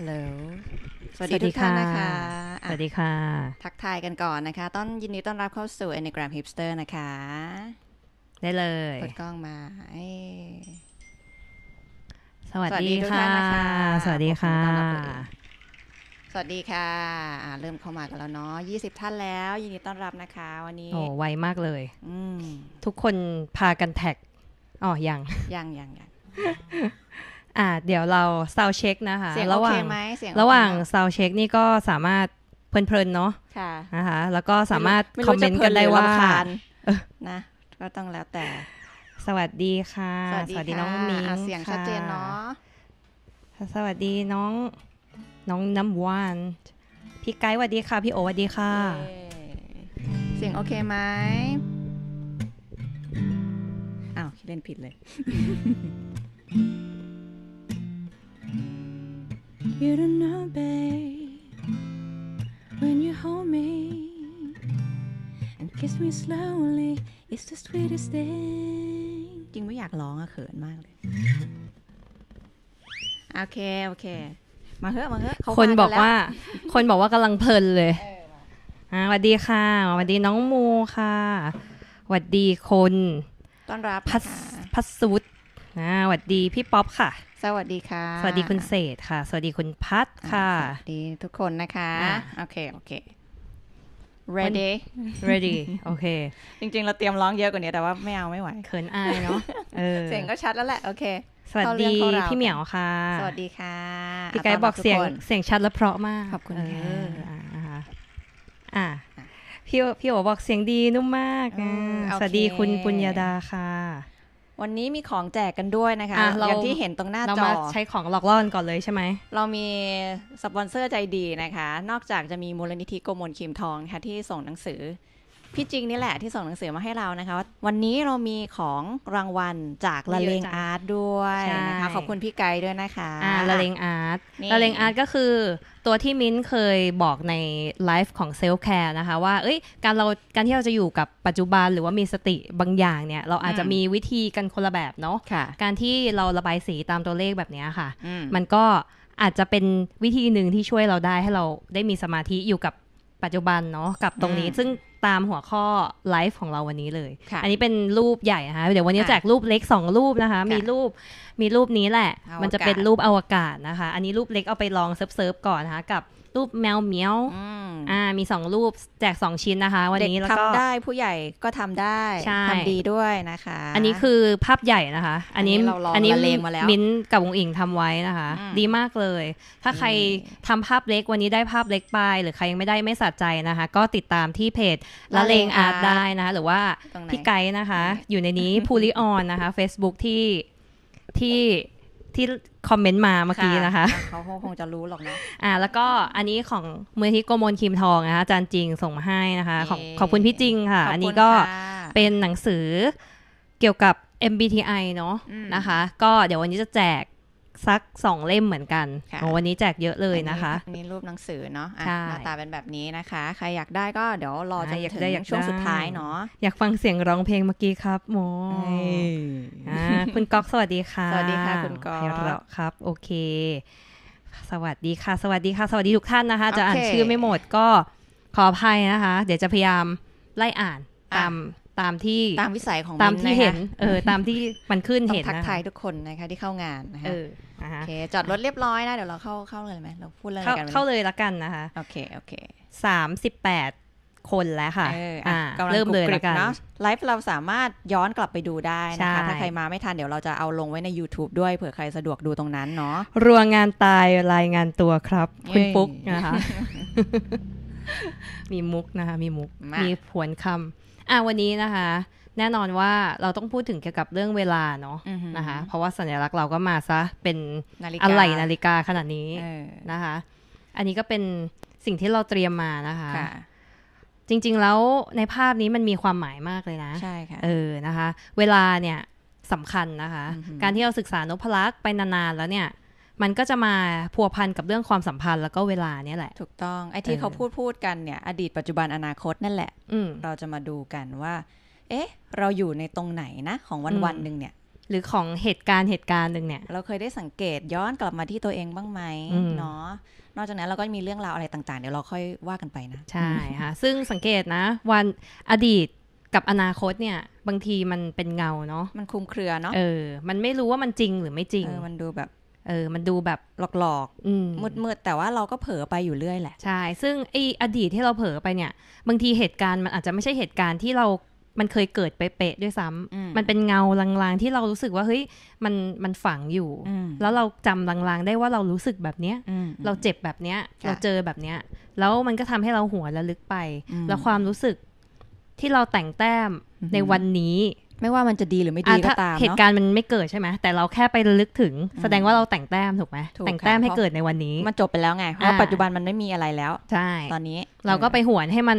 ฮัลโหลสวัสดีทุกท่านนะคะ สวัสดีค่ะ ทักทายกันก่อนนะคะต้อนยินดีต้อนรับเข้าสู่ Enneagram Hipster นะคะ ได้เลย เปิดกล้องมา สวัสดีค่ะ สวัสดีค่ะ สวัสดีค่ะเริ่มเข้ามากันแล้วเนาะยี่สิบท่านแล้ว ยินดีต้อนรับนะคะ วันนี้ โอ้ไวมากเลยทุกคนพากันแท็ก อ๋อ ยัง ยัง ยังยังอ่าเดี๋ยวเราซาวเช็คนะคะระหว่างระหว่างซาวเช็คนี่ก็สามารถเพลินๆเนาะนะคะแล้วก็สามารถคอมเมนต์กันได้ว่านะก็ต้องแล้วแต่สวัสดีค่ะ สวัสดีน้องมิงเสียงชัดเจนเนาะสวัสดีน้องน้องน้ำวาน พี่ไกด์สวัสดีค่ะ พี่โอสวัสดีค่ะ เสียงโอเคไหมอ้าวเล่นผิดเลย You don't know, babe, when you hold me and kiss me slowly, it's the sweetest thing. จริงไม่อยากร้องอะเขินมากเลย โอเค โอเค มาเถอะมาเถอะคนบอกว่า คนบอกว่ากำลังเพลินเลยอ่าสวัสดีค่ะสวัสดีน้องมูค่ะสวัสดีคน ต้อนรับพัสพัสสุดอ่าสวัสดีพี่ป๊อปค่ะสวัสดีค่ะสวัสดีคุณเศษค่ะ สวัสดีคุณพัทค่ะสวัสดีทุกคนนะคะโอเคโอเค ready ready โอเค จริงๆเราเตรียมร้องเยอะกว่านี้แต่ว่าไม่เอาไม่ไหวเขินอายเนาะเสียงก็ชัดแล้วแหละโอเคสวัสดีพี่เหมียวค่ะสวัสดีค่ะพี่ไกด์บอกเสียงเสียงชัดและเพราะมากขอบคุณค่ะพี่พี่โอบอกเสียงดีนุ่มมากสวัสดีคุณปุญญาดาค่ะวันนี้มีของแจกกันด้วยนะคะ อย่างที่เห็นตรงหน้าจอ เรามาใช้ของหลอกล่อกันก่อนเลยใช่ไหม เรามีสปอนเซอร์ใจดีนะคะ นอกจากจะมีมูลนิธิโกมลคิมทองค่ะที่ส่งหนังสือพี่จริงนี่แหละที่ส่งหนังสือมาให้เรานะคะววันนี้เรามีของรางวัลจากละเลงอาร์ตด้วยนะคะขอบคุณพี่ไกด้วยนะคะละเลงอาร์ตละเลงอาร์ตก็คือ ตัวที่มิ้นเคยบอกในไลฟ์ของเซลฟ์แคร์นะคะ ว่า เอ้ยการเราการที่เราจะอยู่กับปัจจุบัน หรือว่ามีสติบางอย่างเนี่ย เราอาจจะมีวิธีกันคนละแบบเนาะะการที่เราระบายสีตามตัวเลขแบบนี้ค่ะ มันก็อาจจะเป็นวิธีหนึ่งที่ช่วยเราได้ให้เราได้มีสมาธิอยู่กับปัจจุบันเนาะกับตรงนี้ ซึ่งตามหัวข้อไลฟ์ของเราวันนี้เลย อันนี้เป็นรูปใหญ่นะคะ เดี๋ยววันนี้แจกรูปเล็ก 2 รูปนะคะ มีรูปมีรูปนี้แหละ มันจะเป็นรูปอวกาศนะคะ อันนี้รูปเล็กเอาไปลองเซิร์ฟๆก่อนนะคะกับรูปแมวเหมียวอ่า มีสองรูปแจกสองชิ้นนะคะวันนี้แล้วก็ทำได้ผู้ใหญ่ก็ทำได้ทำดีด้วยนะคะ อันนี้คือภาพใหญ่นะคะ อันนี้ อันนี้เลงมาแล้วมิ้นกับวงอิงทำไว้นะคะ ดีมากเลย ถ้าใครทำภาพเล็กวันนี้ได้ภาพเล็กไป หรือใครยังไม่ได้ไม่สะใจนะคะ ก็ติดตามที่เพจละเลงอาร์ตได้นะคะหรือว่าพี่ไกด์นะคะ อยู่ในนี้ภูริออนนะคะ Facebook ที่ที่ที่คอมเมนต์มาเมื่อกี้นะคะ เขาคงจะรู้หรอกนะอ่าแล้วก็อันนี้ของมือที่โกมลคิมทองนะคะจานจริงส่งมาให้นะคะขอขอบคุณพี่จริงค่ะ อันนี้ก็เป็นหนังสือเกี่ยวกับ MBTI เนาะนะคะ ก็เดี๋ยววันนี้จะแจกสักสองเล่มเหมือนกัน วันนี้แจกเยอะเลยนะคะนี่รูปหนังสือเนาะหน้าตาเป็นแบบนี้นะคะ ใครอยากได้ก็เดี๋ยวรอจะอยากได้อย่างช่วงสุดท้ายเนาะ อยากฟังเสียงร้องเพลงเมื่อกี้ครับโม คุณก๊อกสวัสดีค่ะ สวัสดีค่ะคุณก๊อก ครับ โอเค สวัสดีค่ะ สวัสดีค่ะ สวัสดีทุกท่านนะคะ จะอ่านชื่อไม่หมดก็ขออภัยนะคะ เดี๋ยวจะพยายามไล่อ่านตามตามที่ตามวิสัยของตามที่เห็นเออตามที่มันขึ้นเห็นทักทายทุกคนนะคะที่เข้างานนะคะโอเคจอดรถเรียบร้อยนะ เดี๋ยวเราเข้าเข้าเลยไหมเราพูดเลยกันเข้าเลยละกันนะคะโอเคโอเคสามสิบแปดคนแล้วค่ะเริ่มเลยกันเนาะไลฟ์เราสามารถย้อนกลับไปดูได้นะคะถ้าใครมาไม่ทันเดี๋ยวเราจะเอาลงไว้ใน YouTube ด้วยเผื่อใครสะดวกดูตรงนั้น เนาะรัวงานตายรายงานตัวครับคุณปุ๊กนะคะ มีมุกนะคะ มีมุกมีผวนคำอ่ะวันนี้นะคะ แน่นอนว่าเราต้องพูดถึงเกี่ยวกับเรื่องเวลาเนาะนะคะเพราะว่าสัญลักษณ์เราก็มาซะเป็นอะไรนาฬิกา ขนาดนี้นะคะ อันนี้ก็เป็นสิ่งที่เราเตรียมมานะคะคะจริง ๆแล้วในภาพนี้มันมีความหมายมากเลยนะใช่ค่ะเออนะคะ เวลาเนี่ยสำคัญนะคะ การที่เราศึกษานพลักษ์ไปนานๆแล้วเนี่ยมันก็จะมา พัวพันกับเรื่องความสัมพันธ์แล้วก็เวลาเนี่ยแหละถูกต้องไอ้ที่เขาพูดพูดกันเนี่ย อดีตปัจจุบันอนาคตนั่นแหละเราจะมาดูกันว่า เอ๊ะ เราอยู่ในตรงไหนนะ ของวันวันหนึ่งเนี่ย หรือของเหตุการณ์เหตุการณ์หนึ่งเนี่ย เราเคยได้สังเกตย้อนกลับมาที่ตัวเองบ้างไหมเนาะนอกจากนั้นเราก็มีเรื่องราวอะไรต่างๆ เดี๋ยวเราค่อยว่ากันไปนะใช่ค่ะซึ่งสังเกตนะ วันอดีตกับอนาคตเนี่ย บางทีมันเป็นเงาเนาะมันคลุมเครือเนาะเออมันไม่รู้ว่ามันจริงหรือไม่จริงมันดูแบบเออ มันดูแบบหลอกๆมืดๆแต่ว่าเราก็เผลอไปอยู่เรื่อยแหละ ใช่ ซึ่งไออดีตที่เราเผลอไปเนี่ย บางทีเหตุการณ์มันอาจจะไม่ใช่เหตุการณ์ที่เรา มันเคยเกิดเป๊ะๆด้วยซ้ำมันเป็นเงาลางๆที่เรารู้สึกว่าเฮ้ย มัน มันฝังอยู่ แล้วเราจำลางๆได้ว่าเรารู้สึกแบบเนี้ยเราเจ็บแบบเนี้ย เราเจอแบบเนี้ย แล้วมันก็ทำให้เราหัวระลึกไป แล้วความรู้สึก ที่เราแต่งแต้มในวันนี้ไม่ว่ามันจะดีหรือไม่ดีก็ตามเหตุการณ์มันไม่เกิดใช่ไหมแต่เราแค่ไประลึกถึง แสดงว่าเราแต่งแต้มถูกไหมแต่งแต้มให้เกิดในวันนี้ มันจบไปแล้วไงเพราะปัจจุบันมันไม่มีอะไรแล้วใช่ ตอนนี้เราก็ไปหวนให้มัน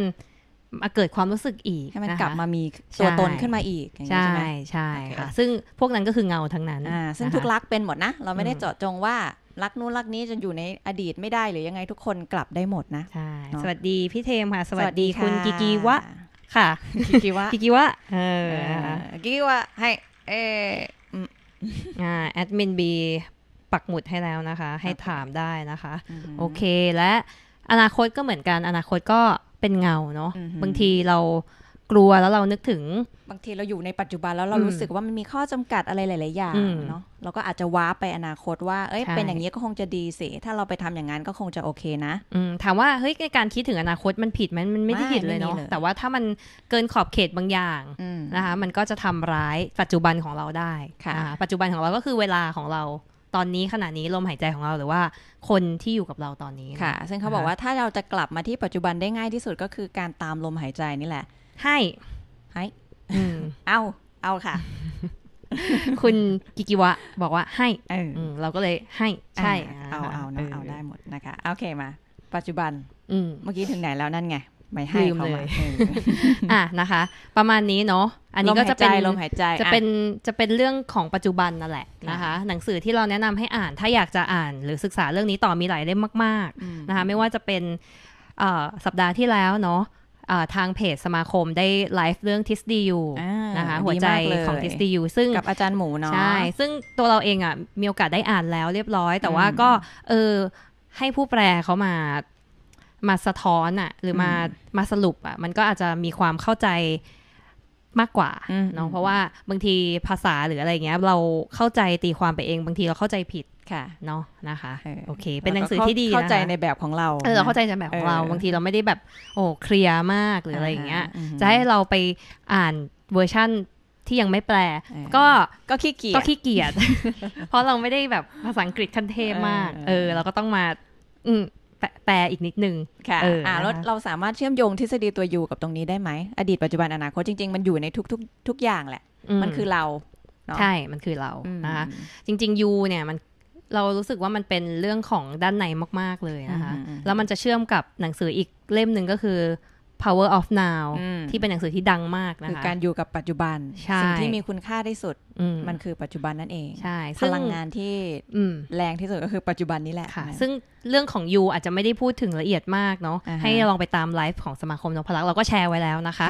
มาเกิดความรู้สึกอีกให้มันกลับมามีตัวตนขึ้นมาอีกใช่ใช่ค่ะซึ่งพวกนั้นก็คือเงาทั้งนั้นซึ่งทุกรักเป็นหมดนะเราไม่ได้เจาะจงว่ารักนู้นรักนี้จนอยู่ในอดีตไม่ได้ หรือยังไงทุกคนกลับได้หมดนะใช่สวัสดีพี่เทมค่ะสวัสดีคุณกิกิวะค่ะ กิวะกิวะ เออ กิวะให้เออ่าแอดมินบี ปักหมุดให้แล้วนะคะ ให้ถามได้นะคะ โอเค และอนาคตก็เหมือนกันอนาคตก็เป็นเงาเนาะบางทีเรากลัวแล้วเรานึกถึงบางทีเราอยู่ในปัจจุบัน แล้วเรารู้สึกว่ามันมีข้อจำกัดอะไรหลาย ๆ อย่างเนาะเราก็อาจจะว้าไปอนาคตว่าเอ้ยเป็นอย่างนี้ก็คงจะดีสิ ถ้าเราไปทำอย่างนั้นก็คงจะโอเคนะถามว่าเฮ้ยในการคิดถึงอนาคตมันผิดไหมมันไม่ได้ผิดเลยเนาะแต่ว่าถ้ามันเกินขอบเขตบางอย่างนะคะมันก็จะทำร้ายปัจจุบันของเราได้ค่ะ ปัจจุบันของเราก็คือเวลาของเรา ตอนนี้ขณะนี้ลมหายใจของเรา หรือว่าคนที่อยู่กับเราตอนนี้ค่ะ ซึ่งเขาบอกว่าถ้าเราจะกลับมาที่ปัจจุบันได้ง่ายที่สุดก็คือการตามลมหายใจนี่แหละให้ให้เอาเอาค่ะ คุณกิกิวะ บอกว่าให้เราก็เลยให้ใช่เอาเอานะเอาได้หมดนะคะโอเคมา ปัจจุบันเมื่อกี้ถึงไหนแล้วนั่นไงไม่ให้เขาเลยอ่ะนะคะ ประมาณนี้เนาะอันนี้ก็จะเป็นลมหายใจจะเป็นจะเป็นเรื่องของปัจจุบันนั่นแหละนะคะ หนังสือที่เราแนะนำให้อ่าน ถ้าอยากจะอ่านหรือศึกษาเรื่องนี้ต่อมีหลายเล่มมากๆนะคะ ไม่ว่าจะเป็นสัปดาห์ที่แล้วเนาะทางเพจสมาคมได้ไลฟ์เรื่องทิสดีอยู่นะคะหัวใจของทิสดีอยู่ซึ่งกับอาจารย์หมูเนาะใช่ซึ่งตัวเราเองอ่ะมีโอกาสได้อ่านแล้วเรียบร้อย แต่ว่าก็เออให้ผู้แปลเขามามาสะท้อนอ่ะหรือมามาสรุปอ่ะ มันก็อาจจะมีความเข้าใจมากกว่าเนาะเพราะว่าบางทีภาษาหรืออะไรเงี้ย เราเข้าใจตีความไปเอง บางทีเราเข้าใจผิดค่ะเนาะนะคะโอเค เป็นหนังสือที่ดีนะเข้าใจในแบบของเราเออเราเข้าใจในแบบของเรา บางทีเราไม่ได้แบบ โอ้เคลียร์มากหรืออะไรอย่างเงี้ยจะให้เราไปอ่านเวอร์ชั่นที่ยังไม่แปล ก็ก็ขี้เกียจก็ขี้เกียจเพราะเราไม่ได้แบบภาษาอังกฤษขั้นเทพมากเออเราก็ต้องมาอืแปลอีกนิดนึงค่ะออาแล้วเราสามารถเชื่อมโยงทฤษฎีตัวยูกับตรงนี้ได้ไหมอดีตปัจจุบันอนาคตจริง ๆ มันอยู่ในทุกทุกทุกอย่างแหละมันคือเราใช่มันคือเรานะคะจริงๆยูเนี่ยมันเรารู้สึกว่ามันเป็นเรื่องของด้านในมาก ๆ เลยนะคะ แล้วมันจะเชื่อมกับหนังสืออีกเล่มหนึ่งก็คือ Power of Now ที่เป็นหนังสือที่ดังมากนะคะคือการอยู่กับปัจจุบันสิ่งที่มีคุณค่าที่สุด มันคือปัจจุบันนั่นเองใช่พลังงานที่แรงที่สุดก็คือปัจจุบันนี้แหละะซึ่งเรื่องของยูอาจจะไม่ได้พูดถึงละเอียดมากเนาะให้ลองไปตามไลฟ์ของสมาคมนพลักษ์เราก็แชร์ไว้แล้วนะคะ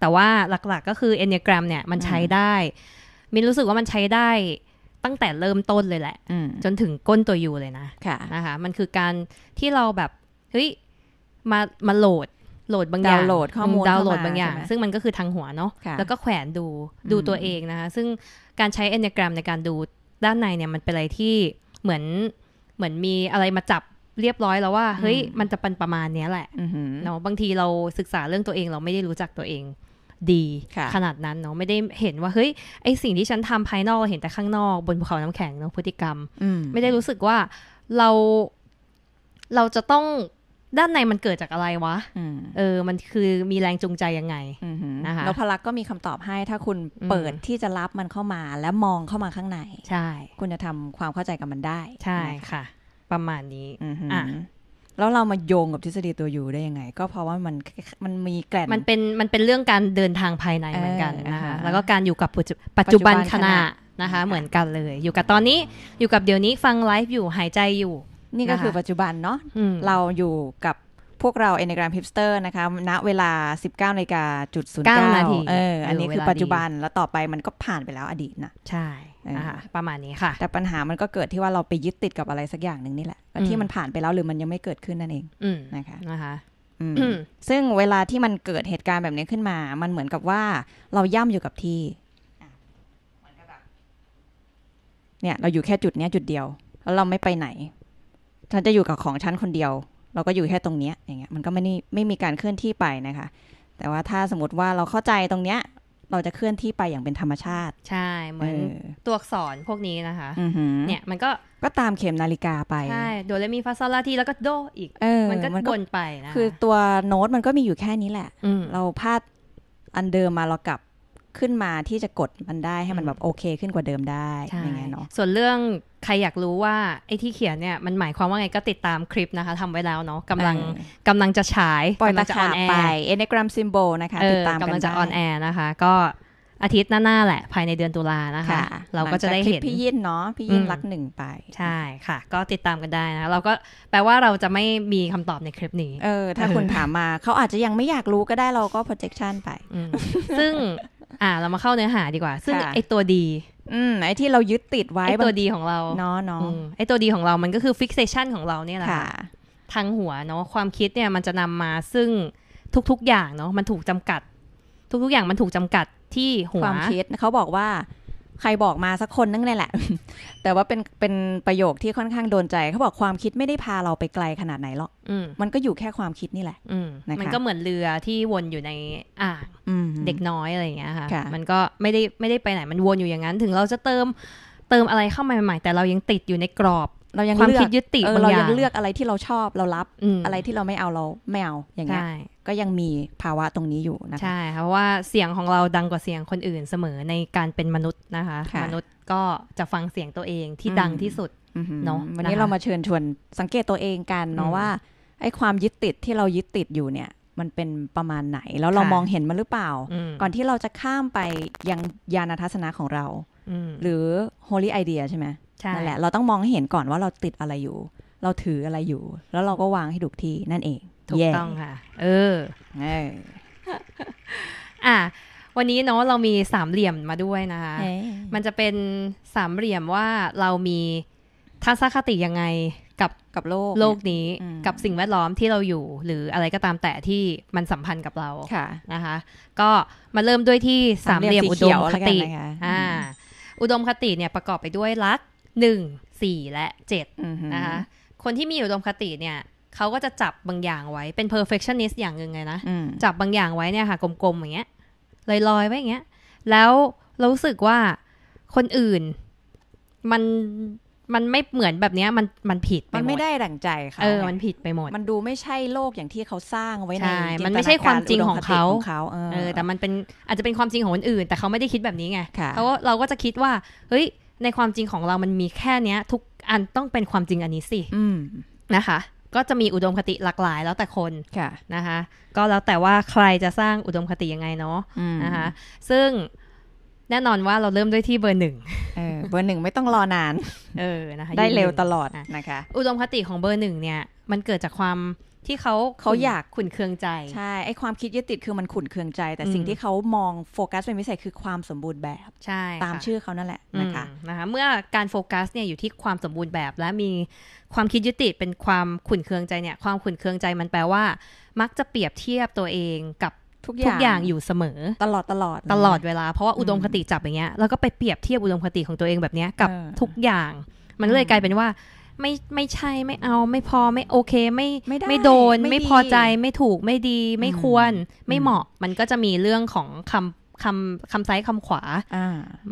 แต่ว่าหลักๆก็คือเอนเนกรมเนี่ยมันใช้ได้มินรู้สึกว่ามันใช้ได้ตั้งแต่เริ่มต้นเลยแหละจนถึงก้นตัวยูเลยนะะนะคะมันคือการที่เราแบบเฮ้ยมามาโหลดโหลดบางอย่างดาวโหลด ข้อมูลดาวโหลดบางอย่าง ซึ่งมันก็คือทางหัวเนาะแล้วก็แขวนดูดูตัวเองนะคะซึ่งการใช้เอนเนกรมในการดูด้านในเนี่ยมันเป็นอะไรที่เหมือนเหมือนมีอะไรมาจับเรียบร้อยแล้วว่า เฮ้ยมันจะเป็นประมาณเนี้ยแหละเนาะบางทีเราศึกษาเรื่องตัวเอง เราไม่ได้รู้จักตัวเองดีขนาดนั้นเนาะไม่ได้เห็นว่าเฮ้ยไอสิ่งที่ฉันทำภายนอกเห็นแต่ข้างนอกบนภูเขาน้ำแข็งเนาะพฤติกรรมไม่ได้รู้สึกว่าเราเราจะต้องด้านในมันเกิดจากอะไรวะเออ มันคือมีแรงจูงใจยังไงนะคะแล้วพลักก็มีคำตอบให้ ถ้าคุณเปิดที่จะรับมันเข้ามา และมองเข้ามาข้างใน ใช่ คุณจะทำความเข้าใจกับมันได้ ใช่ค่ะ ประมาณนี้อ่ะแล้วเรามาโยงกับทฤษฎีตัวอยู่ได้ยังไง ก็เพราะว่ามันมันมีแกลนมันเป็นมันเป็นเรื่องการเดินทางภายในเหมือนกันนะคะแล้วก็การอยู่กับปัจจุบันขณะนะคะ เหมือนกันเลย อยู่กับตอนนี้อยู่กับเดี๋ยวนี้ฟังไลฟ์อยู่หายใจอยู่ นี่ก็คือปัจจุบันเนาะเราอยู่กับพวกเราเอเนกรามฮิปสเตอร์นะคะณเวลา 19นาฬิกาจุดศูนย์เก้านาทีเอออันนี้คือปัจจุบันแล้วต่อไปมันก็ผ่านไปแล้วอดีตนะใช่ประมาณนี้ค่ะ แต่ปัญหามันก็เกิดที่ว่าเราไปยึดติดกับอะไรสักอย่างหนึ่งนี่แหละที่มันผ่านไปแล้วหรือมันยังไม่เกิดขึ้นนั่นเองนะคะ นะคะซึ่งเวลาที่มันเกิดเหตุการณ์แบบนี้ขึ้นมา มันเหมือนกับว่าเราย่ำอยู่กับที่เนี่ย เราอยู่แค่จุดเนี้ย จุดเดียว แล้วเราไม่ไปไหนฉันจะอยู่กับของฉันคนเดียว เราก็อยู่แค่ตรงเนี้ยอย่างเงี้ยมันก็ไม่นี่ไม่มีการเคลื่อนที่ไปนะคะ แต่ว่าถ้าสมมติว่าเราเข้าใจตรงเนี้ยเราจะเคลื่อนที่ไปอย่างเป็นธรรมชาติ ใช่ เหมือนตัวอักษรพวกนี้นะคะ เนี่ย มันก็ก็ตามเข็มนาฬิกาไป ใช่ โดเรมีฟาซาลาที แล้วก็โดอีก มันก็วนไปนะ คือตัวโน้ตมันก็มีอยู่แค่นี้แหละ เราพลาดอันเดิมมาเรากลับขึ้นมาที่จะกดมันได้ให้มันแบบโอเคขึ้นกว่าเดิมได้อย่างเงี้ยเนาะส่วนเรื่องใครอยากรู้ว่า ไอ้ที่เขียนเนี่ยมันหมายความว่าไงก็ติดตามคลิปนะคะทำไว้แล้วเนาะกำลังกำลังจะฉายปล่อยตะขาบไปเอเนกรัมซิมโบนะคะติดตามกำลังจะออนแอร์นะคะ ก็อาทิตย์หน้าๆแหละ ภายในเดือนตุลานะคะ เราก็จะได้เห็นพี่ยินเนาะพี่ยินรักหนึ่งไป ใช่ค่ะ ก็ติดตามกันได้นะเราก็แปลว่าเราจะไม่มีคำตอบในคลิปนี้ เออถ้าคุณถามมาเขาอาจจะยังไม่อยากรู้ก็ได้เราก็ projection ไปซึ่งอ่า เรามาเข้าเนื้อหาดีกว่า ซึ่งไอตัวดี อืม ไอที่เรายึดติดไว้ไอตัวดีของเราเนาะเนาะไอตัวดีของเรามันก็คือฟิกเซชันของเราเนี่ยแหละทางหัวเนาะความคิดเนี่ยมันจะนำมาซึ่งทุกๆอย่างเนาะมันถูกจำกัด ทุก ๆอย่างมันถูกจำกัดที่หัวความคิดเขาบอกว่าใครบอกมาสักคนนั่นแหละ แต่ว่าเป็นเป็นประโยคที่ค่อนข้างโดนใจเขาบอกความคิดไม่ได้พาเราไปไกลขนาดไหนหรอกมันก็อยู่แค่ความคิดนี่แหละนะคะมันก็เหมือนเรือที่วนอยู่ใน อ่างเด็กน้อยอะไรอย่างเงี้ยค่ะ มันก็ไม่ได้ไม่ได้ไปไหนมันวนอยู่อย่างนั้น ถึงเราจะเติมเติมอะไรเข้ามาใหม่แต่เรายังติดอยู่ในกรอบเรายังความคิดยึดติดเรายังเลือกอะไรที่เราชอบเรารับ อะไรที่เราไม่เอาเราไม่เอาอย่างเงี้ยก็ยังมีภาวะตรงนี้อยู่นะคะใช่เพราะว่าเสียงของเราดังกว่าเสียงคนอื่นเสมอในการเป็นมนุษย์นะคะคะมนุษย์ก็จะฟังเสียงตัวเองที่ดังที่สุดเนาะวันนี้เรามาเชิญชวนสังเกตตัวเองกัน เนาะว่าไอ้ความยึดติดที่เรายึดติดอยู่เนี่ย มันเป็นประมาณไหน แล้วเรามองเห็นมันหรือเปล่า ก่อนที่เราจะข้ามไปยังยานทัศนะของเรา หรือ holy idea ใช่ไหมนั่นแหละเราต้องมองให้เห็นก่อนว่าเราติดอะไรอยู่ เราถืออะไรอยู่ แล้วเราก็วางให้ถูกที่นั่นเอง ถูกต้องค่ะ เออเออ่ะวันนี้เนาะเรามีสามเหลี่ยมมาด้วยนะคะมันจะเป็นสามเหลี่ยมว่าเรามีทัศนคติยังไงกับกับโลกโลกนี้กับสิ่งแวดล้อมที่เราอยู่ หรืออะไรก็ตามแต่ที่มันสัมพันธ์กับเราค่ะนะคะ ก็มาเริ่มด้วยที่สามเหลี่ยมอุดมคติอ่า อุดมคติเนี่ยประกอบไปด้วยรักหนึ่งสี่และเจ็ดนะคะคนที่มีอุดมคติเนี่ยเขาก็จะจับบางอย่างไว้เป็น perfectionist อย่างหนึ่งไงนะจับบางอย่างไว้เนี่ยค่ะกลมๆอย่างเงี้ยลอยๆไว้อย่างเงี้ย แล้วเรารู้สึกว่าคนอื่นมันมันไม่เหมือนแบบนี้มันมันผิดไปหมดมันไม่ได้ดั่งใจค่ะเออมันผิดไปหมดมันดูไม่ใช่โลกอย่างที่เขาสร้างไว้ในมันไม่ใช่ความจริงของเขาเออ แต่มันเป็นอาจจะเป็นความจริงของคนอื่น แต่เขาไม่ได้คิดแบบนี้ไงเขาเราก็จะคิดว่าเฮ้ยในความจริงของเรามันมีแค่เนี้ย ทุกอันต้องเป็นความจริงอันนี้สินะคะ ก็จะมีอุดมคติหลากหลาย แล้วแต่คนค่ะนะคะ ก็แล้วแต่ว่าใครจะสร้างอุดมคติยังไงเนาะนะคะซึ่งแน่นอนว่าเราเริ่มด้วยที่เบอร์หนึ่งเบอร์หนึ่งไม่ต้องรอนานเออนะคะได้เร็วตลอดนะคะ อุดมคติของเบอร์หนึ่งเนี่ย มันเกิดจากความที่เขาเขาอยากขุนเคืองใจใช่ไอความคิดยึดติดคือมันขุนเคืองใจ แต่สิ่งที่เขามองโฟกัสเป็นพิเศษคือความสมบูรณ์แบบ ใช่ ตามชื่อเขานั่นแหละนะคะนะคะเมื่อการโฟกัสเนี่ยอยู่ที่ความสมบูรณ์แบบ และมีความคิดยึดติดเป็นความขุนเคืองใจเนี่ยความขุนเคืองใจมันแปลว่า มักจะเปรียบเทียบตัวเอง กับทุกอย่างอย่างอยู่เสมอ ตลอดตลอดตลอดเวลาเพราะว่าอุดมคติจับอย่างเงี้ยแล้วก็ไปเปรียบเทียบอุดมคติของตัวเองแบบเนี้ยกับทุกอย่าง มันเลยกลายเป็นว่าไม่ไม่ใช่ไม่เอาไม่พอไม่โอเคไม่ไม่ไมโดนไม่พอใจไม่ถูกไม่ดีไม่ควร ไม่เหมาะมันก็จะมีเรื่องของคำคำคำซ้ายคำขวา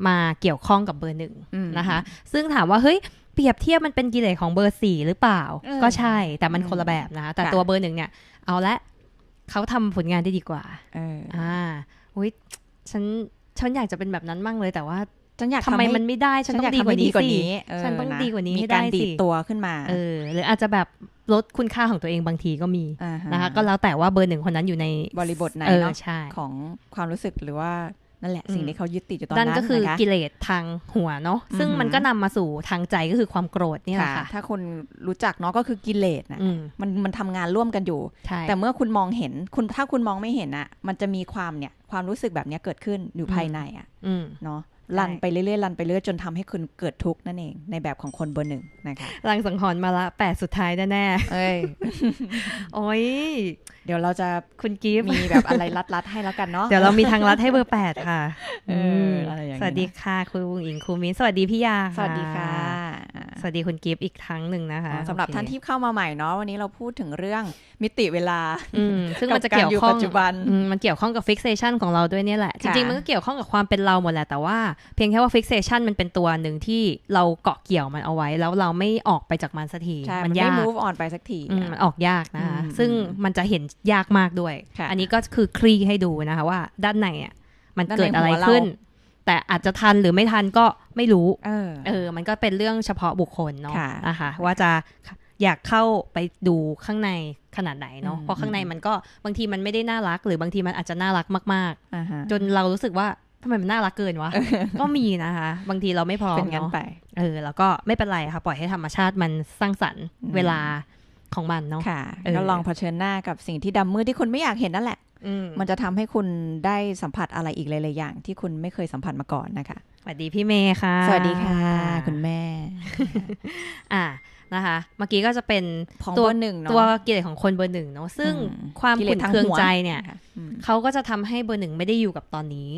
มาเกี่ยวข้องกับเบอร์หนึ่งนะคะ ซึ่งถามว่า เฮ้ยเปรียบเทียบมันเป็นกิเลสของเบอร์สี่หรือเปล่า ก็ใช่ แต่มันคนละแบบนะคะแต่ตัวเบอร์หนึ่งเนี่ยเอาละเขาทำผลงานได้ดีกว่าอ่าอุ้ยฉันฉันอยากจะเป็นแบบนั้นมั่งเลยแต่ว่าฉันอยากทำไมมันไม่ได้ ฉันต้องดีกว่านี้สิฉันต้องดีกว่านี้ให้ได้สิตัวขึ้นมา เออ หรืออาจจะแบบลดคุณค่าของตัวเองบางทีก็มีนะคะ ก็แล้วแต่ว่าเบอร์หนึ่งคนนั้นอยู่ในบริบทไหนเนาะของความรู้สึกหรือว่านั่นแหละสิ่งที่เขายึดติดอยู่ตอนนั้นนั่นก็คือ กิเลสทางหัวเนาะ ซึ่งมันก็นำมาสู่ทางใจก็คือความโกรธเนี่ยค่ะ ถ้าคนรู้จักเนาะก็คือกิเลสนะมันมันทำงานร่วมกันอยู่แต่เมื่อคุณมองเห็น คุณถ้าคุณมองไม่เห็นอะมันจะมีความเนี่ยความรู้สึกแบบนี้เกิดขึ้นอยู่ภายในอะเนาะรันไปเรื่อยๆ รันไปเรื่อยจนทำให้คุณเกิดทุกข์นั่นเองในแบบของคนเบอร์หนึ่งนะคะ รังสังหรณ์มาละแปดสุดท้าย แน่ๆเอ้ย โอ้ยเดี๋ยวเราจะคุณกิฟมีแบบอะไรรัดๆให้แล้วกันเนาะเดี๋ยวเรามีทางรัดให้เบอร์แปดค่ะสวัสดีค่ะคุณวงอิงคุณมิ้นสวัสดีพี่ยาสวัสดีค่ะสวัสดีคุณกิฟอีกครั้งหนึ่งนะคะสำหรับท่านที่เข้ามาใหม่เนาะวันนี้เราพูดถึงเรื่องมิติเวลาซึ่งมันจะเกี่ยวข้องปัจจุบัน มันเกี่ยวข้องกับฟิกเซชันของเราด้วยเนี่ยแหละ จริง ๆ มันก็เกี่ยวข้องกับความเป็นเราหมดแหละแต่ว่าเพียงแค่ว่าฟิกเซชันมันเป็นตัวหนึ่งที่เราเกาะเกี่ยวมันเอาไว้ แล้วเราไม่ออกไปจากมันสักทีมันยาก move on ไปสักทีมันออกยากนะคะซึ่งมันจะเห็นยากมากด้วย อันนี้ก็คือคลี่ให้ดูนะคะว่าด้านในอ่ะมันเกิดอะไรขึ้น แต่อาจจะทันหรือไม่ทันก็ไม่รู้ เออ เออ มันก็เป็นเรื่องเฉพาะบุคคลเนาะนะคะว่าจะอยากเข้าไปดูข้างในขนาดไหนเนาะ เพราะข้างในมันก็บางทีมันไม่ได้น่ารักหรือบางทีมันอาจจะน่ารักมากๆจนเรารู้สึกว่าทำไมมันน่ารักเกินวะ ก็มีนะคะ บางทีเราไม่พอเนาะเออแล้วก็ไม่เป็นไรค่ะปล่อยให้ธรรมชาติมันสร้างสรรค์เวลาของมันเนาะค่ะก็ลองเผชิญหน้ากับสิ่งที่ดำมืดที่คุณไม่อยากเห็นนั่นแหละ มันจะทำให้คุณได้สัมผัสอะไรอีกหลายๆอย่าง ที่คุณไม่เคยสัมผัสมาก่อนนะคะสวัสดีพี่เมย์ค่ะ สวัสดีค่ะ คุณแม่ อ่านะคะ เมื่อกี้ก็จะเป็นตัวหนึ่งตัวกิเลสของคนเบอร์หนึ่งเนาะซึ่งความขุ่นเคืองใจเนี่ยเขาก็จะทำให้เบอร์หนึ่งไม่ได้อยู่กับตอนนี้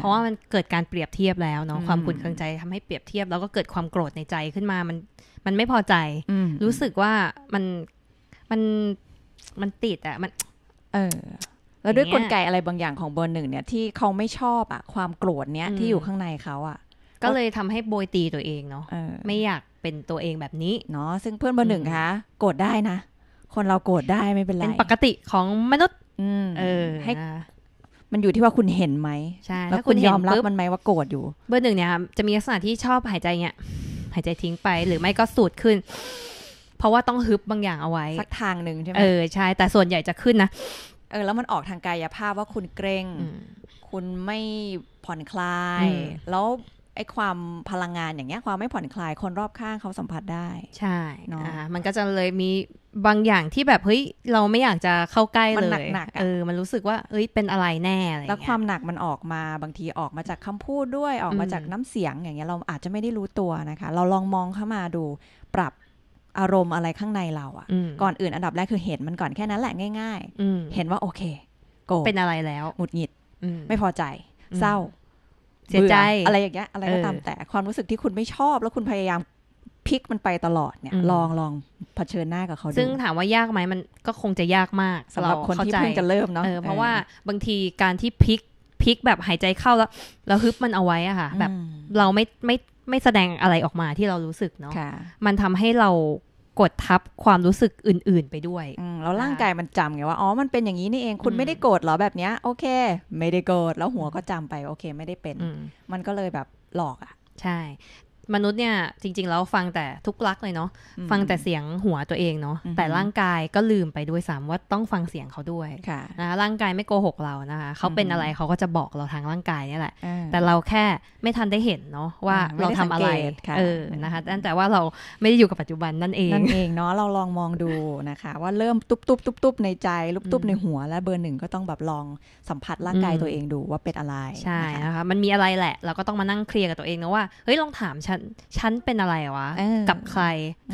เพราะว่ามันเกิดการเปรียบเทียบแล้วเนาะความขุ่นเคืองใจทำให้เปรียบเทียบแล้วก็เกิดความโกรธในใจขึ้นมามันมันไม่พอใจ รู้สึกว่ามันมันมันติดอะมัน เออ แล้วด้วยกลไกอะไรบางอย่างของเบอร์หนึ่งเนี่ย ที่เขาไม่ชอบอะความโกรธเนี้ยที่อยู่ข้างในเขาอะก็เลยทำให้โบยตีตัวเองเนาะไม่อยากเป็นตัวเองแบบนี้เนาะซึ่งเพื่อนเบอร์หนึ่งคะ โกรธได้นะคนเราโกรธได้ไม่เป็นไรเป็นปกติของมนุษย์เออให้มันอยู่ที่ว่าคุณเห็นไหมใช่แล้วคุณยอมรับมันไหมว่าโกรธอยู่เบอร์หนึ่งเนี่ย จะมีลักษณะที่ชอบหายใจเนี้ยหายใจทิ้งไป หรือไม่ก็สูดขึ้น เพราะว่าต้องฮึบบางอย่างเอาไว้ สักทางหนึ่งใช่ไหมเออใช่ แต่ส่วนใหญ่จะขึ้นนะเออ แล้วมันออกทางกายภาพว่าคุณเกรง คุณไม่ผ่อนคลาย แล้วไอความพลังงานอย่างเงี้ยความไม่ผ่อนคลาย คนรอบข้างเขาสัมผัสได้ ใช่เนาะมันก็จะเลยมีบางอย่างที่แบบเฮ้ยเราไม่อยากจะเข้าใกล้เลยมันหนักๆเออมันรู้สึกว่าเอ้ยเป็นอะไรแน่อะไรแล้วความหนักมันออกมาบางทีออกมาจากคำพูดด้วยออกมาจากน้ำเสียงอย่างเงี้ยเราอาจจะไม่ได้รู้ตัวนะคะ เราลองมองเข้ามาดู ปรับอารมณ์อะไรข้างในเราอะ่ะ ก่อนอื่นอันดับแรกคือเห็นมันก่อนแค่นั้นแหละง่ายๆเห็นว่าโอเคโกเป็นอะไรแล้วหงุดหงิดไม่พอใจเศร้าเสียใจอะไรอย่างเงี้ยอะไรก็ตาม แต่ความรู้สึกที่คุณไม่ชอบแล้วคุณพยายามพลิกมันไปตลอดเนี่ย ลองลองเผชิญหน้ากับเขาซึ่งถามว่ายากไหมมันก็คงจะยากมากสำหรับคนที่เพิ่งจะเริ่มเนาะเพราะว่าบางทีการที่พลิกพลิกแบบหายใจเข้าแล้ว แล้วฮึบมันเอาไว้อะค่ะแบบเราไม่ไม่ไม่แสดงอะไรออกมาที่เรารู้สึกเนาะมันทำให้เรากดทับความรู้สึกอื่น ๆ ไปด้วยแล้วร่างกายมันจำไงว่า อ๋อ มันเป็นอย่างนี้นี่เอง คุณไม่ได้โกรธหรอแบบเนี้ยโอเค ไม่ได้โกรธ แล้วหัวก็จำไป โอเค ไม่ได้เป็น มันก็เลยแบบหลอกอ่ะ ใช่มนุษย์เนี่ยจริงๆแล้วฟังแต่ทุกลักเลยเนาะฟังแต่เสียงหัวตัวเองเนาะแต่ร่างกายก็ลืมไปด้วยซ้ำว่าต้องฟังเสียงเขาด้วยนะร่างกายไม่โกหกเรานะคะเขาเป็นอะไรเขาก็จะบอกเราทางร่างกายนี่แหละ แต่เราแค่ไม่ทันได้เห็นเนาะ ว่าเราทำอะไรเออนะคะแต่ว่าเราไม่ได้อยู่กับปัจจุบันนั่นเองนั่นเองเนาะเราลองมองดูนะคะว่าเริ่มตุบตุบตุบตุบในใจลุบตุบในหัว และเบอร์หนึ่งก็ต้องแบบลองสัมผัสร่างกายตัวเองดูว่าเป็นอะไรใช่นะคะมันมีอะไรแหละ เราก็ต้องมานั่งเคลียร์กับตัวเองนะว่าเฮ้ยลองถามฉันนฉันเป็นอะไรวะ กับใคร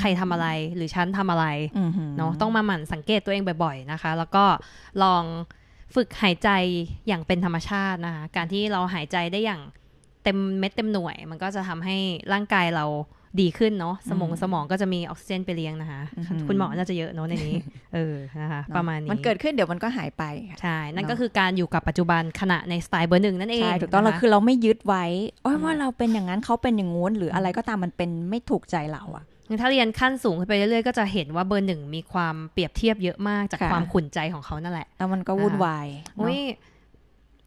ใครทำอะไร หรือฉันทำอะไรเนาะต้องมาหมั่นสังเกตตัวเองบ่อยๆนะคะ แล้วก็ลองฝึกหายใจอย่างเป็นธรรมชาตินะคะ การที่เราหายใจได้อย่างเต็มเม็ด เต็มหน่วย มันก็จะทำให้ร่างกายเราดีขึ้นเนาะสมองสมองก็จะมีออกซิเจนไปเลี้ยงนะคะคุณหมอน่าจะเยอะเนาะในนี้เออนะคะประมาณนี้มันเกิดขึ้นเดี๋ยวมันก็หายไปใช่นั่นก็คือการอยู่กับปัจจุบันขณะในสไตล์เบอร์หนึ่งนั่นเองใช่ถูกต้องเราคือเราไม่ยึดไว้ว่าเราเป็นอย่างนั้นเขาเป็นอย่างงู้นหรืออะไรก็ตามมันเป็นไม่ถูกใจเราอะถ้าเรียนขั้นสูงขึ้นไปเรื่อยๆ ก็จะเห็นว่าเบอร์หนึ่งมีความเปรียบเทียบเยอะมากจากความขุ่นใจของเขานั่นแหละแต่มันก็วุ่นวายอุ้ย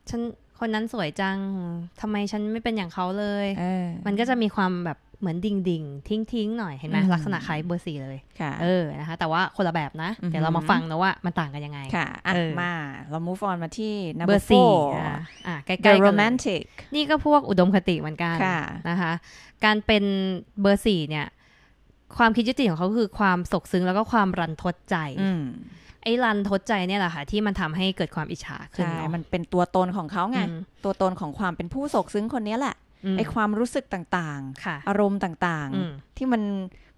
ฉันคนนั้นสวยจังทำไมฉันไม่เป็นอย่างเขาเลยมันก็จะมีความแบบเหมือนดิงดิ่งทิ้งทิ้งหน่อย เห็นไหมลักษณะคล้ายเบอร์สี่เลยเออนะคะแต่ว่าคนละแบบนะ เดี๋ยวเรามาฟังนะว่ามันต่างกันยังไง ค่ะอ่มา เรา move on มาที่เบอร์สี่อ่ะใกล้ๆกัน romantic นี่ก็พวกอุดมคติเหมือนกันนะคะการเป็นเบอร์สี่เนี่ย ความคิดยุติของเขาคือความสกซึ้งแล้วก็ความรันทดใจไอ้รันทดใจเนี่ยแหละค่ะที่มันทำให้เกิดความอิจฉาขึ้นมันเป็นตัวตนของเขาไงตัวตนของความเป็นผู้สกซึ้งคนนี้แหละไอความรู้สึกต่าง ๆ อารมณ์ต่างๆที่มัน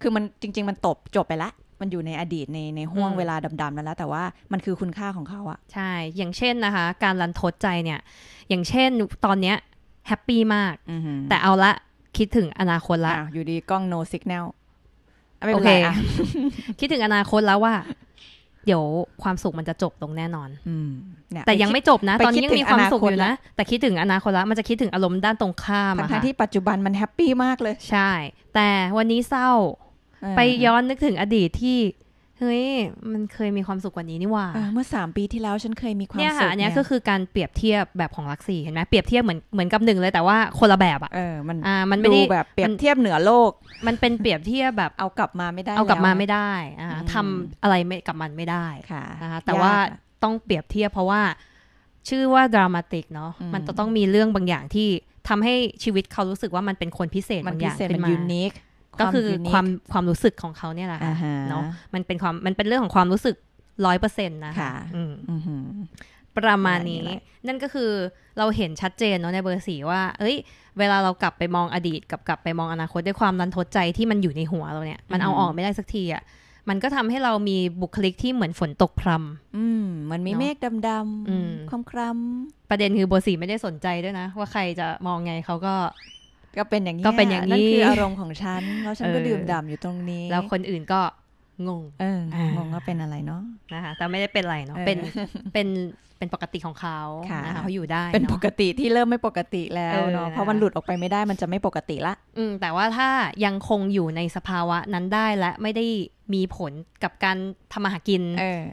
คือมันจริง ๆ มันตบ จบไปแล้วมันอยู่ในอดีตในในห่วงเวลาดำๆนั้นแล้ว แต่ว่ามันคือคุณค่าของเขาอะใช่ อย่างเช่นนะคะ การรันทดใจเนี่ย อย่างเช่นตอนเนี้ยแฮปปี้มากแต่เอาละคิดถึงอนาคตละอยู่ดีกล้อง no signal โอเค คิดถึงอนาคตแล้วว่าเดี๋ยวความสุขมันจะจบตรงแน่นอนอแต่ยังไม่จบนะ ตอนนี้ยังมีความสุขอยู่นะ แต่คิดถึงอนาคตแล้วมันจะคิดถึงอารมณ์ด้านตรงข้ามทั้งที่ปัจจุบันมันแฮปปี้มากเลย ใช่ แต่วันนี้เศร้า ไปย้อนนึกถึงอดีตที่เฮ้ยมันเคยมีความสุขกว่านี้นี่หว่าเมื่อ 3 ปีที่แล้ว ฉันเคยมีความสุขเนี่ยค่ะอันนี้ก็คือการเปรียบเทียบแบบของลักซี่เห็นไหมเปรียบเทียบเหมือนเหมือนกับหนึ่งเลย แต่ว่าคนละแบบอ่ะเออมันอ่ามันไม่ได้แบบเปรียบเทียบเหนือโลก มันเป็นเปรียบเทียบแบบเอากลับมาไม่ได้เอากลับมาไม่ได้อ่าทำอะไรไม่กับมันไม่ได้ค่ะนะคะแต่ว่าต้องเปรียบเทียบเพราะว่า ชื่อว่าดรามาติกเนาะมันจะต้องมีเรื่องบางอย่างที่ทำให้ชีวิตเขารู้สึกว่ามันเป็นคนพิเศษบางอย่างเป็นยูนิคก็คือความความรู้สึกของเขาเนี่ยแหละเนาะมันเป็นความมันเป็นเรื่องของความรู้สึกร้อยเปอร์เซ็นต์นะคะประมาณนี้ นั่นก็คือเราเห็นชัดเจนเนาะในเบอร์สี ว่า เอ้ย เวลาเรากลับไปมองอดีตกับกลับไปมองอนาคตด้วยความรันทดใจที่มันอยู่ในหัวเราเนี่ยมันเอาออกไม่ได้สักทีอ่ะมันก็ทำให้เรามีบุคลิกที่เหมือนฝนตกพรำอืมมันมีเมฆดำๆควมคล้ำประเด็นคือเบอร์สีไม่ได้สนใจด้วยนะว่าใครจะมองไงเขาก็ก็เป็นอย่างนี้ก็เป็นอย่างนี้ นั่นคืออารมณ์ของฉัน แล้วฉันก็ดื่มด่ำอยู่ตรงนี้ แล้วคนอื่นก็งงเอองงว่าเป็นอะไรเนาะ นะคะ แต่ไม่ได้เป็นอะไรเนาะ เป็น เป็น เป็นปกติของเขาค่ะเขาอยู่ได้เป็นปกติที่เริ่มไม่ปกติแล้วเนาะ เพราะมันหลุดออกไปไม่ได้มันจะไม่ปกติละ อืแต่ว่าถ้ายังคงอยู่ในสภาวะนั้นได้และไม่ได้มีผลกับการทำมาหากิน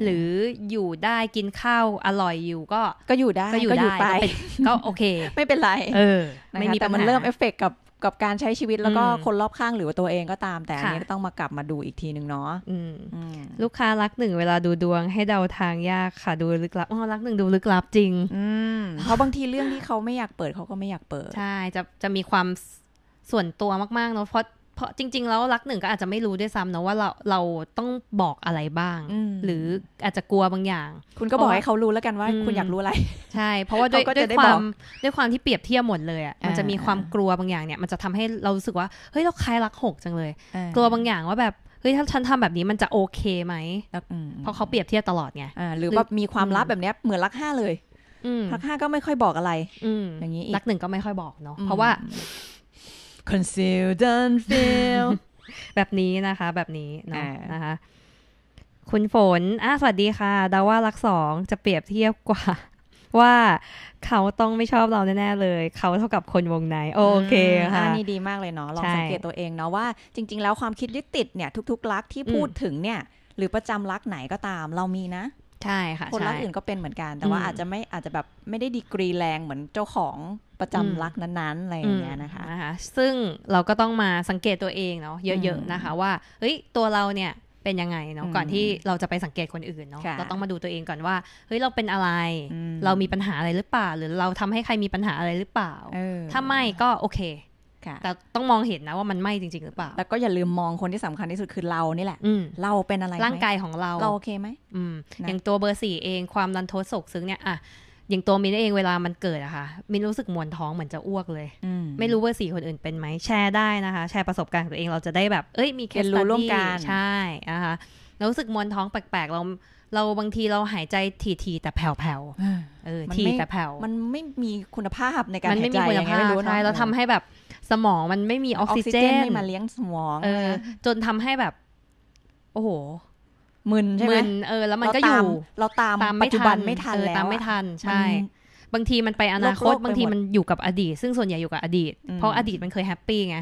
หรืออยู่ได้กินข้าวอร่อยอยู่ก็ ก็อยู่ได้ ก็อยู่ได้ก็โอเค ไม่เป็นไร เออ ไม่มีแต่มันเริ่มเอฟเฟกกับกับการใช้ชีวิตแล้วก็คนรอบข้างหรือว่าตัวเองก็ตาม แต่อันนี้ต้องมากลับมาดูอีกทีหนึ่งเนาะลูกค้ารักหนึ่งเวลาดูดวงให้เดาทางยากค่ะ ดูลึกลับอ๋อรักหนึ่งดูลึกลับจริงเพราะบางทีเรื่องที่เขาไม่อยากเปิดเขาก็ไม่อยากเปิด ใช่จะจะมีความส่วนตัวมากๆเนาะเพราะพราะจริงๆแล้วรักหนึ่งก็อาจจะไม่รู้ด้วยซ้ำนะว่าเราเราต้องบอกอะไรบ้าง หรืออาจจะกลัวบางอย่าง คุณก็บอกให้เขารู้แล้วกันว่า คุณอยากรู้อะไร ใช่ เพราะว่าด้วยด้วยความด้วยความที่เปรียบเทียบหมดเลยอ่ะมันจะมีความกลัวบางอย่างเนี่ย มันจะทำให้เรารู้สึกว่าเฮ้ยเราคล้ายรักหกจังเลย กลัวบางอย่างว่าแบบเฮ้ยถ้าฉันทำแบบนี้มันจะโอเคไหมเพราะเขาเปรียบเทียบตลอดไงหรือว่ามีความลับแบบนี้เหมือนรักห้าเลยรักห้าก็ไม่ค่อยบอกอะไรอย่างนี้รักหนึ่งก็ไม่ค่อยบอกเนาะเพราะว่า conceal don't feel แบบนี้นะคะ แบบนี้เนาะนะคะ คุณฝนอ่ะสวัสดีค่ะดาว่ารักสองจะเปรียบเทียบกว่า ว่าเขาต้องไม่ชอบเราแน่ๆเลย เขาเท่ากับคนวงไหน โอเคค่ะนี่ดีมากเลยเนาะลองสังเกตตัวเองเนาะว่าจริงๆแล้วความคิดยึดติดเนี่ยทุกๆรักที่พูดถึงเนี่ย หรือประจำรักไหนก็ตาม เรามีนะ ใช่ค่ะคนรักอื่นก็เป็นเหมือนกัน แต่ว่าอาจจะไม่อาจจะแบบไม่ได้ดีกรีแรงเหมือนเจ้าของประจำรักนั้น ๆอะไรอย่างเงี้ยนะคะ นะคะ ซึ่งเราก็ต้องมาสังเกตตัวเองเนาะเยอะๆนะคะว่าเฮ้ยตัวเราเนี่ยเป็นยังไงเนาะก่อนที่เราจะไปสังเกตคนอื่นเนาะเราต้องมาดูตัวเองก่อนว่าเฮ้ยเราเป็นอะไร เรามีปัญหาอะไรหรือเปล่า หรือเราทำให้ใครมีปัญหาอะไรหรือเปล่าถ้าไม่ก็โอเคแต่ต้องมองเห็นนะว่ามันไม่จริงๆ หรือเปล่าแล้วก็อย่าลืมมองคนที่สำคัญที่สุดคือเรานี่แหละ เราเป็นอะไรร่างกายของเราเราโอเคไหมอย่างตัวเบอร์สี่เองความรันทดสกซึ้งเนี่ยอ่ะอย่างตัวมินเองเวลามันเกิดอะค่ะมินรู้สึกมวนท้องเหมือนจะอ้วกเลยไม่รู้ว่าสี่คนอื่นเป็นไหม แชร์ได้นะคะ แชร์ประสบการณ์ตัวเองเราจะได้แบบเอ้ยมีเคสรู้ร่วมกันใช่นะคะเรารู้สึกมวนท้องแปลกๆเราเราบางทีเราหายใจทีๆแต่แผ่วๆเออทีแต่แผ่วมันไม่มีคุณภาพในการหายใจอย่ไม่มีคุะใช่เราทำให้แบบสมองมันไม่มีออกซิเจนไม่มาเลี้ยงสมองเออจนทำให้แบบ โอ้โหมึนใช่ไหมมึนเออแล้วมันก็อยู่เราตามตามไม่ทันไม่ทันแล้วตามไม่ทัน ใช่ บางทีมันไปอนาคต บางทีมันอยู่กับอดีต ซึ่งส่วนใหญ่อยู่กับอดีตเพราะอดีตมันเคยแฮปปี้ไง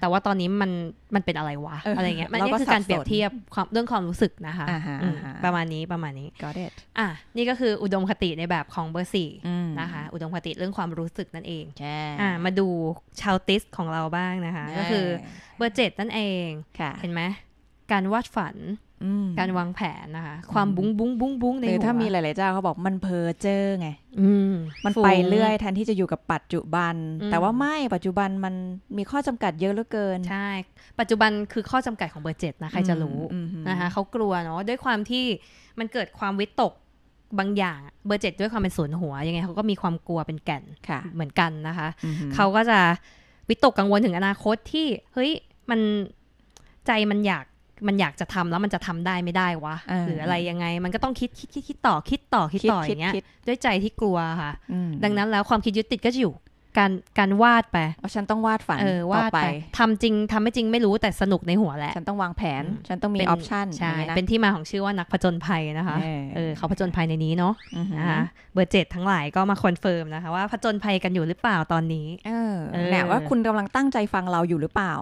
แต่ว่าตอนนี้มันมันเป็นอะไรวะอะไรเงี้ยมันนี่คือการเปรียบเทียบ เรื่องความรู้สึกนะคะ ประมาณนี้ประมาณนี้ก็เด็ดอ่ะนี่ก็คืออุดมคติในแบบของเบอร์สี่นะคะอุดมคติเรื่องความรู้สึกนั่นเองอ่ามาดูชาวติสของเราบ้างนะคะ ก็คือเบอร์เจ็ดนั่นเองเห็นไหมการวาดฝันการวางแผนนะคะ ความบุ้งบุ้งบุ้งบุ้งในวถ้ามีหลาย ๆ เจ้าเขาบอกมันเพอเจอไงมันไปเรื่อยแทนที่จะอยู่กับปัจจุบัน แต่ว่าไม่ปัจจุบันมันมีข้อจำกัดเยอะเหลือเกินใช่ปัจจุบันคือข้อจำกัดของเบอร์เจ็ดนะใครจะรู้นะคะเขากลัวเนาะด้วยความที่มันเกิดความวิตกบางอย่างเบอร์เจ็ดด้วยความเป็นศูนย์หัวยังไงเขาก็มีความกลัวเป็นแก่นเหมือนกันนะคะเขาก็จะวิตกกังวลถึงอนาคตที่ เฮ้ยมันใจมันอยากมันอยากจะทำแล้วมันจะทำได้ไม่ได้วะ หรืออะไรยังไง มันก็ต้องคิดคิดคิดต่อคิดต่อคิดต่ออย่างเงี้ยด้วยใจที่กลัวค่ะ ดังนั้นแล้วความคิดยึดติดก็จะอยู่การการวาดไปฉันต้องวาดฝันออวาดไป ทำจริง ทำไม่จริงไม่รู้แต่สนุกในหัวแหละ ฉันต้องวางแผนฉันต้องมีออปชั่นใช่เป็นที่มาของชื่อว่า นักผจญภัยนะคะเออเขาผจญภัยในนี้เนาะนะคะเบอร์เจ็ดทั้งหลายก็มาคอนเฟิร์มนะคะว่าผจญภัยกันอยู่หรือเปล่าตอนนี้เออแหลว่าคุณกำลังตั้งใจฟังเราอยู่หรือเปล่า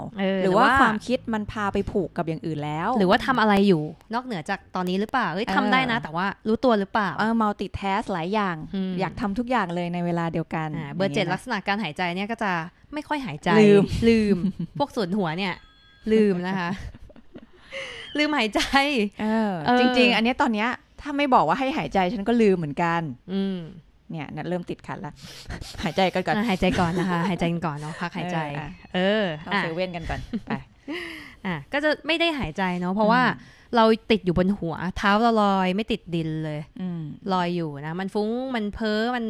หรือว่าความคิดมันพาไปผูกกับอย่างอื่นแล้ว หรือว่าทำอะไรอยู่นอกเหนือจากตอนนี้หรือเปล่าเอ้ยทำได้นะ แต่ว่ารู้ตัวหรือเปล่าเออมัลติแทสหลายอย่าง อยากทำทุกอย่างเลยในเวลาเดียวกันเบอร์เจ็ดลักษณะการหายใจเนี่ยก็จะไม่ค่อยหายใจลืมลืม พวกส่วนหัวเนี่ย ลืมนะคะ ลืมหายใจเออจริงๆ อันนี้ตอนเนี้ย ถ้าไม่บอกว่าให้หายใจฉันก็ลืมเหมือนกัน อืมเนี่ยนัดเริ่มติดขัดละหายใจกนก่อนหายใจก่อนนะคะ หายใจกันก่อนเนาะพักหายใจเออเอาเซเว่นกันก่อนไปอ่ะก็จะไม่ได้หายใจเนาะเพราะว่า เราติดอยู่บนหัว เท้าเราลอยไม่ติดดินเลยลอยอยู่นะมันฟุ้งมันเพ้อมัน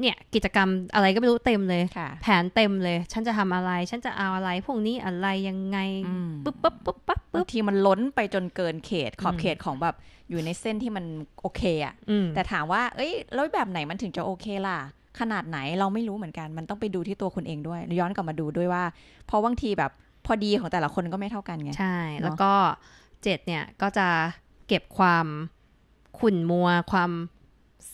เนี่ย กิจกรรมอะไรก็ไม่รู้เต็มเลย แผนเต็มเลย ฉันจะทำอะไร ฉันจะเอาอะไรพวกนี้อะไรยังไงปุ๊บปุ๊บปุ๊บปั๊บปุ๊บทีมันล้นไปจนเกินเขตขอบเขตของแบบอยู่ในเส้นที่มันโอเค อ่ะแต่ถามว่าเอ้ยแล้วแบบไหนมันถึงจะโอเคล่ะ ขนาดไหนเราไม่รู้เหมือนกัน มันต้องไปดูที่ตัวคุณเองด้วย ย้อนกลับมาดูด้วยว่า เพราะบางทีแบบพอดีของแต่ละคนก็ไม่เท่ากันไงใช่ แล้วก็เจ็ดเนี่ยก็จะเก็บความขุ่นมัวความ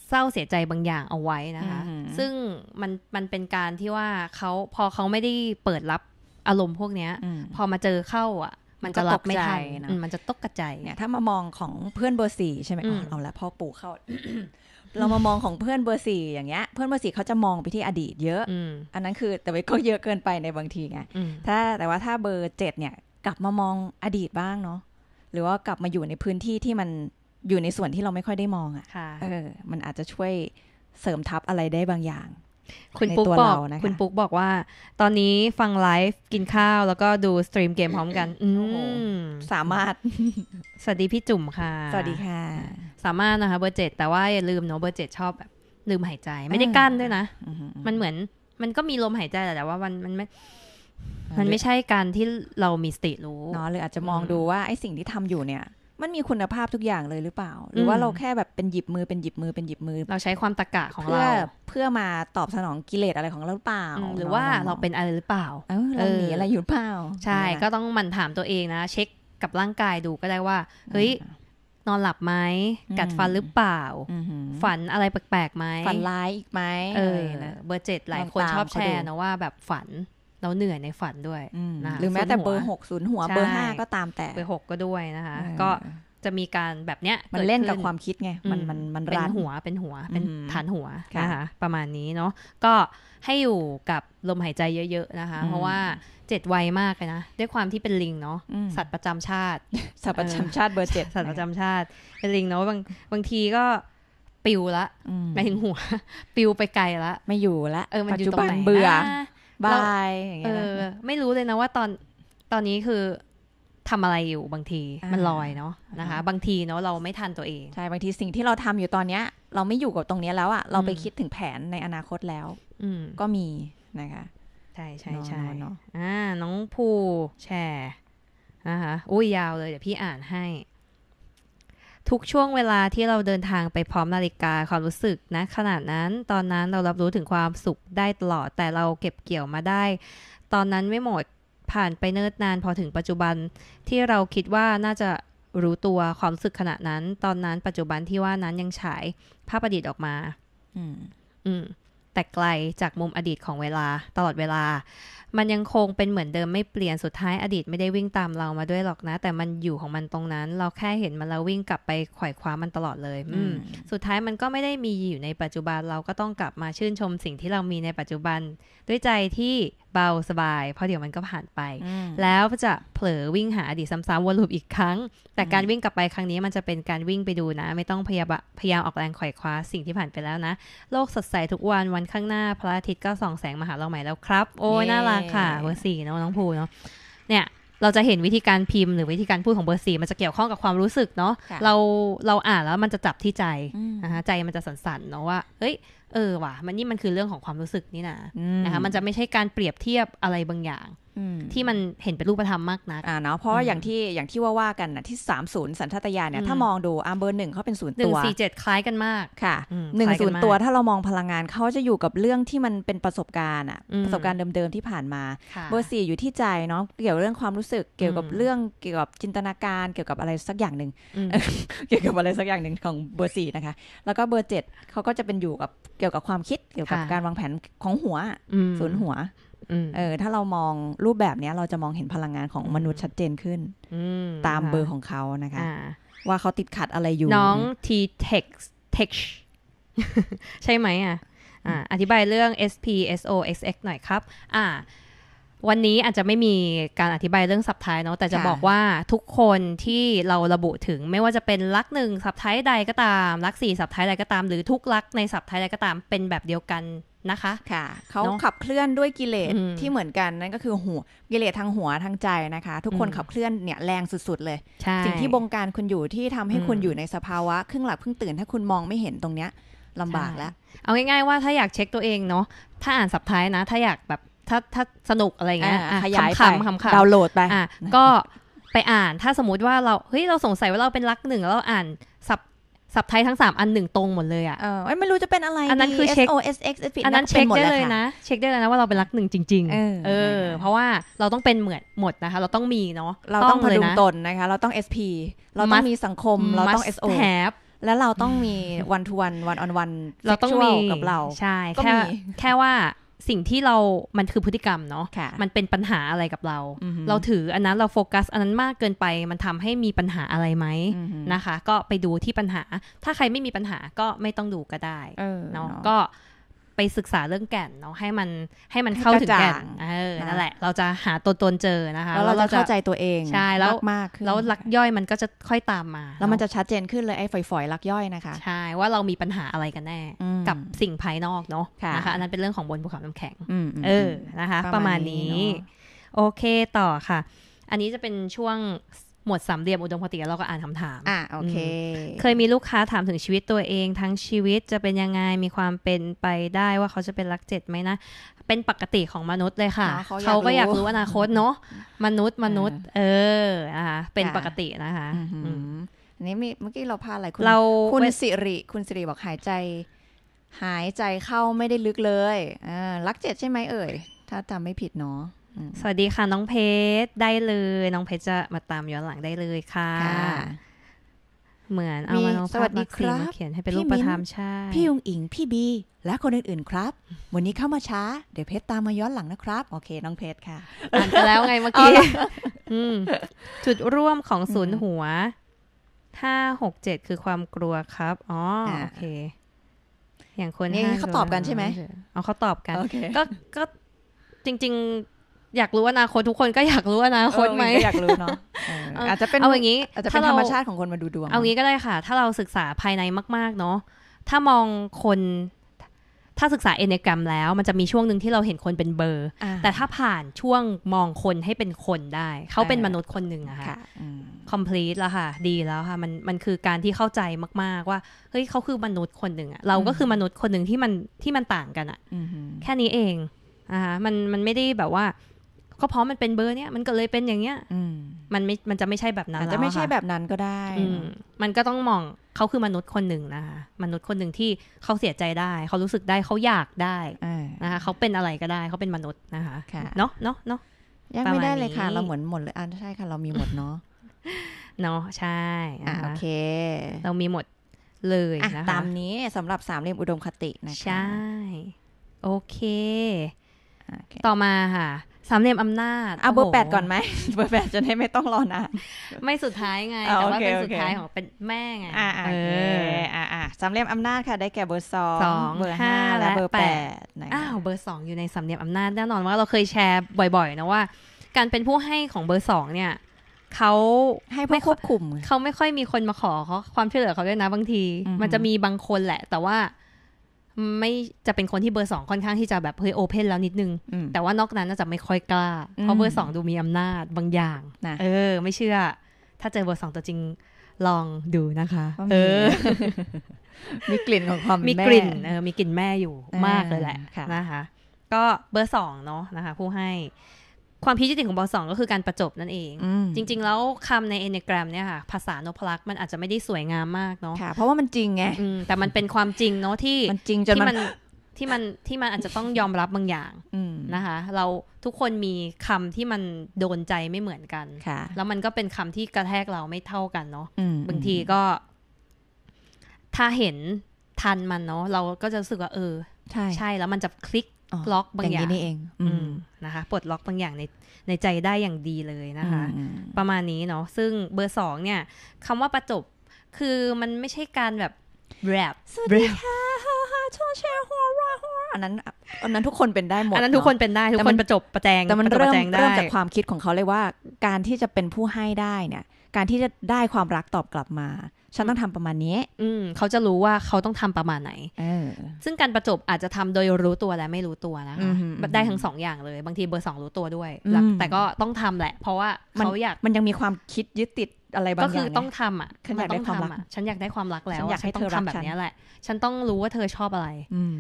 เศร้าเสียใจบางอย่างเอาไว้นะคะ ซึ่ง มันมันเป็นการที่ว่าเขาพอเขาไม่ได้เปิดรับอารมณ์พวกเนี้ย พอมาเจอเข้าอ่ะ มันจะรับไม่ทันมันจะตกกระจายเนี่ย ถ้ามามองของเพื่อนเบอร์สี่ใช่ไหมเอาละพ่อปู่เข้าเรามามองของเพื่อนเบอร์สี่อย่างเงี้ย เพื่อนเบอร์สี่เขาจะมองไปที่อดีตเยอะอันนั้นคือแต่ก็เยอะเกินไปในบางทีไงถ้าแต่ว่าถ้าเบอร์เจ็ดเนี่ยกลับมามองอดีตบ้างเนาะหรือว่ากลับมาอยู่ในพื้นที่ที่มันอยู่ในส่วนที่เราไม่ค่อยได้มองอะ่ะเออ มันอาจจะช่วยเสริมทับอะไรได้บางอย่าง คุณปุ๊กบอกนะะคุณปุ๊กบอกว่า ตอนนี้ฟังไลฟ์กินข้าวแล้วก็ดูสตรีมเกมพร้อมกัน อืสามารถ สวัสดีพี่จุ๋มค่ะสวัสดีค่ะ สามารถนะคะเบอร์เจ็ดแต่ว่าอย่าลืมเนาะเบอร์เจ็ดชอบแบบลืมหายใจ ไม่ได้กั้นด้วยนะ มันเหมือนมันก็มีลมหายใจแต่ว่ามันมันไม่ มันไม่ใช่การที่เรามีสติรู้เนาะรืออาจจะมองดูว่าไอ้สิ่งที่ทำอยู่เนี่ยมันมีคุณภาพทุกอย่างเลยหรือเปล่า หรือว่าเราแค่แบบเป็นหยิบมือเป็นหยิบมือเป็นหยิบมือ เราใช้ความตะกะของเราเพื่อเพื่อมาตอบสนองกิเลสอะไรของเราหรือเปล่าหรือว่าเราเป็นอะไรหรือเปล่าเราหนีอะไรอยู่เปล่าใช่ ก็ต้องมันถามตัวเองนะ เช็คกับร่างกายดูก็ได้ว่าเฮ้ยนอนหลับไหมกัดฟันหรือเปล่าฝันอะไรแปลกๆไหมฝันร้ายอีกไหมเออเบอร์เจ็ดหลายคนชอบแชร์นะว่าแบบฝันราเหนื่อยในฝันด้วยนะหรือแม้แต่เบอร์หกศูนย์หัวเบอร์ห้าก็ตามแต่เบอร์หกก็ด้วยนะคะ ก็จะมีการแบบเนี้ยมันเล่นกับความคิดไง มันมันมันเป็นหัวเป็นหัวเป็นฐานหัวนะคะประมาณนี้เนาะก็ให้อยู่กับลมหายใจเยอะๆนะคะ เพราะว่าเจ็ดไวมากเลยนะด้วยความที่เป็นลิงเนาะสัตว์ประจำชาติ สัตว์ประจำชาติเบอร์เจ็ดสัตว์ประจำชาติเป็นลิงเนาะบางบางทีก็ปิวละไม่ถึงหัว ปิวไปไกลละไม่อยู่ละเออมันอยู่ตรงไหนเบื่อบายอย่างเงี้ยไม่รู้เลยนะว่าตอน ตอนนี้คือ ทำอะไรอยู่บางที มันลอยเนาะนะคะ บางทีเนาะเราไม่ทันตัวเอง ใช่ บางทีสิ่งที่เราทำอยู่ตอนเนี้ย เราไม่อยู่กับตรงนี้แล้วอะเราไปคิดถึงแผนในอนาคตแล้ว อืก็มีนะคะ ใช่ใช่ใช่เนาะ อ่า น้องภู แชร์นะคะอุ้ยยาวเลย เดี๋ยวพี่อ่านให้ทุกช่วงเวลาที่เราเดินทางไปพร้อมนาฬิกาความรู้สึกนะ ขนาดนั้นตอนนั้นเรารับรู้ถึงความสุขได้ตลอดแต่เราเก็บเกี่ยวมาได้ ตอนนั้นไม่หมดผ่านไปเนิ่นนานพอถึงปัจจุบันที่เราคิดว่าน่าจะรู้ตัวความรู้สึกขณะนั้น ตอนนั้นปัจจุบันที่ว่านั้นยังฉายภาพอดีตออกมา อืมอืมแต่ไกลจากมุมอดีตของเวลาตลอดเวลามันยังคงเป็นเหมือนเดิมไม่เปลี่ยนสุดท้ายอดีตไม่ได้วิ่งตามเรามาด้วยหรอกนะ แต่มันอยู่ของมันตรงนั้น เราแค่เห็นมันแล้ววิ่งกลับไปขวายคว้า มันตลอดเลยอืสุดท้ายมันก็ไม่ได้มีอยู่ในปัจจุบันเราก็ต้องกลับมาชื่นชมสิ่งที่เรามีในปัจจุบันด้วยใจที่เบาสบาย เพราะเดี๋ยวมันก็ผ่านไป แล้วจะเผลอวิ่งหาอดีตซ้ำๆวนลูปอีกครั้ง แต่การวิ่งกลับไปครั้งนี้มันจะเป็นการวิ่งไปดูนะ ไม่ต้องพยาพยายามออกแรงไขว่คว้า สิ่งที่ผ่านไปแล้วนะโลกสดใสทุกวันวันข้างหน้าพระอาทิตย์ก็ส่องแสงมาหาเราใหม่แล้วครับโอ้ยน่ารัาค่ะเบอร์สี่เนาะน้องภูเนาะเนี่ยเราจะเห็นวิธีการพิมพ์ หรือวิธีการพูดของเบอร์สี่มันจะเกี่ยวข้องกับความรู้สึกเนาะเราเราอ่านแล้วมันจะจับที่ใจนะคะใจมันจะสันส่นๆเนาะว่าเฮ้ยเออว่ะมันนี่มันคือเรื่องของความรู้สึกนี่นะนะคะมันจะไม่ใช่การเปรียบเทียบอะไรบางอย่างที่มันเห็นเป็นรูปธรรมมากนักอ่าเนาะเพราะอย่างที่อย่างที่ว่าว่ากันนะที่สามศูนย์สันทัตยาเนี่ย ถ้ามองดูอาร์เบอร์หนึ่งเขาเป็นศูนย์ตัวหนึ่งสี่เจ็ดคล้ายกันมากค่ะหนึ่งศูนย์ตัวถ้าเรามองพลังงานเขาจะอยู่กับเรื่องที่มันเป็นประสบการณ์อะประสบการณ์เดิมๆที่ผ่านมาเบอร์สี่อยู่ที่ใจเนาะเกี่ยวเรื่องความรู้สึก เกี่ยวกับเรื่องเกี่ยวกับจินตนาการเกี่ยวกับอะไรสักอย่างหนึ่งเกี่ยวกับอะไรสักอย่างหนึ่งของเบอร์สี่นะคะ แล้วก็เบอร์เจ็ดเขาก็จะเป็นอยู่กับเกี่ยวกับความคิดเกี่ยวกับการวางแผนของหัวศูนย์หัวเออถ้าเรามองรูปแบบนี้เราจะมองเห็นพลังงานของมนุษย์ชัดเจนขึ้นตามเบอร์ของเขานะคะว่าเขาติดขัดอะไรอยู่น้อง T Tex t e ใช่ไหมอ่ะ อธิบายเรื่อง SP SOXX หน่อยครับ อ่า วันนี้อาจจะไม่มีการอธิบายเรื่องสับท้ายเนาะแต่จะบอกว่าทุกคนที่เราระบุถึง ไม่ว่าจะเป็นลักหนึ่งสับท้ายใดก็ตาม ลักสี่สับท้ายใดก็ตามหรือทุกลักในสับท้ายใดก็ตามเป็นแบบเดียวกันนะคะ ค่ะ เขาขับเคลื่อนด้วยกิเลสที่เหมือนกันนั่นก็คือหัวกิเลสทางหัวทางใจนะคะทุกคนขับเคลื่อนเนี่ยแรงสุดๆเลยสิ่งที่บงการคุณอยู่ที่ทำให้คุณอยู่ในสภาวะครึ่งหลับครึ่งตื่นถ้าคุณมองไม่เห็นตรงเนี้ยลำบากแล้ว เอาง่าย ๆว่า ถ้าอยากเช็คตัวเองเนาะถ้าอ่านสับท้ายนะ ถ้าอยากแบบถ้าถ้าสนุกอะไรเงี้ยขยายคำคำคำดาวน์โหลดไปก็ไปอ่านถ้าสมมติว่าเราเฮ้ยเราสงสัยว่าเราเป็นลักหนึ่งแล้วเราอ่านสับสับไทยทั้ง3อันหนึ่งตรงหมดเลยอ่ะ เออ ไม่รู้จะเป็นอะไร อันนั้นคือเช็ค O S X อันนั้นเช็คได้เลยนะ เช็คได้เลยนะว่าเราเป็นรักหนึ่งจริง ๆเออ เพราะว่าเราต้องเป็นเหมือนหมดนะคะ เราต้องมีเนาะ เราต้องพดุงตนนะคะ เราต้อง S P เราต้องมีสังคม เราต้อง S O แล้วเราต้องมีวันทวนวันออนวันเราต้องมีกับเรา ใช่แค่แค่ว่าสิ่งที่เรามันคือพฤติกรรมเนาะ มันเป็นปัญหาอะไรกับเรา เราถืออันนั้น เราโฟกัสอันนั้นมากเกินไป มันทำให้มีปัญหาอะไรไหมนะคะ ก็ไปดูที่ปัญหา ถ้าใครไม่มีปัญหาก็ไม่ต้องดูก็ได้ เนาะ ก็ไปศึกษาเรื่องแก่นเนาะให้มันให้มันเข้าถึงแก่นนั่นแหละ เราจะหาตัวตนเจอนะคะแล้วเราจะเข้าใจตัวเองใช่แล้วมากแล้วลักย่อยมันก็จะค่อยตามมา แล้วมันจะชัดเจนขึ้นเลยไอ้ฝอยๆลักย่อยนะคะใช่ว่าเรามีปัญหาอะไรกันแน่กับสิ่งภายนอกเนาะนะคะอันนั้นเป็นเรื่องของบนภูเขาน้ำแข็งเออนะคะ ประมาณนี้ โอเคต่อค่ะ อันนี้จะเป็นช่วงหมวดสามเหลี่ยมอุดมคติแล้วเราก็อ่านคำถามอ่าโอเคเคยมีลูกค้าถามถึงชีวิตตัวเอง ทั้งชีวิตจะเป็นยังไงมีความเป็นไปได้ว่าเขาจะเป็นรักเจ็ดไหมนะเป็นปกติของมนุษย์เลยค่ะ เขาก็อยากรู้อนาคตเนาะมนุษย์มนุษย์ เออนะคะเป็นปกตินะคะอันนี้เมื่อกี้เราพาอะไรคุณคุณสิริ คุณสิริบอกหายใจ หายใจเข้าไม่ได้ลึกเลยอ่ารักเจ็ดใช่ไหมเอ่ยถ้าจำไม่ผิดเนาะสวัสดีค่ะน้องเพชรได้เลย น้องเพชรจะมาตามย้อนหลังได้เลยค่ะ เหมือนเอามาลองสวัสดีครับมาเขียนให้เป็นรูปประทใช่พี่ยุงอิงพี่บี และคนอื่นๆ ครับ วันนี้เข้ามาช้า เดี๋ยวเพชรตามมาย้อนหลังนะครับ โอเค น้องเพชรค่ะอ่านไปแล้วไงเมื่อกี้จุดร่วมของศูนย์หัวห้าหกเจ็ดคือความกลัวครับ อ๋อโอเค อย่างคนนี้เขาตอบกันใช่ไหมเอาเขาตอบกันก็ก็จริงๆอยากรู้อนาคตทุกคนก็อยากรู้อนาคตไหมอยากรู้เนาะอาจจะเป็นเอาอย่างนี้อาจจะเป็นธรรมชาติของคนมาดูดวง เอางี้ก็ได้ค่ะ ถ้าเราศึกษาภายในมาก ๆ เนาะถ้ามองคน ถ้าศึกษาเอเนกรรม แล้ว มันจะมีช่วงหนึ่งที่เราเห็นคนเป็นเบอร์แต่ถ้าผ่านช่วงมองคนให้เป็นคนได้เขาเป็นมนุษย์คนหนึ่งอะค่ะ complete แล้วค่ะ ดีแล้วค่ะมันมันคือการที่เข้าใจมาก ๆ ว่าเฮ้ยเขาคือมนุษย์คนหนึ่งอะเราก็คือมนุษย์คนหนึ่งที่มันที่มันต่างกันอะแค่นี้เองนะคะมันมันไม่ได้แบบว่าก็เพราะมันเป็นเบอร์เนี้ยมันก็เลยเป็นอย่างเงี้ยมันไม่ มันจะไม่ใช่แบบนั้นอาจจะไม่ใช่แบบนั้นก็ได้มันก็ต้องมองเขาคือมนุษย์คนหนึ่งนะคะมนุษย์คนหนึ่งที่เขาเสียใจได้เขารู้สึกได้เขาอยากได้นะคะเขาเป็นอะไรก็ได้เขาเป็นมนุษย์นะคะเนาะเนาะเนาะยังไม่ได้เลยค่ะเราเหมือนหมดเลยอ่าใช่ค่ะเรามีหมดเนาะเนาะใช่อ่าโอเค เรามีหมด เลยนะคะตามนี้สำหรับสามเล่มอุดมคตินะคะใช่ โอเค ต่อมาค่ะสามเหลี่ยมอำนาจเอาเบอร์แปดก่อนไหมเบอร์แปดจะได้ไม่ต้องรอนานไม่สุดท้ายไงแต่ว่าเป็นสุดท้ายของเป็นแม่ไงอ่าโอเคอ่าอ่าสามเหลี่ยมอำนาจค่ะ ได้แก่เบอร์สองเบอร์ห้าและเบอร์แปดอ้าวเบอร์สองอยู่ในสามเหลี่ยมอำนาจแน่นอนว่าเราเคยแชร์บ่อย ๆ นะว่า การเป็นผู้ให้ของเบอร์สองเนี่ยเขาให้ไม่ควบคุมเขาไม่ค่อยมีคนมาขอเขาความช่วยเหลือเขาด้วยนะบางที มันจะมีบางคนแหละ แต่ว่าไม่จะเป็นคนที่เบอร์สองค่อนข้างที่จะแบบเฮ้ยโอเพนแล้วนิดนึง แต่ว่านอกนั้นน่าจะไม่ค่อยกล้าเพราะเบอร์สองดูมีอำนาจบางอย่างนะเออไม่เชื่อ ถ้าเจอเบอร์สองตัวจริงลองดูนะคะ เออ มีกลิ่นของความมีกลิ่นเออมีกลิ่นแม่อยู่มากเลยแหละนะคะ ก็เบอร์สองเนาะนะคะ ผู้ให้ความพีคจริงของบอสองก็คือการประจบนั่นเอง จริง ๆแล้วคำในเอเนกรมเนี่ยค่ะ ภาษานพลักษ์มันอาจจะไม่ได้สวยงามมากเนาะเพราะว่ามันจริงไงแต่มันเป็นความจริงเนาะที่มันจริงจนมันที่มันที่มันอาจจะต้องยอมรับบางอย่างนะคะ เราทุกคนมีคำที่มันโดนใจไม่เหมือนกัน แล้วมันก็เป็นคำที่กระแทกเราไม่เท่ากันเนาะบางทีก็ ถ้าเห็นทันมันเนาะเราก็จะรู้สึกว่าเออใช่ใช่แล้วมันจะคลิกล็อกบางอย่างนี่เองนะคะปลดล็อกบางอย่างในในใจได้อย่างดีเลยนะคะ ประมาณนี้เนาะซึ่งเบอร์สองเนี่ยคำว่าประจบคือมันไม่ใช่การแบบแรปสวัสดีค่ะฮ่าฮ่าช่องแชร์หัวหัวอันนั้นอันนั้นทุกคนเป็นได้หมดอันนั้นทุกคนเป็นได้ทุกคนประจบประแจงแต่มันเริ่มเริ่มจากความคิดของเขาเลยว่าการที่จะเป็นผู้ให้ได้เนี่ย การที่จะได้ความรักตอบกลับมาฉันต้องทำประมาณนี้ อืม เขาจะรู้ว่าเขาต้องทำประมาณไหน ซึ่งการประจบอาจจะทำโดยรู้ตัวและไม่รู้ตัวนะคะ ได้ทั้งสองอย่างเลย บางทีเบอร์สองรู้ตัวด้วย แต่ก็ต้องทำแหละ เพราะว่า เขาอยากมันยังมีความคิดยึดติดอะไรบางอย่าง ก็คือต้องทำอ่ะ ฉันอยากได้ความรัก ฉันอยากได้ความรักแล้วฉันอยากให้เธอทำแบบนี้แหละ ฉันต้องรู้ว่าเธอชอบอะไร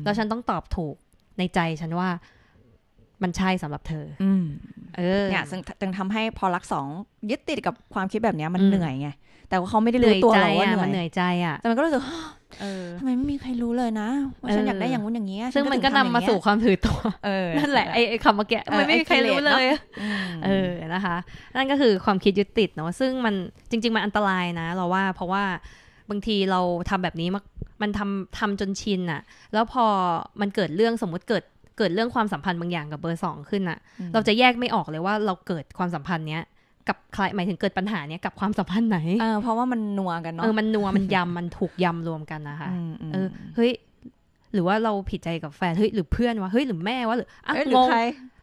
แล้วฉันต้องตอบถูกในใจฉันว่ามันใช่สำหรับเธอ อืเออเนี่ยจึงจึงทำให้พอรักสองยึดติดกับความคิดแบบนี้มันเหนื่อยไงแต่ว่าเขาไม่ได้รู้ตัวเราว่าเหนื่อยใจอ่ะ แต่มันก็รู้สึกทำไมไม่มีใครรู้เลยนะ ว่าฉันอยากได้อย่างนู้น อย่างนี้ซึ่งมันก็นำมาสู่ความถือตัวนั่นแหละไอ้คำเมื่อกี้ม่ไม่มีใครรู้เลยเออนะคะ นั่นก็คือความคิดยึดติดเนาะซึ่งมันจริง ๆมันอันตรายนะเราว่าเพราะว่าบางทีเราทำแบบนี้มันทำทำจนชินอะแล้วพอมันเกิดเรื่องสมมุติเกิดเกิดเรื่องความสัมพันธ์บางอย่างกับเบอร์สองขึ้นอะเราจะแยกไม่ออกเลยว่าเราเกิดความสัมพันธ์เนี้ยกับใครหมายถึงเกิดปัญหาเนี้ยกับความสัมพันธ์ไหน เออเพราะว่ามันนัวกันเนาะ เออมันนัวมันยำมันถูกยำรวมกันนะคะ เออเฮ้ยหรือว่าเราผิดใจกับแฟนเฮ้ยหรือเพื่อนวะเฮ้ยหรือแม่วะหรืออ้หรือใคร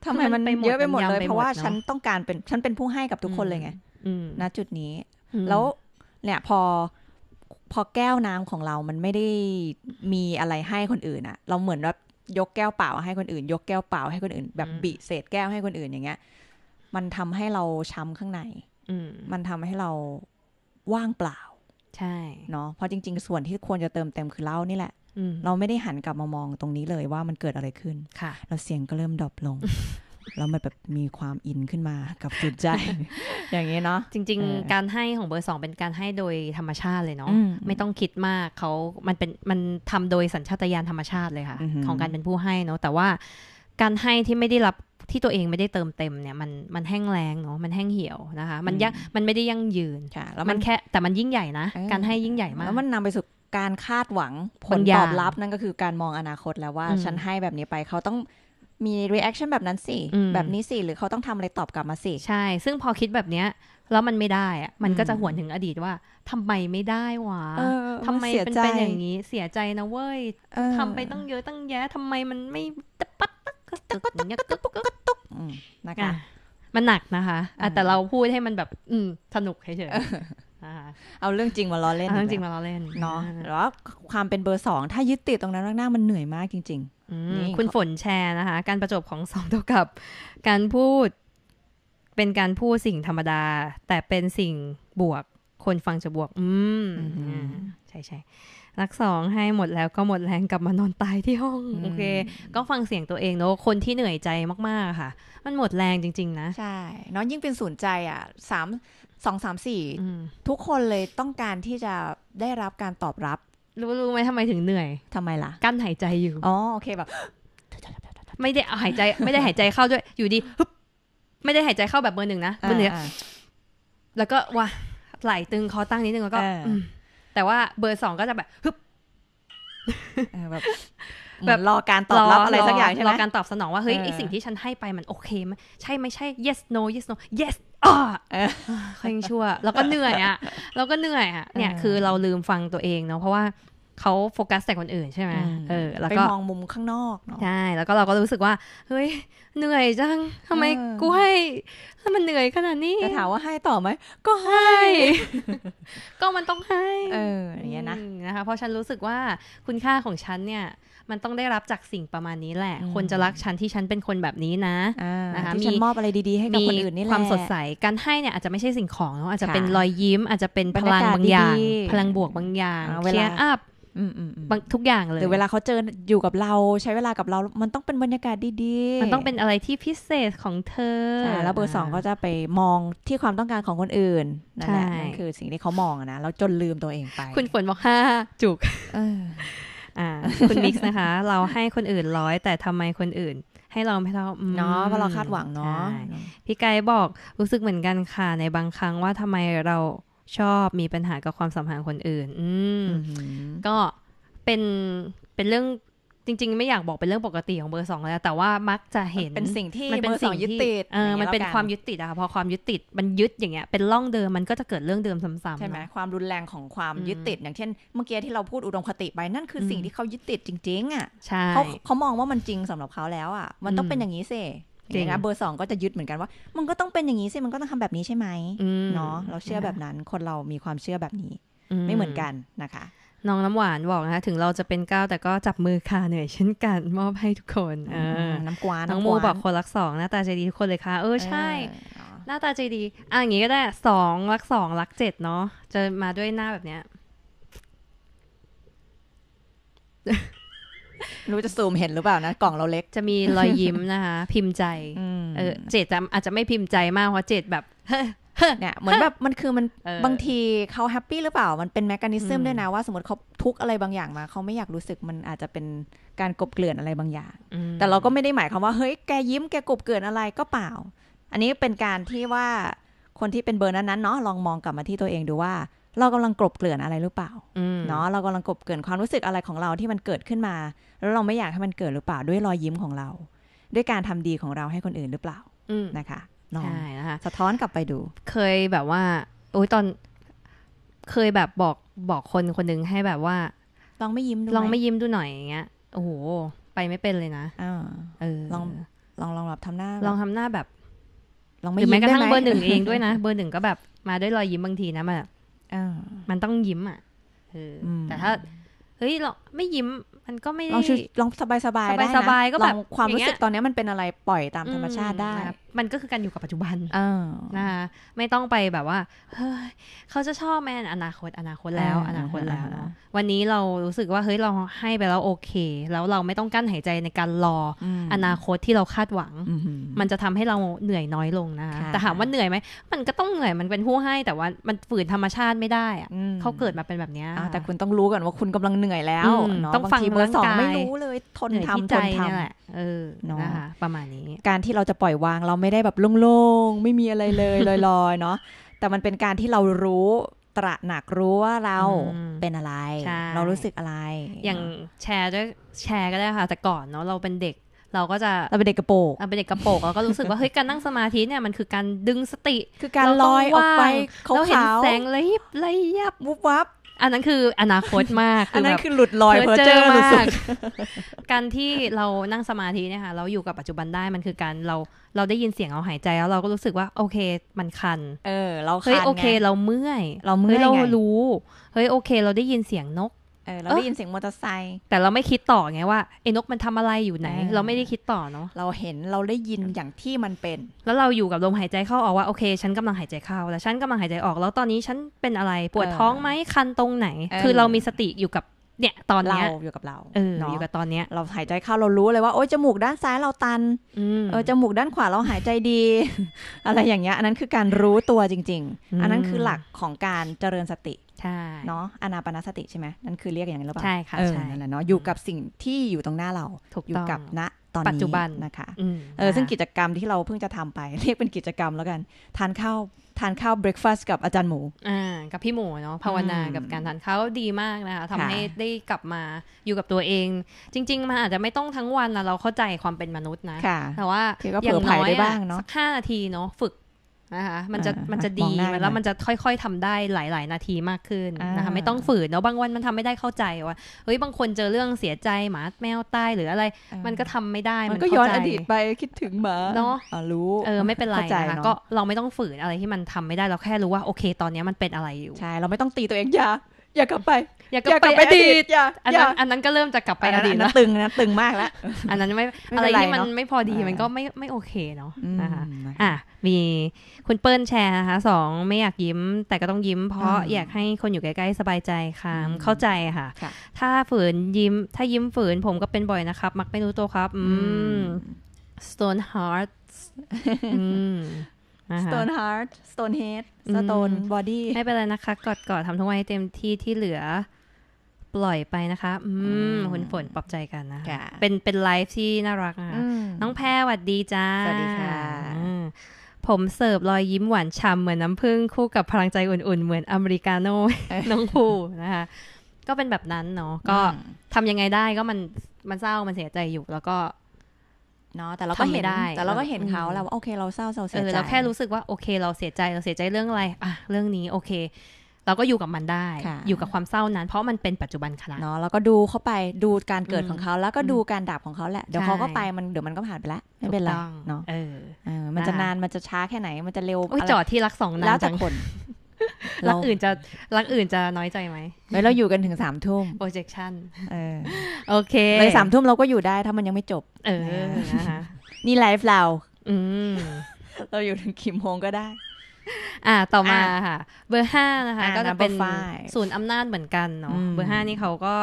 ทำไมมันเยอะไปหมดเลย เพราะว่าฉันต้องการเป็นฉันเป็นผู้ให้กับทุกคนเลยไงณจุดนี้ แล้วเนี่ยพอพอแก้วน้ำของเรา มันไม่ได้มีอะไรให้คนอื่นอะเราเหมือนว่ายกแก้วเปล่าให้คนอื่น ยกแก้วเปล่าให้คนอื่นแบบ บิเศษแก้วให้คนอื่นอย่างเงี้ยมันทำให้เราช้ำข้างใน มันทำให้เราว่างเปล่า ใช่ เนาะเพราะจริง ๆ ส่วนที่ควรจะเติมเต็มคือเล่านี่แหละ เราไม่ได้หันกลับมามองตรงนี้เลยว่ามันเกิดอะไรขึ้นเราเสียงก็เริ่มดรอปลง แล้วมันแบบมีความอินขึ้นมากับจุดใจ อย่างนี้เนาะ จริง ๆ การให้ของเบอร์สองเป็นการให้โดยธรรมชาติเลยเนาะ ไม่ต้องคิดมากเขามันเป็น มันทำโดยสัญชาตญาณธรรมชาติเลยค่ะ ของการเป็นผู้ให้เนาะ แต่ว่าการให้ที่ไม่ได้รับที่ตัวเองไม่ได้เติมเต็มเนี่ย มันมันแห้งแรงเนาะมันแห้งเหี่ยวนะคะมันยังมันไม่ได้ยั่งยืนแล้วมันแค่แต่มันยิ่งใหญ่นะ การให้ยิ่งใหญ่มาก แล้วมันนำไปสู่การคาดหวังผลตอบรับนั่นก็คือการมองอนาคตแล้วว่า ฉันให้แบบนี้ไปเขาต้องมี reaction แบบนั้นสิ แบบนี้สิ หรือเขาต้องทำอะไรตอบกลับมาสิ ใช่ ซึ่งพอคิดแบบเนี้ยแล้วมันไม่ได้อะมันก็จะหวนถึงอดีตว่าทำไมไม่ได้วะทำไมเป็นอย่างนี้ เสียใจนะเว้ยทำไปตั้งเยอะตั้งแยะทำไมมันไม่ปัดตุกกตุกตุกกตุกนะคะมันหนักนะคะ แต่เราพูดให้มันแบบ อืสนุกเฉยเอาเรื่องจริงมาล้อเล่นเรื่องจริงมาล้อเล่นเนาะแล้วความเป็นเบอร์สองถ้ายึดติดตรงนั้นมากๆมันเหนื่อยมากจริงๆคุณฝนแชร์นะคะ การประจบของสองเท่ากับ การพูดเป็นการพูดสิ่งธรรมดา แต่เป็นสิ่งบวก คนฟังจะบวก อืมใช่ใช่รักสองให้หมดแล้วก็หมดแรงกลับมานอนตายที่ห้องโอเค ก็ฟังเสียงตัวเองเนาะคนที่เหนื่อยใจมากๆ ค่ะ มันหมดแรงจริงๆนะใช่เนาะยิ่งเป็นศูนย์ใจอ่ะสามสองสามสี่ทุกคนเลยต้องการที่จะได้รับการตอบรับ รู้รู้ไหมทำไมถึงเหนื่อยทำไมล่ะกั้นหายใจอยู่อ๋อโอเคแบบ ไม่ได้หายใจ ไม่ได้หายใจเข้าด้วยอยู่ดีไม่ได้หายใจเข้าแบบเบอร์หนึ่งนะเบอร์หนึ่งแล้วก็ว่าไหลตึงคอตั้งนิดนึงแล้วก็แต่ว่าเบอร์สองก็จะแบบฮึบแบบแบบรอการตอบรับอะไรสักอย่างใช่ไหมรอการตอบสนองว่าเฮ้ยไอสิ่งที่ฉันให้ไปมันโอเคไหมใช่ ไม่ใช่ yes no yes no yes อ๋อค่อยชั่ว แล้วก็เหนื่อยอ่ะ แล้วก็เหนื่อยอ่ะ เนี่ย คือเราลืมฟังตัวเองเนาะเพราะว่าเขาโฟกัสแต่คนอื่นใช่ไหมเออแล้วก็มองมุมข้างนอกเนาะใช่ แล้วก็เราก็รู้สึกว่า เฮ้ย เหนื่อยจังทำไมกูให้ถ้ามันเหนื่อยขนาดนี้จะถามว่าให้ต่อไหม ก็ให้ ก็มันต้องให้ เออ อย่างเงี้ยนะนะคะ เพราะฉันรู้สึกว่าคุณค่าของฉันเนี่ย มันต้องได้รับจากสิ่งประมาณนี้แหละ คนจะรักฉันที่ฉันเป็นคนแบบนี้นะนะคะที่ฉันมอบอะไรดี ๆให้กับคนอื่นนี่แหละความสดใส การให้เนี่ยอาจจะไม่ใช่สิ่งของเนาะอาจจะเป็นรอยยิ้ม อาจจะเป็นพลังบางอย่าง พลังบวกบางอย่างเคล์อัพทุกอย่างเลยหรือเวลาเขาเจออยู่กับเรา ใช้เวลากับเรา มันต้องเป็นบรรยากาศดีๆ มันต้องเป็นอะไรที่พิเศษของเธอ แล้วเบอร์สองก็จะไปมองที่ความต้องการของคนอื่นนั่นแหละนนั่คือสิ่งที่เขามองนะแล้วจนลืมตัวเองไปคุณฝนบอกฮ่าจุกคุณมิกซ์นะคะ เราให้คนอื่นร้อย แต่ทำไมคนอื่น ให้เราไม่เท่าเนาะเพราะเราคาดหวังเนาะพี่ไกบอกรู้สึกเหมือนกันค่ะ ในบางครั้งว่าทำไมเราชอบมีปัญหากับความสัมพันธ์คนอื่น อืก็เป็นเป็นเรื่องจริงๆ ไม่อยากบอกเป็นเรื่องปกติของเบอร์สองแล้วแต่ว่ามักจะเห็นเป็นสิ่งที่มันเป็นสิ่งยึดติดเออมันเป็นความยึดติดอะค่ะพอความยึดติดมันยึดอย่างเงี้ยเป็นล่องเดิมมันก็จะเกิดเรื่องเดิมซ้ำๆใช่ไหมความรุนแรงของความยึดติด อย่างเช่น เมื่อกี้ที่เราพูดอุดมคติไปนั่นคือสิ่งที่เขายึดติดจริงๆอะเขาเขามองว่ามันจริงสำหรับเขาแล้วอะมันต้องเป็นอย่างนี้สิจริงนะเบอร์สองก็จะยึดเหมือนกันว่ามันก็ต้องเป็นอย่างนี้สิมันก็ต้องทำแบบนี้ใช่ไหมเนาะเราเชื่อแบบนั้นคนเรามีความเชื่อแบบนี้ไม่เหมือนกันนะคะน้องน้ำหวานบอกนะคะถึงเราจะเป็นก้าวแต่ก็จับมือค่ะเหนื่อย เช่นกันมอบให้ทุกคนน้ำกวานน้องโมบอกคนรักสองหน้าตาใจดีทุกคนเลยค่ะ เออใช่ หน้าตาใจดีอ่ะอย่างงี้ก็ได้สองรักสองรักเจ็ดเนาะจะมาด้วยหน้าแบบเนี้ยรู้จะซูมเห็นหรือเปล่านะกล่องเราเล็กจะมีรอยยิ้มนะคะพิมพ์ใจเออเจตอาจจะไม่พิมพ์ใจมากเพราะเจตแบบเนี่ยเหมือนแบบมันคือมันบางทีเขาแฮปปี้หรือเปล่ามันเป็นแมกนิซึมด้วยนะว่าสมมติเขาทุกอะไรบางอย่างมาเขาไม่อยากรู้สึกมันอาจจะเป็นการกบเกลื่อนอะไรบางอย่างแต่เราก็ไม่ได้หมายความว่าเฮ้ยแกยิ้มแกกบเกลื่อนอะไรก็เปล่า อันนี้เป็นการที่ว่าคนที่เป็นเบอร์นั้นๆเนาะลองมองกลับมาที่ตัวเองดูว่าเรากำลังกลบเกลื่อนอะไรหรือเปล่า เนาะเรากำลังกลบเกลื่อนความรู้สึกอะไรของเราที่มันเกิดขึ้นมา แล้วเราไม่อยากให้มันเกิดหรือเปล่าด้วยรอยยิ้มของเรา ด้วยการทำดีของเราให้คนอื่นหรือเปล่านะคะลองในะคะสะท้อนกลับไปดู เคยแบบว่าโอ้ยตอนเคยแบบบอกบอกคนคนหนึ่งให้แบบว่าลองไม่ยิ้มดูลองไม่ยิ้มดูหน่อยอย่างเงี้ยโอ้โหไปไม่เป็นเลยนะเออลอง ลองลองแบบทำหน้า ลองทำหน้าแบบลองไม่ยิ้มหรือแม้กระทั่งเบอร์หนึ่งเองด้วยนะเบอร์หนึ่งก็แบบ มาด้วยรอยยิ้มบางทีนะมามันต้องยิ้มอ่ะแต่ถ้า เฮ้ยเราไม่ยิ้มมันก็ไม่ลองลองสบายสบายสบายก็แบบความรู้สึกตอนนี้มันเป็นอะไรปล่อยตามธรรมชาติได้มันก็คือการอยู่กับปัจจุบันนะคะไม่ต้องไปแบบว่าเฮ้ยเขาจะชอบแม่อนาคตอนาคตแล้ว อนาคตแล้ววันนี้เรารู้สึกว่าเฮ้ยเราให้ไปแล้วโอเค แล้วเราไม่ต้องกั้นหายใจในการรออนาคตที่เราคาดหวัง มันจะทำให้เราเหนื่อยน้อยลงนะคะแต่ถามว่าเหนื่อยไหมมันก็ต้องเหนื่อยมันเป็นผู้ให้แต่ว่ามันฝืนธรรมชาติไม่ได้อะเขาเกิดมาเป็นแบบนี้แต่คุณต้องรู้ก่อนว่าคุณกำลังเหนื่อยแล้ว ต้องฟังเบอร์สองไม่รู้เลยทนทำทนทำเออนะคะประมาณนี้การที่เราจะปล่อยวางเราไม่ได้แบบโล่งๆ ไม่มีอะไรเลย ลอยๆ เนาะ แต่มันเป็นการที่เรารู้ตระหนักรู้ว่าเราเป็นอะไร เรารู้สึกอะไร อย่างแชร์ด้วยแชร์ก็ได้ค่ะ แต่ก่อนเนาะเราเป็นเด็กเราก็จะเราเป็นเด็กกระโปงเราเป็นเด็กกระโปงเราก็รู้สึกว่าเฮ้ยการนั่งสมาธิเนี่ยมันคือการดึงสติ คือการลอยออกไปเราเห็นแสงเลยยิบเลยยับวุบวับอันนั้นคืออนาคตมาก อันนั้นคือหลุดลอยเพอเจอมากการที่เรานั่งสมาธิเนี่ยค่ะ เราอยู่กับปัจจุบันได้มันคือการเราเราได้ยินเสียงเอาหายใจแล้วเราก็รู้สึกว่าโอเค มันคัน เออ เราคันเฮ้ยโอเคเราเมื่อย เราเมื่อยเรารู้เฮ้ยโอเค เราได้ยินเสียงนกเออเราได้ยินเสียงมอเตอร์ไซค์ แต่เราไม่คิดต่อไงว่าไอ้นกมันทำอะไรอยู่ไหน เราไม่ได้คิดต่อเนาะเราเห็นเราได้ยินอย่างที่มันเป็น แล้วเราอยู่กับลมหายใจเข้าออกว่าโอเค ฉันกำลังหายใจเข้าแต่ฉันกำลังหายใจออกแล้วตอนนี้ฉันเป็นอะไรปวดท้องไหมคันตรงไหน คือเรามีสติอยู่กับเนี่ยตอนเราอยู่กับเราเอออยู่กับตอนเนี้ยเราหายใจเข้าเรารู้เลยว่าโอ้ยจมูกด้านซ้ายเราตันเออจมูกด้านขวาเราหายใจดีอะไรอย่างเงี้ยอันนั้นคือการรู้ตัวจริง ๆ อันนั้นคือหลักของการเจริญสติใช่เนาะอนาปนาสติใช่ไหมนั่นคือเรียกอย่างนี้หรือเปล่าใช่ค่ะใช่นั่นแหละเนาะอยู่กับสิ่งที่อยู่ตรงหน้าเราถูกอยู่กับณตอนนี้ปัจจุบันนะคะเออซึ่งกิจกรรมที่เราเพิ่งจะทำไป เรียกเป็นกิจกรรมแล้วกัน ทานข้าวทานข้าวเบรคฟาสต์กับอาจารย์หมูอ่ากับพี่หมูเนาะภาวนากับการทานข้าวดีมากนะคะทำให้ได้กลับมาอยู่กับตัวเอง จริง ๆมันอาจจะไม่ต้องทั้งวันนะเราเข้าใจความเป็นมนุษย์นะ แต่ว่าอย่างน้อย สักห้านาทีเนาะฝึกนะคะมันจะมันจะดี แล้วมันจะค่อย ๆทำได้หลาย ๆ นาทีมากขึ้นนะคะไม่ต้องฝืนเนาะบางวันมันทำไม่ได้เข้าใจว่าเฮ้ยบางคนเจอเรื่องเสียใจหมาแมวตายหรืออะไร มันก็ทำไม่ได้ มันก็ย้อนอดีตไปคิดถึงหมาเนาะรู้ เออไม่เป็นไรนะคะก็เราไม่ต้องฝืนอะไรที่มันทำไม่ได้เราแค่รู้ว่าโอเคตอนนี้มันเป็นอะไรอยู่ ใช่เราไม่ต้องตีตัวเองอย่าอย่ากลับไปอย่ากลับไปอดีตอันนั้นอันนั้นก็เริ่มจะกลับไปอดีตนะตึงนะ ตึงมากแล้วอันนั้นไม่อะไรที่มันไม่พอดีมันก็ไม่ไม่โอเคเนาะนะคะอ่ะมีคุณเปิ้ลแชร์นะคะสองไม่อยากยิ้ม แต่ก็ต้องยิ้มเพราะอยากให้คนอยู่ใกล้ๆสบายใจค่ะเข้าใจค่ะ ถ้าฝืนยิ้ม ถ้ายิ้มฝืนผมก็เป็นบ่อยนะครับ มักไม่รู้ตัวครับอืม stone heart stone heart stone head stone body ไม่เป็นไรนะคะกอดๆทำทุกวันให้เต็มที่ที่เหลือปล่อยไปนะคะอืมคุณฝนปลอบใจกันนะ เป็นเป็นไลฟ์ที่น่ารักนะะน้องแพรสวัสดีจ้าสวัสดีค่ะผมเสิร์ฟรอยยิ้มหวานฉ่ำเหมือนน้ำผึ้งคู่กับพลังใจอุ่นๆเหมือนอเมริกาโน่น้องภูนะคะก็เป็นแบบนั้นเนาะก็ทำยังไงได้ก็มัน มันเศร้ามันเสียใจอยู่แล้วก็เนาะแต่เราก็เห็นได้ แต่เราก็เห็นเขาแล้วว่าโอเคเราเศร้าเราเสียใจเราแค่รู้สึกว่า โอเคเราเสียใจเราเสียใจเรื่องอะไรอ่ะเรื่องนี้โอเคเราก็อยู่กับมันได้ อยู่กับความเศร้านั้น เพราะมันเป็นปัจจุบันขณะเนาะแล้วก็ดูเข้าไปดูการเกิดของเขา แล้วก็ดูการดับของเขาแหละ เดี๋ยวเขาก็ไปมันเดี๋ยวมันก็ผ่านไปแล้ว ไม่เป็นไร เนาะเออ มันจะนานมันจะช้าแค่ไหนมันจะเร็วจอดที่รักสองนานแล้วแต่คนรักอื่นจะรักอื่นจะน้อยใจไหม ไม่เราอยู่กันถึงสามทุ่ม projection เออโอเคในสามทุ่มเราก็อยู่ได้ถ้ามันยังไม่จบ เออนะคะนี่ไลฟ์เราอืมเราอยู่ถึงกี่โมงก็ได้อ่าต่อมาค่ะ เบอร์ห้านะคะ ก็จะเป็นศูนย์อำนาจเหมือนกันเนาะ เบอร์ห้านี่เขาก็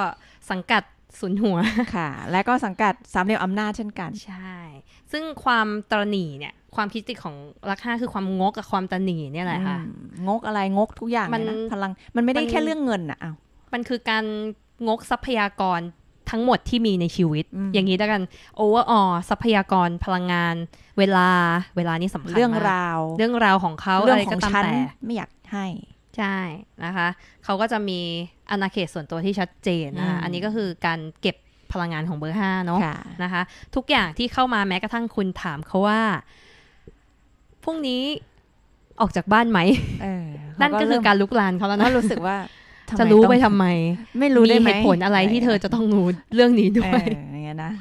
สังกัดศูนย์หัวค่ะ และก็สังกัดสามเหลี่ยมอำนาจเช่นกัน ใช่ ซึ่งความตรณีเนี่ย ความคิดติของรักห้าคือความงกกับความตรณีเนี่ยแหละค่ะ งกอะไรงกทุกอย่างมันพลังมันไม่ได้แค่เรื่องเงินอะอ้ามันคือการงกทรัพยากรทั้งหมดที่มีในชีวิต อย่างนี้ด้วยกัน โอเวอร์ออทรัพยากรพลังงานเวลา เวลานี่สำคัญเรื่องราว เรื่องราวของเขาเรื่องของฉันไม่อยากให้ใช่นะคะเขาก็จะมีอนณาเขตส่วนตัวที่ชัดเจนนะะอันนี้ก็คือการเก็บพลังงานของเบอร์ห้าเนาะนะคะทุกอย่างที่เข้ามาแม้กระทั่งคุณถามเขาว่าพรุ่งนี้ออกจากบ้านไหมนั่นก็คือการลุกลานเขาแล้วนะรู้สึกว่าจะรู้ไปทำไม ไม่รู้ได้ไหมเหตุผลอะไรที่เธอจะต้องรู้เรื่องนี้ด้วยอย่างเงี้ยนะ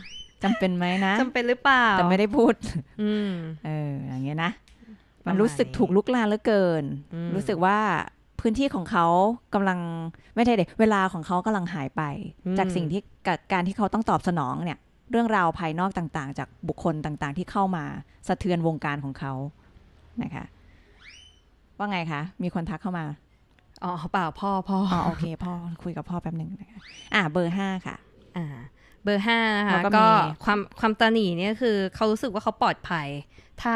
จำเป็นไหมนะจำเป็นหรือเปล่าแต่ไม่ได้พูด อืมเอออย่างเงี้ยนะมันรู้สึกถูกลุกลามเหลือเกินรู้สึกว่าพื้นที่ของเขากำลังไม่ใช่เด็กเวลาของเขากำลังหายไปจากสิ่งที่การที่เขาต้องตอบสนองเนี่ย เรื่องราวภายนอกต่างๆ จากบุคคลต่างๆ ที่เข้ามาสะเทือนวงการของเขานะคะว่าไงคะมีคนทักเข้ามาอ๋อเปล่าพ่อพ่ออ๋อโอเคพ่อคุยกับพ่อแป๊บหนึ่งนะคะอ่าเบอร์ห้าค่ะ อ่าเบอร์ห้านะคะก็ความความตนีเนี่ยคือเขารู้สึกว่าเขาปลอดภัย ถ้า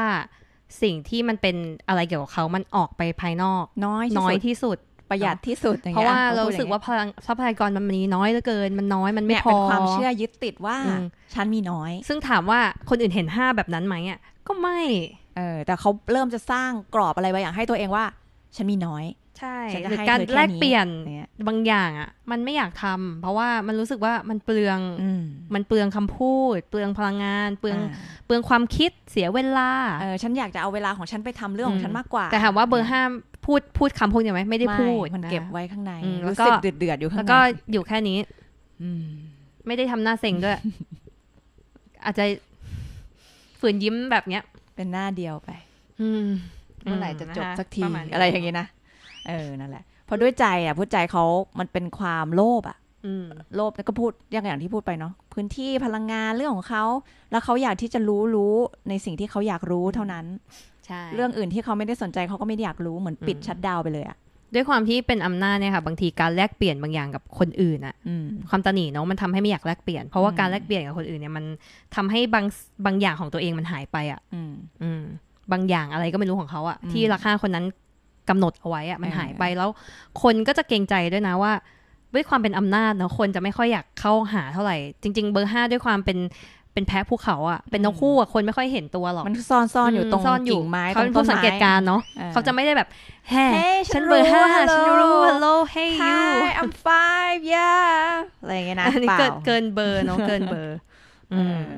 สิ่งที่มันเป็นอะไรเกี่ยวกับเขามันออกไปภายนอกน้อยน้อยที่สุดประหยัดที่สุดเพราะว่าเราสึกว่าพลังทรัพยากรมันมีน้อยเหลือเกินมันน้อยมันไม่พอเป็นความเชื่อยึดติดว่าฉันมีน้อย ซึ่งถามว่าคนอื่นเห็นห้าแบบนั้นไหมอ่ะก็ไม่เออแต่เขาเริ่มจะสร้างกรอบอะไรไว้อย่าง ให้ตัวเองว่าฉันมีน้อยใช่คือการแลกเปลี่ยนบางอย่างอ่ะมันไม่อยากทำ เพราะว่ามันรู้สึกว่ามันเปลืองมันเปลืองคำพูดเปลืองพลังงาน เปลือง เปลืองความคิดเสียเวลาเออฉันอยากจะเอาเวลาของฉันไปทำเรื่องของฉันมากกว่า แต่ถามว่าเบอร์ห้าพูดพูดคำพวกนี้ไหมไม่ได้พูด มันเก็บไว้ข้างใน แล้วก็เดือดเดือดอยู่ข้างในแล้วก็อยู่แค่นี้ไม่ได้ทำหน้าเซ็งด้วย อาจจะฝืนยิ้มแบบเนี้ยเป็นหน้าเดียวไปเมื่อไหร่จะจบสักทีอะไรอย่างงี้นะเออนั่นแหละเพราะด้วยใจอ่ะพูดใจเขามันเป็นความโลภอ่ะโลภแล้วก็พูดอย่างอย่างที่พูดไปเนาะพื้นที่พลังงานเรื่องของเขาแล้วเขาอยากที่จะรู้รู้ในสิ่งที่เขาอยากรู้เท่านั้นใช่เรื่องอื่นที่เขาไม่ได้สนใจเขาก็ไม่ได้อยากรู้เหมือนปิดชัดดาวไปเลยอะด้วยความที่เป็นอำนาจเนี่ยค่ะบางทีการแลกเปลี่ยนบางอย่างกับคนอื่นอะความตนีเนาะมันทำให้ไม่อยากแลกเปลี่ยน เพราะว่าการแลกเปลี่ยนกับคนอื่นเนี่ยมันทำให้บางบางอย่างของตัวเองมันหายไปอะอืมบางอย่างอะไรก็ไม่รู้ของเขาอะที่ราคาคนนั้นกำหนดเอาไว้อะมันหายไปแล้วคนก็จะเกรงใจด้วยนะว่า ด้วยความเป็นอำนาจเนาะคนจะไม่ค่อยอยากเข้าหาเท่าไหร่ จริง ๆเบอร์ห้าด้วยความเป็นเป็นแพ้ภูเขาอะเป็นนกคู่อะคนไม่ค่อยเห็นตัวหรอก มันซ่อนซ่อนอยู่ตรงซยู่ไม้เขาเป็นผู้สังเกตการเนาะเขาจะไม่ได้แบบแฮ่ฉันเบอร์ห้าฉันรู้ hello hey you I'm five yeah อะไรเงี้ยนะเล่าเกินเบอร์เนาะเกินเบอร์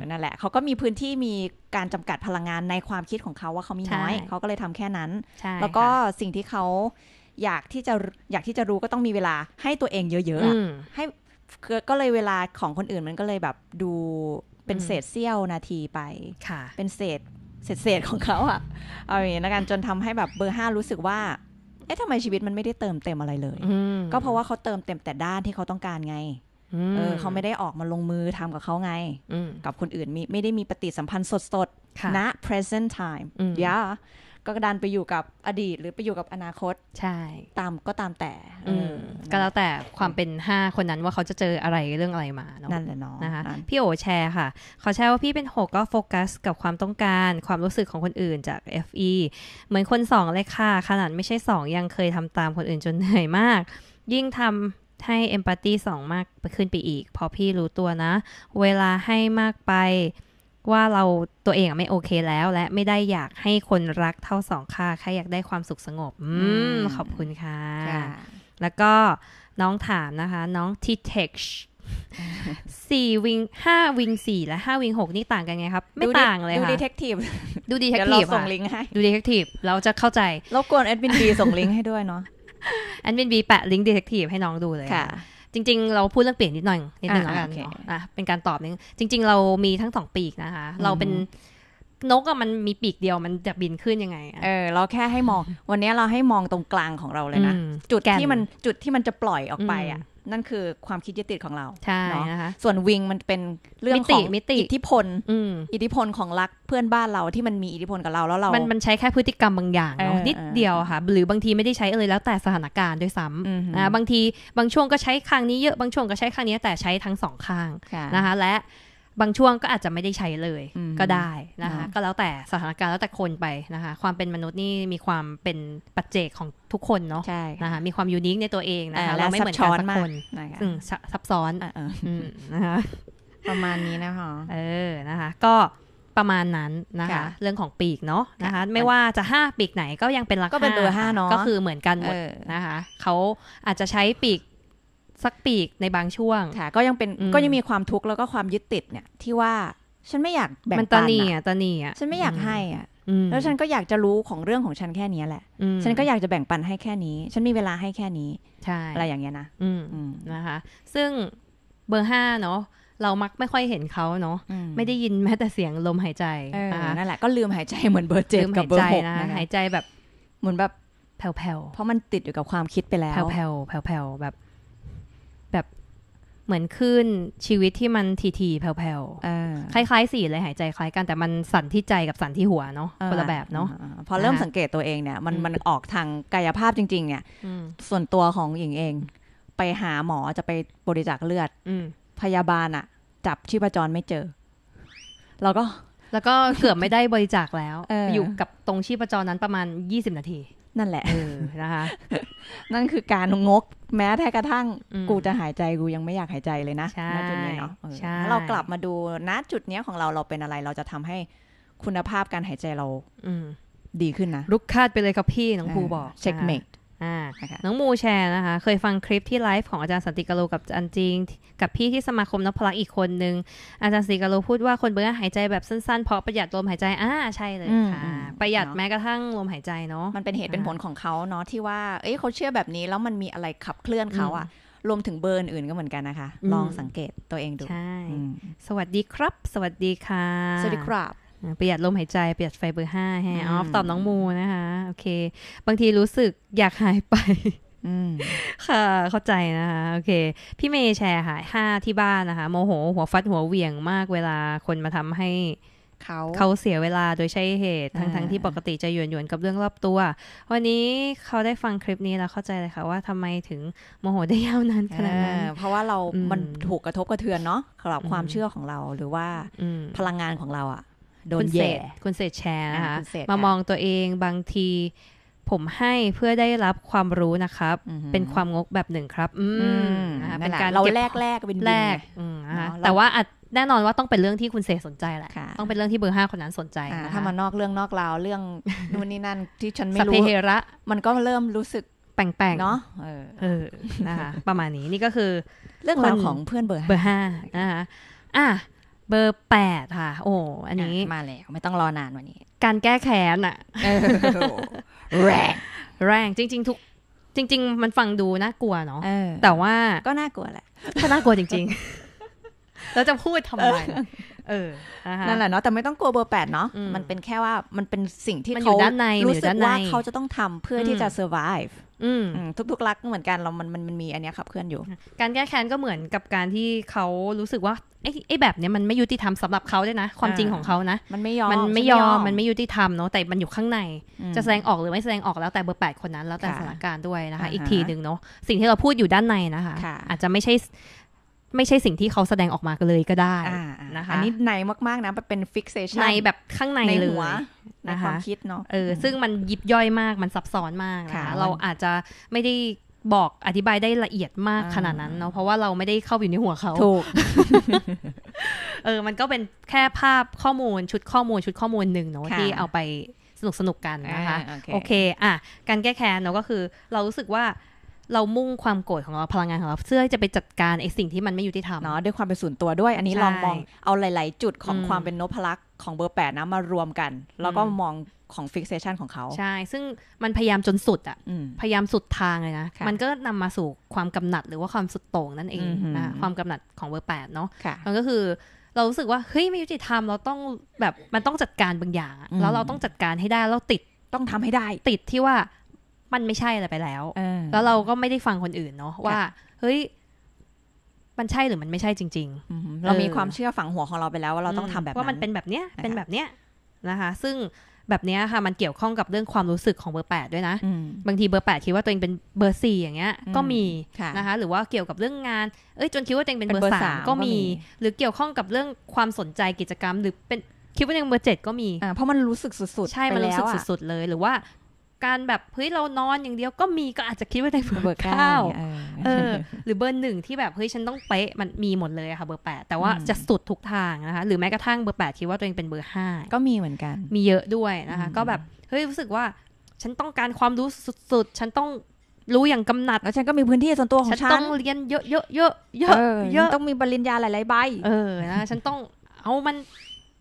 นั่นแหละเขาก็มีพื้นที่มีการจำกัดพลังงานในความคิดของเขาว่าเขามีน้อยเขาก็เลยทำแค่นั้น แล้วก็สิ่งที่เขาอยากที่จะอยากที่จะรู้ก็ต้องมีเวลาให้ตัวเองเยอะๆให้ก็เลยเวลาของคนอื่นมันก็เลยแบบดูเป็นเศษเสี้ยวนาทีไปเป็นเศษเศษของเขาอะเอาอย่างนี้นะกันจนทำให้แบบเบอร์ห้ารู้สึกว่าเอ๊ะทำไมชีวิตมันไม่ได้เติมเต็มอะไรเลยก็เพราะว่าเขาเติมเต็มแต่ด้านที่เขาต้องการไงเออเขาไม่ได้ออกมาลงมือทำกับเขาไง กับคนอื่นมีไม่ได้มีปฏิสัมพันธ์สดๆณ present time ยะก็ดันไปอยู่กับอดีตหรือไปอยู่กับอนาคต ใช่ ตามก็ตามแต่ก็แล้วแต่ความเป็น 5 คนนั้นว่าเขาจะเจออะไรเรื่องอะไรมาเนาะนั่นแหละเนาะนะคะพี่โอแชร์ค่ะขอแชร์ว่าพี่เป็น 6 ก็โฟกัสกับความต้องการความรู้สึกของคนอื่นจาก FE เหมือนคน2เลยค่ะขนาดไม่ใช่ 2 ยังเคยทำตามคนอื่นจนเหนื่อยมาก ยิ่งทำให้เอมพัตตีสองมากขึ้นไปอีก พอพี่รู้ตัวนะ เวลาให้มากไปว่าเราตัวเองไม่โอเคแล้ว และไม่ได้อยากให้คนรักเท่าสองค่าแค่อยากได้ความสุขสงบอขอบคุณค่ะ แล้วก็น้องถามนะคะ น้องทีเทคสี่วิงห้าวิงสี่และห้าวิงหกนี่ต่างกันไงครับไม่ต่างเลยค่ะดูดีเทคทีฟดูดีเทคทีฟเราส่งลิงก์ให้ ดูดีเทคทีฟเราจะเข้าใจรบกวนแอดมินดีส่งลิงก์ให้ด้วยเนาะแอดวินบีแปะลิงก์ดีเทคทีฟให้น้องดูเลยค่ะ จริงๆ เราพูดเรื่องเปลี่ยนนิดหน่อย นิดหนึงแล้วกันเนาะเป็นการตอบนึง จริง ๆเรามีทั้งสองปีกนะคะ เราเป็นนกอะมันมีปีกเดียว มันจะบินขึ้นยังไง เออ เราแค่ให้มอง วันนี้เราให้มองตรงกลางของเราเลยนะ จุดที่มันจุดที่มันจะปล่อยออกไปอะนั่นคือความคิดยึดติดของเราใช่นะคะส่วนวิงมันเป็นเรื่องของอิทธิพล อิทธิพลของรักเพื่อนบ้านเราที่มันมีอิทธิพลกับเรา แล้วเรามันมันใช้แค่พฤติกรรมบางอย่างเนาะนิดเดียวค่ะ หรือบางทีไม่ได้ใช้เลยแล้วแต่สถานการณ์ด้วยซ้ำนะบางที บางช่วงก็ใช้ข้างนี้เยอะบางช่วงก็ใช้ข้างนี้แต่ใช้ทั้งสองข้างนะคะและบางช่วงก็อาจจะไม่ได้ใช้เลย ก็ได้นะคะก็แล้วแต่สถานการณ์แล้วแต่คนไปนะคะ ความเป็นมนุษย์นี่มีความเป็นปัจเจกของทุกคนเนาะนะคะมีความยูนิคในตัวเองนะคะ เราไม่เหมือนกันสักคนซับซ้อนนะคะประมาณนี้นะคะเออนะคะ ก็ประมาณนั้นนะคะ เรื่องของปีกเนาะนะคะ ไม่ว่าจะห้าปีกไหนก็ยังเป็นราคาก็เป็นตัวห้าเนาะก็คือเหมือนกันหมดนะคะเขาอาจจะใช้ปีกสักปีกในบางช่วงค่ะ ก็ยังเป็นก็ยังมีความทุกข์แล้วก็ความยึดติดเนี่ยที่ว่าฉันไม่อยากแบ่งปันมันตนีอ่ะตนีอ่ะฉันไม่อยากให้อ่ะแล้วฉันก็อยากจะรู้ของเรื่องของฉันแค่นี้แหละฉันก็อยากจะแบ่งปันให้แค่นี้ ฉันมีเวลาให้แค่นี้ใช่อะไรอย่างเงี้ยนะอืมนะคะซึ่งเบอร์ห้าเนาะเรามักไม่ค่อยเห็นเขาเนาะไม่ได้ยินแม้แต่เสียงลมหายใจนั่นแหละก็ลืมหายใจเหมือนเบอร์เจ็ดกับเบอร์หกนะหายใจแบบเหมือนแบบแผ่วๆเพราะมันติดอยู่กับความคิดไปแล้วแผ่วๆแผ่วๆแบบเหมือนขึ้นชีวิตที่มันทีๆแผ่วๆคล้ายๆสีเลยหายใจคล้ายกันแต่มันสั่นที่ใจกับสั่นที่หัวเนาะคนละแบบเนาะพอเริ่มสังเกตตัวเองเนี่ย มันมันออกทางกายภาพจริงๆ เนี่ยส่วนตัวของหญิงเอง ไปหาหมอจะไปบริจาคเลือดพยาบาลอะจับชีพจรไม่เจอเราก็แล้วก็เกือบไม่ได้บริจาคแล้วออยู่กับตรงชีพจรนั้นประมาณ20นาทีนั่นแหละนะคะนั่นคือการงกแม้แท้กระทั่ง กูจะหายใจกูยังไม่อยากหายใจเลยนะณจุดนี้เนาะเรากลับมาดูณจุดเนี้ยของเรา เราเป็นอะไร เราจะทำให้คุณภาพการหายใจเรา อืดีขึ้นนะ ลุกคาดไปเลยครับพี่น้องภูบอกเช็คเมก่าน้องมูแชร์นะคะ เคยฟังคลิปที่ไลฟ์ของอาจารย์สันติกาโลกับอันจริงกับพี่ที่สมาคมนพลักอีกคนนึงอาจารย์สันติกาโลพูดว่าคนเบื่อหายใจแบบสั้นๆเพราะประหยัดลมหายใจอ่าใช่เลยค่ะประหยัดแม้กระทั่งลมหายใจเนาะมันเป็นเหตุเป็นผลของเขาเนาะที่ว่า เอ้ยเขาเชื่อแบบนี้แล้วมันมีอะไรขับเคลื่อนเขาอะรวมถึงเบอร์อื่นก็เหมือนกันนะคะลองสังเกตตัวเองดูใช่สวัสดีครับ สวัสดีค่ะสวัสดีครับประหยัดลมหายใจประหยัดไฟเบอร์ห้าแฮออฟตอบน้องมูนะคะโอเค บางทีรู้สึกอยากหายไปค่ะเข้าใจนะคะโอเค พี่เมย์แชร์ค่ะห้าที่บ้านนะคะ โมโห หัวฟัดหัวเหวี่ยงมากเวลาคนมาทำให้เขาเขาเสียเวลาโดยใช่เหตุ ทั้งทั้งที่ปกติจะหยวนหยวนกับเรื่องรอบตัว วันนี้เขาได้ฟังคลิปนี้แล้วเข้าใจเลยค่ะ ว่าทำไมถึงโมโหได้ยาวนานขนาดนั้นเพราะว่าเรา มันถูกกระทบกระเทือนเนาะสำหรับความเชื่อของเราหรือว่าพลังงานของเราอะโดนแย่คุณเศษแชร์นะคะ มามองตัวเองบางที ผมให้เพื่อได้รับความรู้นะครับ เป็นความงกแบบหนึ่งครับ อืมเป็นการเราแลกแลกเป็นแลกแต่ว่าอแน่นอนว่าต้องเป็นเรื่องที่คุณเสสนใจแหละต้องเป็นเรื่องที่เบอร์ห้าคนนั้นสนใจถ้ามานอกเรื่องนอกราว เรื่องนู่นนี่นั่น ที่ฉันไม่รู้สเพระมันก็เริ่มรู้สึกแปลงๆเนาะเออนะคะประมาณนี้นี่ก็คือเรื่องราวของเพื่อนเบอร์ห้านะคะอ่ะเบอร์แปดค่ะ โอ้อันนี้มาแล้วไม่ต้องรอนานวันนี้ การแก้แค้นอะแรงแรงจริงๆ ทุกจริง ๆ มันฟังดูน่ากลัวเนาะแต่ว่าก็น่ากลัวแหละ้าน่ากลัวจริงๆเราจะพูดทำไมเออนั่นแหละเนาะแต่ไม่ต้องกลัวเบอร์แปดเนาะมันเป็นแค่ว่ามันเป็นสิ่งที่เขารู้สึกว่าเขาจะต้องทำเพื่อที่จะ survive ทุกๆรักเหมือนกันเรามันมันมันมีอันเนี้ยขับเคลื่อนอยู่ การแก้แค้นก็เหมือนกับการที่เขารู้สึกว่าไอ้ไอ้แบบเนี้ยมันไม่ยุติธรรมสำหรับเขาด้วยนะ ความจริงของเขานะ มันไม่ยอมมันไม่ยอมมันไม่ยุติธรรมเนาะแต่มันอยู่ข้างในจะแสดงออกหรือไม่แสดงออกแล้วแต่เบอร์แปดคนนั้น แล้วแต่สถานการณ์ด้วยนะคะ อีกทีหนึ่งเนาะสิ่งที่เราพูดอยู่ด้านในนะคะ อาจจะไม่ใช่ไม่ใช่สิ่งที่เขาแสดงออกมากเลยก็ได้นะคะอันนี้ในมากๆนะมันเป็นฟิกเซชันในแบบข้างในเลยนะคะความคิดเนาะเออซึ่งมันยิบย่อยมากมันซับซ้อนมากะะเราอาจจะไม่ได้บอกอธิบายได้ละเอียดมากขนาดนั้นเนาะเพราะว่าเราไม่ได้เข้าอยู่ในหัวเขา ถูกเออ มันก็เป็นแค่ภาพข้อมูลชุดข้อมูล ชุดข้อมูลหนึ่งเนาะที่เอาไปสนุกสนุกกันนะคะโอเค อ่ะ การแก้แค้นเนาะก็คือ เรารู้สึกว่าเรามุ่งความโกรธของเราพลังงานของเราเพื่อจะไปจัดการไอ้สิ่งที่มันไม่ยุติธรรมเนาะด้วยความเป็นส่วนตัวด้วย อันนี้ลองมองเอาหลายๆจุดของความเป็นนพลักษ์ของเบอร์แปดนะมารวมกัน แล้วก็มองของฟิกเซชันของเขาใช่ ซึ่งมันพยายามจนสุดอะ่ะพยายามสุดทางเลยนะมันก็นำมาสู่ความกำหนัดหรือว่าความสุดโต่งนั่นเองนะความกำหนัดของเบอร์แปดเนาะมันก็คือเรารู้สึกว่าเฮ้ยไม่ยุติธรรมเราต้องแบบมันต้องจัดการบางอย่างแล้วเราต้องจัดการให้ได้เราติดต้องทำให้ได้ ติดที่ว่ามันไม่ใช่อะไรไปแล้ว แล้วเราก็ไม่ได้ฟังคนอื่นเนาะว่า เฮ้ย มันใช่หรือมันไม่ใช่จริงๆ เรามีความเชื่อฝังหัวของเราไปแล้ว ว่าเราต้องทำแบบ ว่ามันเป็นแบบเนี้ย เป็นแบบเนี้ยนะคะ ซึ่งแบบเนี้ยค่ะ มันเกี่ยวข้องกับเรื่องความรู้สึกของเบอร์แปดด้วยนะ บางทีเบอร์แปดคิดว่าตัวเองเป็นเบอร์สี่อย่างเงี้ย ก็มีนะคะ หรือว่าเกี่ยวกับเรื่องงาน เอ้ย จนคิดว่าตัวเองเป็นเบอร์สามก็มี หรือเกี่ยวข้องกับเรื่องความสนใจกิจกรรม หรือเป็นคิดว่าตัวเองเบอร์เจ็ดก็มีเพราะมันรู้สึกสุดๆ ใช่ มันรู้สึกสุดๆเลยหรือว่าการแบบเฮ้ยเรานอนอย่างเดียวก็มีก็อาจจะคิดว่าได้เบอร์เก้าเออหรือเบอร์หนึ่งที่แบบเฮ้ยฉันต้องเป๊ะมันมีหมดเลยค่ะเบอร์แปดแต่ว่าจะสุดทุกทางนะคะหรือแม้กระทั่งเบอร์แปดคิดว่าตัวเองเป็นเบอร์ห้าก็มีเหมือนกัน มีเยอะด้วยนะคะ ก็แบบเฮ้ยรู้สึกว่าฉันต้องการความรู้สุดๆฉันต้องรู้อย่างกำหนัดแล้วฉันก็มีพื้นที่ส่วนตัวของฉันต้องเรียนเยอะเยอะเยอะเยอะเยอะต้องมีปริญญาหลายๆใบเออนะฉันต้องเอามัน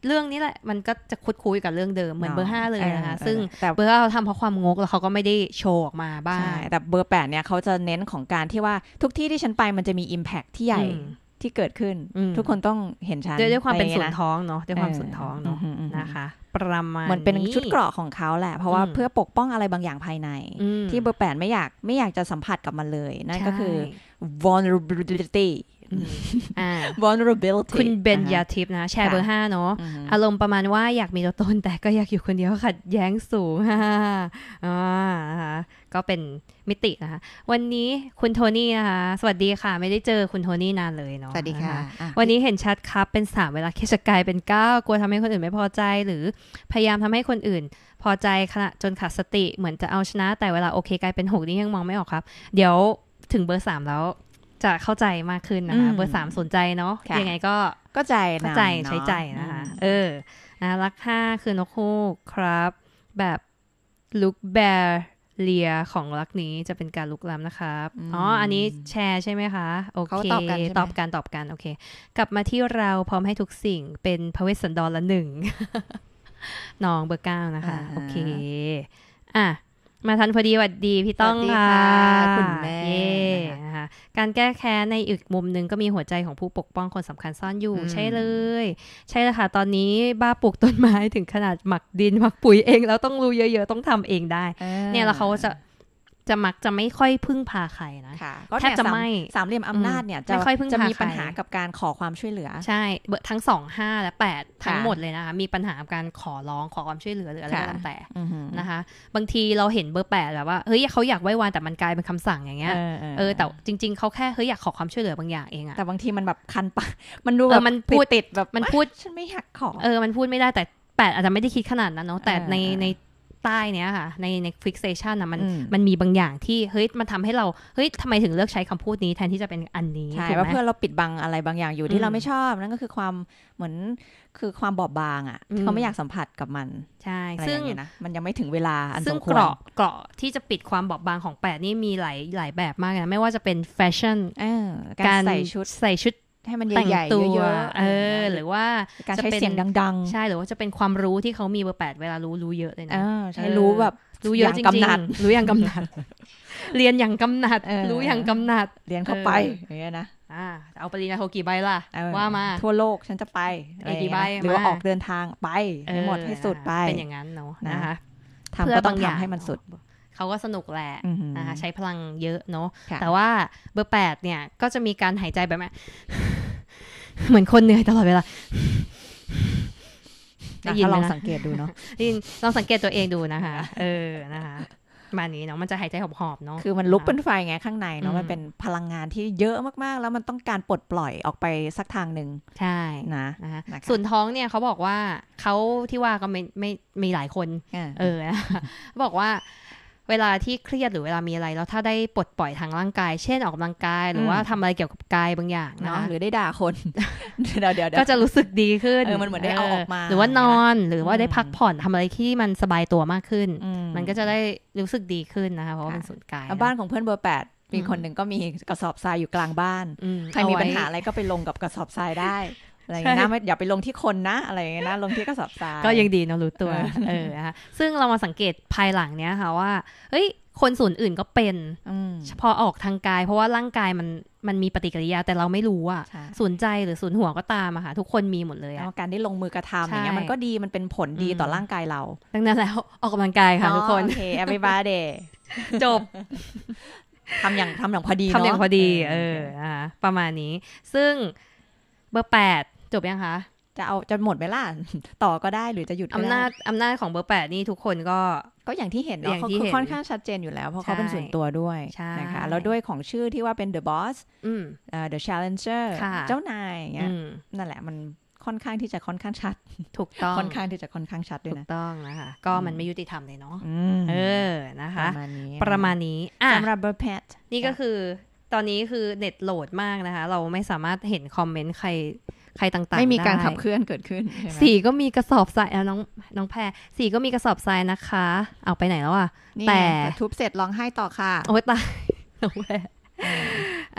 เรื่องนี้แหละมันก็จะคุดคุยกับเรื่องเดิมเหมือนเบอร์ห้าเลยนะคะซึ่งแต่เบอร์ห้าเราทำเพราะความงกแล้วเขาก็ไม่ได้โชว์ออกมาบ้างแต่เบอร์แปดเนี่ยเขาจะเน้นของการที่ว่า ทุกที่ที่ฉันไปมันจะมีอิมแพคที่ใหญ่ที่เกิดขึ้นทุกคนต้องเห็นชันด้วยความเป็นสุนท้องเนาะด้วยความสุนท้องเนาะนะคะ ประมาณมันเป็นชุดเกราะของเขาแหละเพราะว่าเพื่อปกป้องอะไรบางอย่างภายในที่เบอร์แปดไม่อยากไม่อยากจะสัมผัสกับมันเลยนั่นก็คือ vulnerability vulnerability คุณเบนยาทิพนะ แชร์เบอร์ห้าเนาะอารมณ์ประมาณว่าอยากมีตัวตนแต่ก็อยากอยู่คนเดียวขัดแย้งสูงก็เป็นมิตินะคะวันนี้คุณโทนี่นะคะสวัสดีค่ะ ไม่ได้เจอคุณโทนี่นานเลยเนาะสวัสดีค่ะะวันนี้เห็นชัดครับ เป็นสามเวลาเคชกายเป็นเก้ากลัวทำให้คนอื่นไม่พอใจ หรือพยายามทำให้คนอื่น พอใจขณะจนขาดสติเหมือนจะเอาชนะ แต่เวลาโอเคกลายเป็นหกนี่ยังมองไม่ออกครับ เดี๋ยวถึงเบอร์สามแล้วจะเข้าใจมากขึ้นนะคะ เบอร์สามสนใจเนาะยังไงก็ก็ใจเข้าใจใช้ใจนะคะเออนะรักห้าคือนกฮูกครับ แบบลุกแบร์เลียของรักนี้จะเป็นการลุกล้ำนะครับอ๋ออันนี้แชร์ใช่ไหมคะ โอเคตอบกันตอบกัน ตอบกันโอเค กลับมาที่เราพร้อมให้ทุกสิ่งเป็นพระเวสสันดรละหนึ่งน้องเบอร์เก้านะคะ โอเคอ่ะมาทันพอดีวัดดีพี่ต้องค่ะ คุณแม่นะคะการแก้แค้นในอีกมุมหนึ่งก็มีหัวใจของผู้ปกป้องคนสำคัญซ่อนอยู่ใช่เลย ใช่แล้วค่ะ ตอนนี้บ้าปลูกต้นไม้ถึงขนาดหมักดินหมักปุ๋ยเองแล้วต้องรู้เยอะๆ ต้องทำเองได้ เนี่ยแล้วเขาจะจะมักจะไม่ค่อยพึ่งพาใครนะแทบจะไม่สามเหลี่ยมอำนาจเนี่ยจะค่อยพึ่งพาใครจะมีปัญหากับการขอความช่วยเหลือ ใช่ทั้งสองห้าและแปดทั้งหมดเลยนะคะ มีปัญหาการขอร้องขอความช่วยเหลือหรืออะไรก็ตางแต่ นะคะ บางทีเราเห็นเบอร์แปดแบบว่า เฮ้ยเขาอยากไว้วานแต่มันกลายเป็นคำสั่งอย่างเงี้ย เออแต่จริงๆเขาแค่เฮ้ยอยากขอความช่วยเหลือบางอย่างเองอะแต่บางทีมันแบบคันปะมันดูแบบมันพูดติดแบบมันพูดฉันไม่อยากขอ เออมันพูดไม่ได้แต่แปดอาจจะไม่ได้คิดขนาดนั้นเนาะ แต่ในในใต้เนี้ยค่ะในในฟิกเซชันนะมันมันมีบางอย่างที่เฮ้ยมันทำให้เราเฮ้ยทำไมถึงเลือกใช้คำพูดนี้แทนที่จะเป็นอันนี้ใช่ว่าเพื่อเราปิดบังอะไรบางอย่างอยู่ที่เราไม่ชอบนั่นก็คือความเหมือนคือความบอบบางอ่ะเขาไม่อยากสัมผัสกับมัน ใช่ซึ่งนะมันยังไม่ถึงเวลาอันซึ่งเกราะเกราะที่จะปิดความบอบบางของแปดนี่มีหลายหลายแบบมากนะไม่ว่าจะเป็นแฟชั่นการใส่ชุดใส่ชุดให้มันใหญ่ๆเยอะๆเออ หรือว่าการใช้เสียงดัง ๆ ใช่ หรือว่าจะเป็นความรู้ที่เขามีเบอร์แปด เวลารู้รู้เยอะเลยนะใช่รู้แบบรู้เยอะจริงๆ รู้อย่างกำหนัด เรียนอย่างกำหนัดรู้อย่างกำหนัด เรียนเข้าไปอย่างเงี้ยนะ อ่าเอาปริญญาโทกี่ใบล่ะว่ามา ทั่วโลก ฉันจะไปกี่ใบหรือว่าออกเดินทางไปให้หมดให้สุดไป เป็นอย่างนั้นเนาะนะคะทำก็ต้องทำให้มันสุดเขาก็สนุกแหละนะคะใช้พลังเยอะเนาะแต่ว่า เบอร์แปดเนี่ย ก็จะมีการหายใจแบบเหมือนคนเหนื่อยตลอดเวลาได้ยินลองสังเกตดูเนาะลองสังเกตตัวเองดูนะคะเออนะคะมานี้เนาะมันจะหายใจหอบๆเนาะคือมันลุกเป็นไฟไงข้างในเนาะมันเป็นพลังงานที่เยอะมาก ๆ แล้วมันต้องการปลดปล่อยออกไปสักทางหนึ่ง ใช่นะนะส่วนท้องเนี่ยเขาบอกว่าเขาที่ว่าก็ไม่ไม่มีหลายคนเออบอกว่าเวลาที่เครียดหรือเวลามีอะไร แล้วถ้าได้ปลดปล่อยทางร่างกายเช่นออกกำลังกาย หรือว่าทำอะไรเกี่ยวกับกายบางอย่างนะหรือได้ด่าคน เดี๋ยวเดี๋ยวก็จะรู้สึกดีขึ้นเออมันเหมือนได้เอาออกมา หรือว่านอนหรือว่าได้พักผ่อนทำอะไรที่มันสบายตัวมากขึ้นมันก็จะได้รู้สึกดีขึ้นนะคะเพราะว่าเปนสุดกายบ้านของเพื่อนเบอร์แปดมีคนหนึ่งก็มีกระสอบทรายอยู่กลางบ้าน ใครมีปัญหาอะไรก็ไปลงกับกระสอบทรายได้อะไรอย่างเงี้ยนะอย่าไปลงที่คนนะอะไรอย่างเงี้ยนะลงที่กระสอบทรายก็ยังดีเนาะรู้ตัว เออฮะซึ่งเรามาสังเกตภายหลังเนี้ยค่ะว่า เฮ้ย คนส่วนอื่นก็เป็นเฉพาะออกทางกาย เพราะว่าร่างกายมันมันมีปฏิกิริยา แต่เราไม่รู้อ่ะส่วนใจหรือส่วนหัวก็ตามอะค่ะทุกคนมีหมดเลย การได้ลงมือกระทำอย่างเงี้ยมันก็ดีมันเป็นผลดีต่อร่างกายเราดังนั้นแล้ว ออกกำลังกายค่ะทุกคนโอเค e v e r y าเด y จบทำอย่างทำอย่างพอดีทำอย่างพอดี เอออประมาณนี้ ซึ่งเบอร์แปดจบยังคะ จะเอาจะหมดไหมล่ะต่อก็ได้หรือจะหยุดได้อำนาจอำนาจของเบอร์แปดนี่ทุกคนก็ก็อย่างที่เห็นเนาะเขาค่อนข้างชัดเจนอยู่แล้ว เพราะเขาเป็นส่วนตัวด้วยนะคะแล้วด้วยของชื่อที่ว่าเป็น the boss the challenger เจ้านายอย่างเงี้ยนั่นแหละมันค่อนข้างที่จะค่อนข้างชัด ถูกต้องค่อนข้างที่จะค่อนข้างชัดด้วยนะถูกต้องนะคะก็มันไม่ยุติธรรมเลยเนาะเออนะคะ ประมาณนี้สำหรับเบอร์แพทนี่ก็คือ ตอนนี้คือเน็ตโหลดมากนะคะเราไม่สามารถเห็นคอมเมนต์ใครใครต่างๆไม่มีการขับเคลื่อนเกิดขึ้น สีก็มีกระสอบทรายน้องน้องแพรสีก็มีกระสอบทรายนะคะ เอาไปไหนแล้วอ่ะ แต่ทุบเสร็จร้องไห้ต่อค่ะ โอ้ยตาย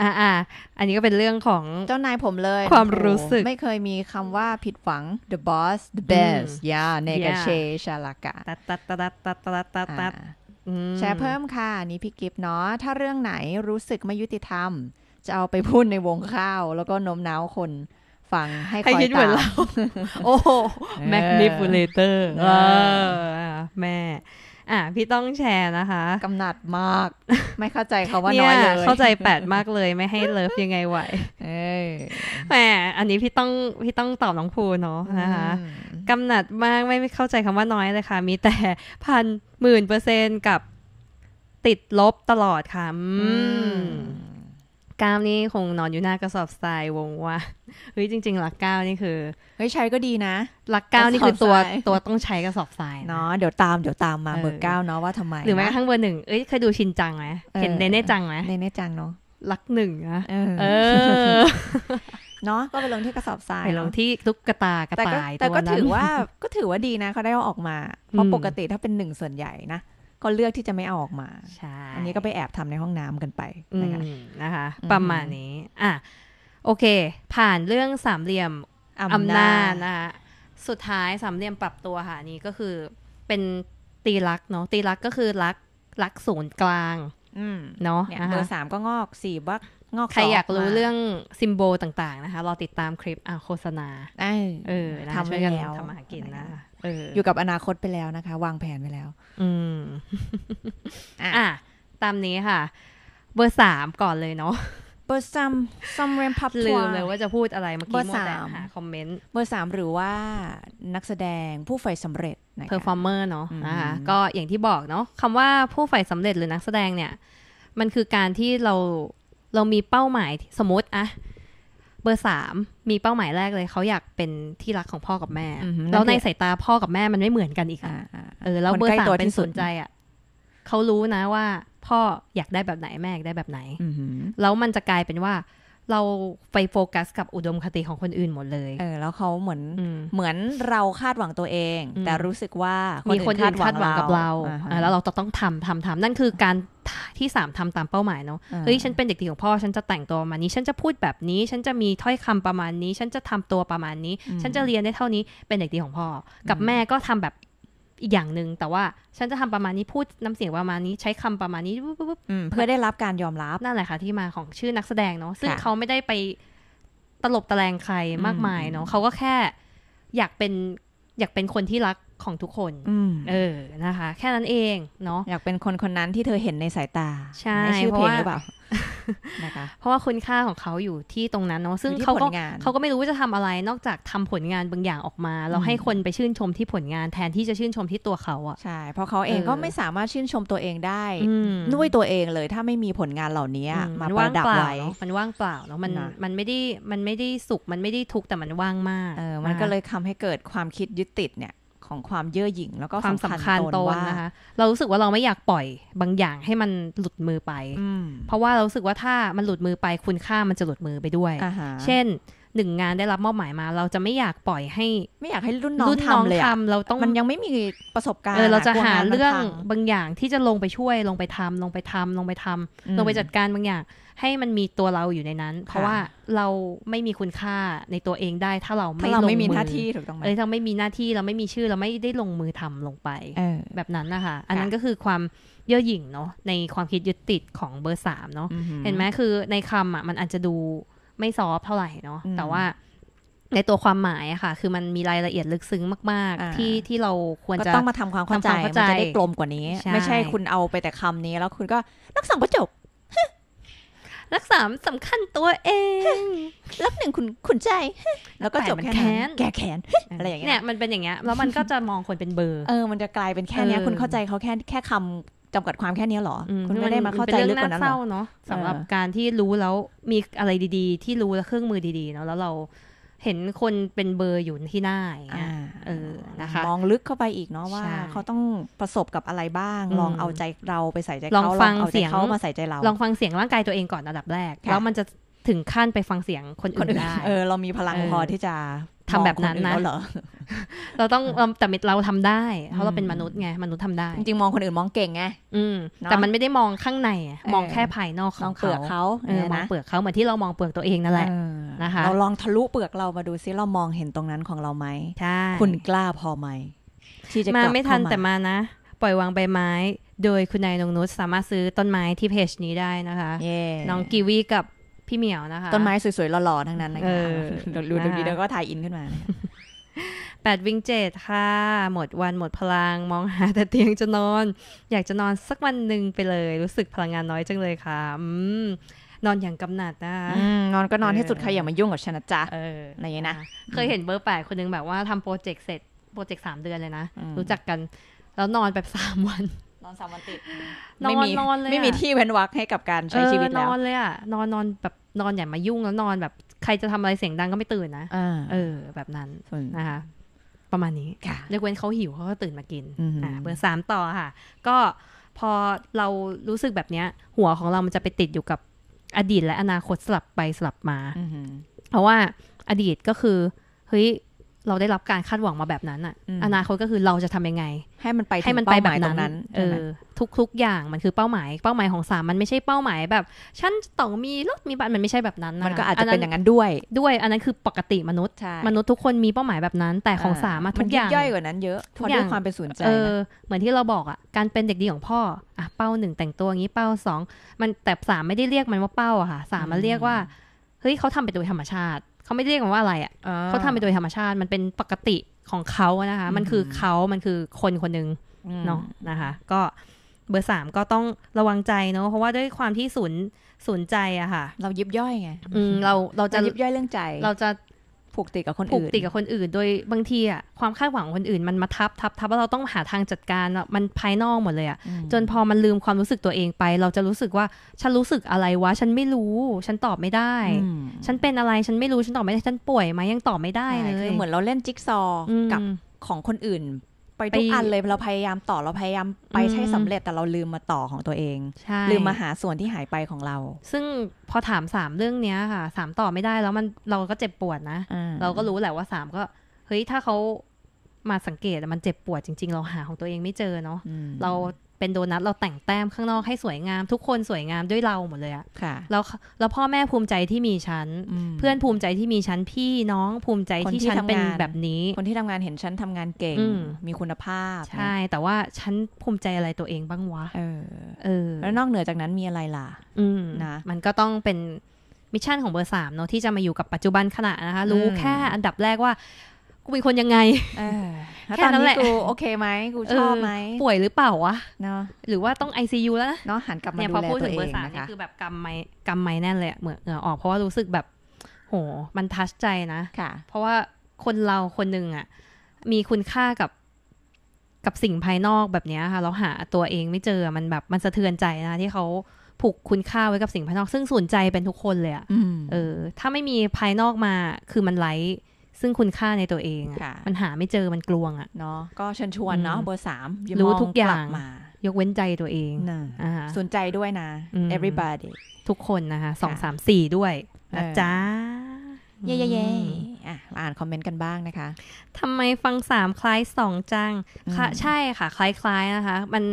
ออ่าอ่าอันนี้ก็เป็นเรื่องของเจ้านายผมเลย ความรู้สึกไม่เคยมีคำว่าผิดหวัง the boss the best yeah n e g a c h e s h a l a k a ตัดตัดตัดตัดตัดตัดแชร์เพิ่มค่ะ นี่พี่กิฟเนาะถ้าเรื่องไหนรู้สึกไม่ยุติธรรม จะเอาไปพูดในวงข้าว แล้วก็โน้มน้าวคนฟังให้คอยตามโอ้แมกนิฟูเลเตอร์แม่อ่ะพี่ต้องแชร์นะคะ กำหนัดมาก ไม่เข้าใจเขาว่าน้อยเลยเข้าใจแปดมากเลยไม่ให้เลิฟยังไงไหวแหมอันนี้พี่ต้องพี่ต้องตอบน้องภูเนาะนะคะกำหนัดมากไม่เข้าใจคำว่าน้อยเลยค่ะมีแต่พันหมื่นเปอร์เซนต์กับ ติดลบตลอดค่ะอืมก้าวนี่คงนอนอยู่หน้ากระสอบทรายวงว่าเฮ้ยจริง ๆหลักก้าวนี่คือเฮ้ยใช้ก็ดีนะหลักก้าวนี่คือตัวตัวต้องใช้กระสอบทรายเนาะเดี๋ยวตามเดี๋ยวตามมาเบอร์เก้าเนาะว่าทำไมหรือแม้กระทั่งเบอร์หนึ่งเอ้ยเคยดูชินจังไหมเห็นเนเน่จังไหมเนเน่จังเนาะหลักหนึ่งนะเนาะก็ไปลงที่กระสอบทรายไปลงที่ตุ๊กตากระต่ายแต่ก็ถือว่าก็ถือว่าดีนะเขาได้าออกมาเพราะปกติถ้าเป็นหนึ่งส่วนใหญ่นะก็เลือกที่จะไม่เอาออกมา ใช่ อันนี้ก็ไปแอบทำในห้องน้ำกันไป นะคะ ประมาณนี้ อ่ะ โอเค ผ่านเรื่องสามเหลี่ยมอำนาจนะคะสุดท้ายสามเหลี่ยมปรับตัวค่ะ นี่ก็คือเป็นตีลักเนาะตีลักก็คือลักลักศูนย์กลางเนาะเบอร์สามก็งอกสี่บักงอกใครอยากรู้เรื่องซิมโบลต่างๆนะคะรอติดตามคลิปโฆษณา เออทำไปแล้วทำมาหากินนะอยู่กับอนาคตไปแล้วนะคะ วางแผนไปแล้ว อืมอ่ะตามนี้ค่ะเบอร์สามก่อนเลยเนาะเบอร์สามซัมเรมพับลืมเลยว่าจะพูดอะไรเมื่อกี้มบอร์่ามคอมเมนต์เบอร์สามหรือว่านักแสดงผู้ใฝ่สำเร็จเพอร์ฟอร์เมอร์เนาะนะคะก็อย่างที่บอกเนาะคำว่าผู้ใฝ่สำเร็จหรือนักแสดงเนี่ย มันคือการที่เราเรามีเป้าหมายสมมติอะเบอร์สามมีเป้าหมายแรกเลยเขาอยากเป็นที่รักของพ่อกับแม่แล้วในสายตาพ่อกับแม่มันไม่เหมือนกันอีกอะเออแล้วเบอร์สามเป็นสนใจอะเขารู้นะว่า พ่ออยากได้แบบไหนแม่อยากได้แบบไหนแล้วมันจะกลายเป็นว่าเราไปโฟกัสกับอุดมคติของคนอื่นหมดเลย เออ แล้วเขาเหมือน เหมือนเราคาดหวังตัวเอง แต่รู้สึกว่ามีคนอื่นคาดหวังกับเรา แล้วเราต้องทำทำทำนั่นคือการที่สามทำตามเป้าหมายเนาะ เฮ้ย ฉันเป็นเด็กดีของพ่อ ฉันจะแต่งตัวมานี้ ฉันจะพูดแบบนี้ ฉันจะมีถ้อยคำประมาณนี้ ฉันจะทำตัวประมาณนี้ ฉันจะเรียนได้เท่านี้ เป็นเด็กดีของพ่อ กับแม่ก็ทำแบบอีกอย่างหนึ่งแต่ว่าฉันจะทำประมาณนี้พูดน้ำเสียงประมาณนี้ ใช้คำประมาณนี้เพื่อได้รับการยอมรับ นั่นแหละค่ะที่มาของชื่อนักแสดงเนาะซึ่งเขาไม่ได้ไปตลบตะแลงใครมากมายเนาะเขาก็แค่อยากเป็นอยากเป็นคนที่รักของทุกคนเออ นะคะ แค่นั้นเอง เนาะอยากเป็นคนคนนั้นที่เธอเห็นในสายตาใช่ชเพราะว่า เพราะว่าคุณค่าของเขาอยู่ที่ตรงนั้นเนาะซึ่งเขาก็เขาก็ไม่รู้ ว่าจะทำอะไร นอกจากทำผลงานบางอย่างออกมา เราให้คนไปชื่นชมที่ผลงานแทนที่จะชื่นชมที่ตัวเขาอ่ะใช่ เพราะเขาเองก็ไม่สามารถชื่นชมตัวเองได้ด้วยตัวเองเลย ถ้าไม่มีผลงานเหล่านี้มาประดับไว้มันว่างเปล่าเนาะมันมันไม่ได้ มันไม่ได้สุข มันไม่ได้ทุกข์ แต่มันว่างมาก เออ มันก็เลยทำให้เกิดความคิดยึดติดเนี่ยของความเย่อหยิ่งแล้วก็ความสำคัญตนนะคะเรารู้สึกว่าเราไม่อยากปล่อยบางอย่างให้มันหลุดมือไป เพราะว่าเราสึกว่าถ้ามันหลุดมือไป คุณค่ามันจะหลุดมือไปด้วย เช่นหนึ่งงานได้รับมอบหมายมาเราจะไม่อยากปล่อยให้ ไม่อยากให้รุ่นน้องทำเลยอทำเราต้องมันยังไม่มีประสบการณ์ เราจะหาเรื่องบางอย่างที่จะลงไปช่วยลงไปทำลงไปทำลงไปทำลงไปจัดการบางอย่างให้มันมีตัวเราอยู่ในนั้น เพราะว่าเราไม่มีคุณค่าในตัวเองได้ ถ้าเราไม่ลงมือไม่มีหน้าที่ถูกต้องไหมเเราไม่มีหน้าที่เราไม่มีชื่อเราไม่ได้ลงมือทำลงไปแบบนั้นนะคะอันนั้นก็คือความเย่อหยิ่งเนาะในความคิดยึดติดของเบอร์สามเนาะเห็นไหมคือในคำอ่ะมันอาจจะดูไม่ซอฟเท่าไหร่เนาะแต่ว่าในตัวความหมายอะค่ะ คือมันมีรายละเอียดลึกซึ้งมากๆที่ที่เราควรจะต้องมาทำความเข้าใจมันจะได้กลมกว่านี้ไม่ใช่คุณเอาไปแต่คำนี้ แล้วคุณก็รักสามก็จบรักสามสำคัญตัวเองรักหนึ่งคุณคุณใจ แล้วก็จบแค่นั้นแก่แขน อะไรอย่างเงี้ยเนี่ยมันเป็นอย่างเงี้ยแล้วมันก็จะมองคนเป็นเบอร์ เออมันจะกลายเป็นแค่นี้ คุณเข้าใจเขาแค่แค่คำจำกัดความแค่นี้หรอ คุณไม่ได้มาเข้าใจลึกกว่านั้นหรอเนาะสำหรับการที่รู้แล้วมีอะไรดี ๆ ที่รู้ แล้วเครื่องมือดีๆเนาะแล้วเราเห็นคนเป็นเบอร์อยู่ที่หน้าอ่าเเออนะคะมองลึกเข้าไปอีกเนาะว่า เขาต้องประสบกับอะไรบ้าง ลองเอาใจเราไปใส่ใจเขาลองฟังเสียงเขามาใส่ใจเรา ลองฟังเสียงร่างกายตัวเองก่อนอันดับแรก แล้วมันจะถึงขั้นไปฟังเสียงคนอื่นได้เออเรามีพลังพอที่จะทำแบบนั้นนะเราต้องแต่เราทำได้เพราะเราเป็นมนุษย์ไงมนุษย์ทำได้ จริงมองคนอื่นมองเก่งไงแต่มันไม่ได้มองข้างในมองแค่ภายนอกของเปลือกเขาเมองเปลือกเขาเหมือนที่เรามองเปลือกตัวเองนั่นแหละนะคะ เราลองทะลุเปลือกเรามาดูซิเรามองเห็นตรงนั้นของเราไหมใช่คุณกล้าพอไหมที่จะมาไม่ทันแต่มานะปล่อยวางใบไม้ โดยคุณนายนงนุชสามารถซื้อต้นไม้ที่เพจนี้ได้นะคะน้องกีวีกับพี่เหมียวนะคะต้นไม้สวยๆหล่อๆ ทั้งนั้นเลคะดูดูดีแล้วก็ถ่ายอินขึ้นมาแปดวิงเจ็ดค่ะหมดวันหมดพลังมองหาแต่เตียงจะนอน อยากจะนอนสักวันหนึ่งไปเลย รู้สึกพลังงานน้อยจังเลยค่ะนอนอย่างกำหนัดนะคะนอนก็นอนให้สุดใครอย่ามายุ่งกับฉันนะจ๊ะอะไรยงนี้นะ เคยเห็นเบอร์แปดคนนึงแบบว่าทำโปรเจกต์เสร็จโปรเจกต์สามเดือนเลยนะรู้จักกัน แล้วนอนแบบสามวันนอนสามวันติดนอนนอนเลยไม่มีที่เว้นวักให้กับการใช้ชีวิตแล้วนอนเลยอ่ะนอนนอน แบบนอนอย่ามายุ่งแล้วนอนแบบใครจะทำอะไรเสียงดังก็ไม่ตื่นนะ เออ แบบนั้นนะคะ ประมาณนี้ค่ะยกเว้นเขาหิวเขาก็ตื่นมากินอ่าเบอร์สามต่อค่ะ ก็พอเรารู้สึกแบบเนี้ย หัวของเรามันจะไปติดอยู่กับอดีตและอนาคตสลับไปสลับมา เพราะว่าอดีตก็คือเฮ้ยเราได้รับการคาดหวังมาแบบนั้นอ่ะอนาคตก็คือเราจะทำยังไง ให้มันไปให้มันไปแบบนั้น เออทุกทุกอย่างมันคือเป้าหมาย เป้าหมายของสามมันไม่ใช่เป้าหมายแบบฉันต้องมีรถมีบ้านมันไม่ใช่แบบนั้นมันก็อาจจะเป็นอย่างนั้นด้วย ด้วยอันนั้นคือปกติมนุษย์มนุษย์ทุกคนมีเป้าหมายแบบนั้น แต่ของสามทุกอย่างย่อยกว่านั้น เยอะทุกอย่างความเป็น่วนใจเหมือนที่เราบอกอ่ะการเป็นเด็กดีของพ่ออ่ะเป้าหนึ่งแต่งตัวงี้เป้าสองมันแต่สามไม่ได้เรียกมันว่าเป้าอะค่ะสามมันเรียกว่าเฮ้ยเขาทำเป็นโดยธรรมชาติเขาไม่เรียกมันว่าอะไรอะ่ะ เขาทำไปโดยธรรมชาติมันเป็นปกติของเขานะคะ มันคือเขา มันคือคนคนหนึ่งเนาะนะคะ ก็เบอร์สามก็ต้องระวังใจเนาะเพราะว่าด้วยความที่สูนสูนใจอะค่ะ เรายิบย่อยไงเราเราจะยิบย่อยเรื่องใจ เราจะผูกติดกับคนอื่นผูกติดกับคนอื่น โดยบางทีอ่ะ ความคาดหวังคนอื่นมันมาทับทับทับว่าเราต้องหาทางจัดการมันภายนอกหมดเลยอ่ะ จนพอมันลืมความรู้สึกตัวเองไป เราจะรู้สึกว่า ฉันรู้สึกอะไรวะ ฉันไม่รู้ ฉันตอบไม่ได้ ฉันเป็นอะไร ฉันไม่รู้ ฉันตอบไม่ได้ ฉันป่วยไหมยังตอบไม่ได้เลยคือเหมือนเราเล่นจิ๊กซอกับของคนอื่นไปทุกอันเลยเราพยายามต่อเราพยายามไปใช้สำเร็จแต่เราลืมมาต่อของตัวเอง ลืมมาหาส่วนที่หายไปของเรา ซึ่งพอถามสามเรื่องเนี้ยค่ะ สามต่อไม่ได้แล้วมันเราก็เจ็บปวดนะ เราก็รู้แหละว่าสามก็เฮ้ยถ้าเขามาสังเกตมันเจ็บปวดจริงๆเราหาของตัวเองไม่เจอเนาะเราเป็นโดนัทเราแต่งแต้มข้างนอกให้สวยงามทุกคนสวยงามด้วยเราหมดเลยอะค่ะแล้วแล้วพ่อแม่ภูมิใจที่มีฉัน เพื่อนภูมิใจที่มีฉันพี่น้องภูมิใจที่ฉันเป็นแบบนี้ คนที่ทำงานเห็นฉันทำงานเก่งมีคุณภาพ ใช่ แต่ว่าฉันภูมิใจอะไรตัวเองบ้างวะเออ เออ แล้วนอกเหนือจากนั้นมีอะไรล่ะ อืนะมันก็ต้องเป็นมิชชั่นของเบอร์สามเนาะที่จะมาอยู่กับปัจจุบันขณะนะคะรู้แค่อันดับแรกว่ากูเป็นคนยังไงแค่นั้นแหละกูโอเคไหมกูชอบไหมป่วยหรือเปล่าวะเนาะหรือว่าต้อง ICU แล้วนะเนาะหันกลับมาดูแลตัวเองนะคะี่คือแบบกำไม่กำไม่แน่นเลยเหมือนเหงื่อออกเพราะว่ารู้สึกแบบ โหมันทัชใจนะ ค่ะ เพราะว่าคนเราคนหนึ่งอ่ะ มีคุณค่ากับ กับสิ่งภายนอกแบบนี้ค่ะ เราหาตัวเองไม่เจอมันแบบมันสะเทือนใจนะที่เขาผูกคุณค่าไว้กับสิ่งภายนอกซึ่งสวนใจเป็นทุกคนเลยอะเออ ถ้าไม่มีภายนอกมาคือมันไร้ซึ่งคุณค่าในตัวเองอะมันหาไม่เจอมันกลวงอะเนาะก็เชิญชวนเนาะเบอร์สามรู้ทุกอย่างมายกเว้นใจตัวเองสนใจด้วยนะ everybody ทุกคนนะคะสองสามสี่ด้วยนะจ๊ะเย่เย่เย่อ่านคอมเมนต์กันบ้างนะคะ ทำไมฟังสามคล้ายสองจังค่ะ ใช่ค่ะ คล้ายๆนะคะ มัน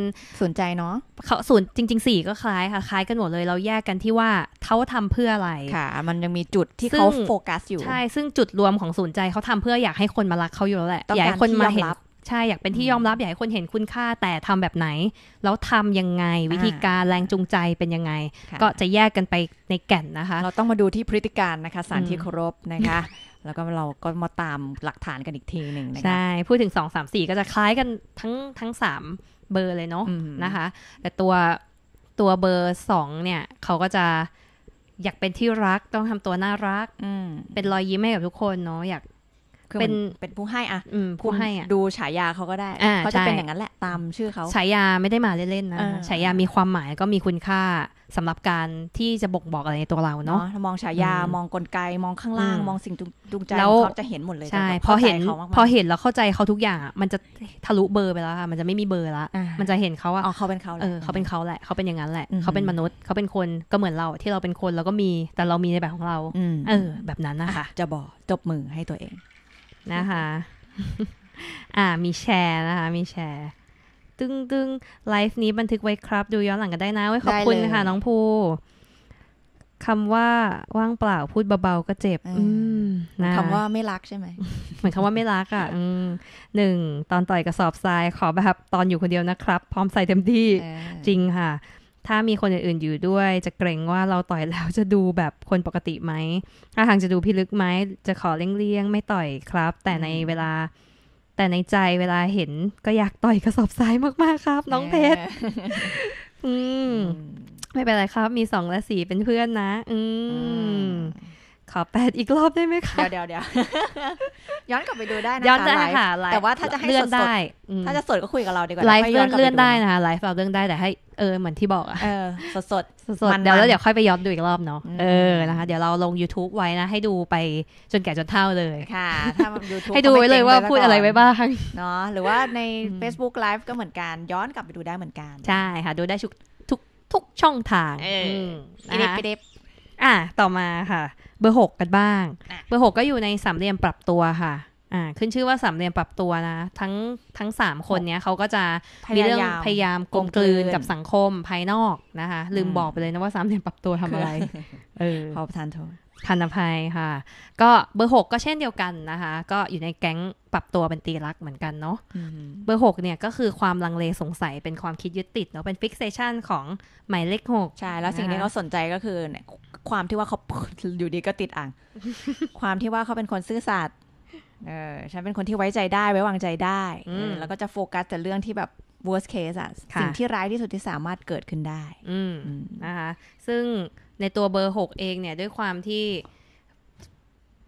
สนใจเนาะเขาส่วนจริงๆสี่ก็คล้ายค่ะคล้ายกันหมดเลยเราแยกกันที่ว่าเขาทำเพื่ออะไร ค่ะ มันยังมีจุดที่เขาโฟกัสอยู่ ใช่ ซึ่งจุดรวมของสนใจเขาทำเพื่ออยากให้คนมารักเขาอยู่แล้วแหละอยากให้คนมาเห็นใช่ อยากเป็นที่ยอมรับ อยากให้คนเห็นคุณค่าแต่ทำแบบไหน แล้วทำยังไงวิธีการแรงจูงใจเป็นยังไง ก็จะแยกกันไปในแก่นนะคะ เราต้องมาดูที่พฤติการนะคะสารที่เคารพนะคะ แล้วก็เราก็มาตามหลักฐานกันอีกทีหนึ่งนะคะใช่ พูดถึง 2 3 4 ก็จะคล้ายกันทั้งทั้ง3เบอร์เลยเนาะนะคะ แต่ตัวตัวเบอร์ 2 เนี่ยเขาก็จะอยากเป็นที่รักต้องทำตัวน่ารักเป็นรอยยิ้มให้กับทุกคนเนาะอยากเป็นเป็นผู้ให้อ่ะผู้ให้อ่ะดูฉายาเขาก็ได้เขาจะเป็นอย่างนั้นแหละตามชื่อเขาฉายาไม่ได้มาเล่นๆนะฉายามีความหมายก็มีคุณค่าสำหรับการที่จะบอกบอกอะไรในตัวเราเนาะมองฉายามองกลไกมองข้างล่าง มองสิ่งจูงใจเขาจะเห็นหมดเลยใช่พอเห็นพอเห็นแล้วเข้าใจเขาทุกอย่างมันจะทะลุเบอร์ไปแล้วค่ะมันจะไม่มีเบอร์ละมันจะเห็นเขาว่าเขาเป็นเขาเเขาเป็นเขาแหละเขาเป็นอย่างนั้นแหละเขาเป็นมนุษย์เขาเป็นคนก็เหมือนเราที่เราเป็นคนแล้วก็มีแต่เรามีในแบบของเราเออแบบนั้นนะคะจะบอกจบมือให้ตัวเองนะคะ อ่า มีแชร์นะคะ มีแชร์ ตึงตึงไลฟ์นี้บันทึกไว้ครับ ดูย้อนหลังกันได้นะ ไว้ขอบคุณค่ะน้องภูคำว่าว่างเปล่าพูดเบาๆก็เจ็บนะคำว่าไม่รักใช่ไหมเหมือนคำว่าไม่รักอ่ะหนึ่งตอนต่อยกระสอบทรายขอแบบตอนอยู่คนเดียวนะครับ พร้อมใส่เต็มที่จริงค่ะถ้ามีคนอื่นๆอยู่ด้วย จะเกรงว่าเราต่อยแล้วจะดูแบบคนปกติไหมถ้าทางจะดูพิลึกไหม จะขอเลี่ยงๆ ไม่ต่อยครับ แต่ในเวลา แต่ในใจเวลาเห็นก็อยากต่อยกระสอบทรายมากๆครับ น้องเพชรอืม ไม่เป็นไรครับ มีสองและสี่เป็นเพื่อนนะอืมขอแปดอีกรอบได้ไหมคะเดี๋ยวเดี๋ยวย้อนกลับไปดูได้นะคะย้อนได้ค่ะแต่ว่าถ้าจะให้เลื่อนได้ถ้าจะสดก็คุยกับเราดีกว่าไลฟ์เลื่อนเลื่อนได้นะคะไลฟ์เราเลื่อนได้แต่ให้ เออเหมือนที่บอกอะสดสดสดเดี๋ยวแล้วเดี๋ยวค่อยไปย้อนดูอีกรอบเนาะเออนะคะเดี๋ยวเราลง YouTube ไว้นะ ให้ดูไปจนแก่จนเท่าเลยค่ะถ้า y ูทู u ให้ดูไว้เลยว่าพูดอะไรไว้บ้างเนาะหรือว่าใน Facebook Live ก็เหมือนกันย้อนกลับไปดูได้เหมือนกัน ใช่ค่ะดูได้ทุกทุกช่องทางเอออีเด็บอ่ะต่อมาค่ะบอร์หกกันบ้าง เบอร์หกก็อยู่ในสามเหลี่ยมปรับตัวค่ะ อ่าขึ้นชื่อว่าสามเหลี่ยมปรับตัวนะทั้งทั้งสามคนเนี้ยเขาก็จะ มีเรื่องพยายามกลมกลืน กับสังคมภายนอกนะคะ ลืมบอกไปเลยนะว่าสามเหลี่ยมปรับตัวทำอะไรเออขอประทานโทษทันภัยค่ะ ก็เบอร์หกก็เช่นเดียวกันนะคะ ก็อยู่ในแก๊งปรับตัวเป็น ตีรักเหมือนกันเนาะเบอร์หกเนี่ยก็คือความลังเลสงสัยเป็นความคิดยึดติดเนาะเป็นฟิกเซชันของหมายเลขหกใช่ แล้วสิ่งที่เขาสนใจก็คือความที่ว่าเขาอยู่ดีก็ติดอ่างความที่ว่าเขาเป็นคนซื่อสัตย์เออฉันเป็นคนที่ไว้ใจได้ไว้วางใจได้ แล้วก็จะโฟกัสแต่เรื่องที่แบบ worst case อะสิ่งที่ร้ายที่สุดที่สามารถเกิดขึ้นได้นะคะ ซึ่งในตัวเบอร์ 6 เองเนี่ย ด้วยความที่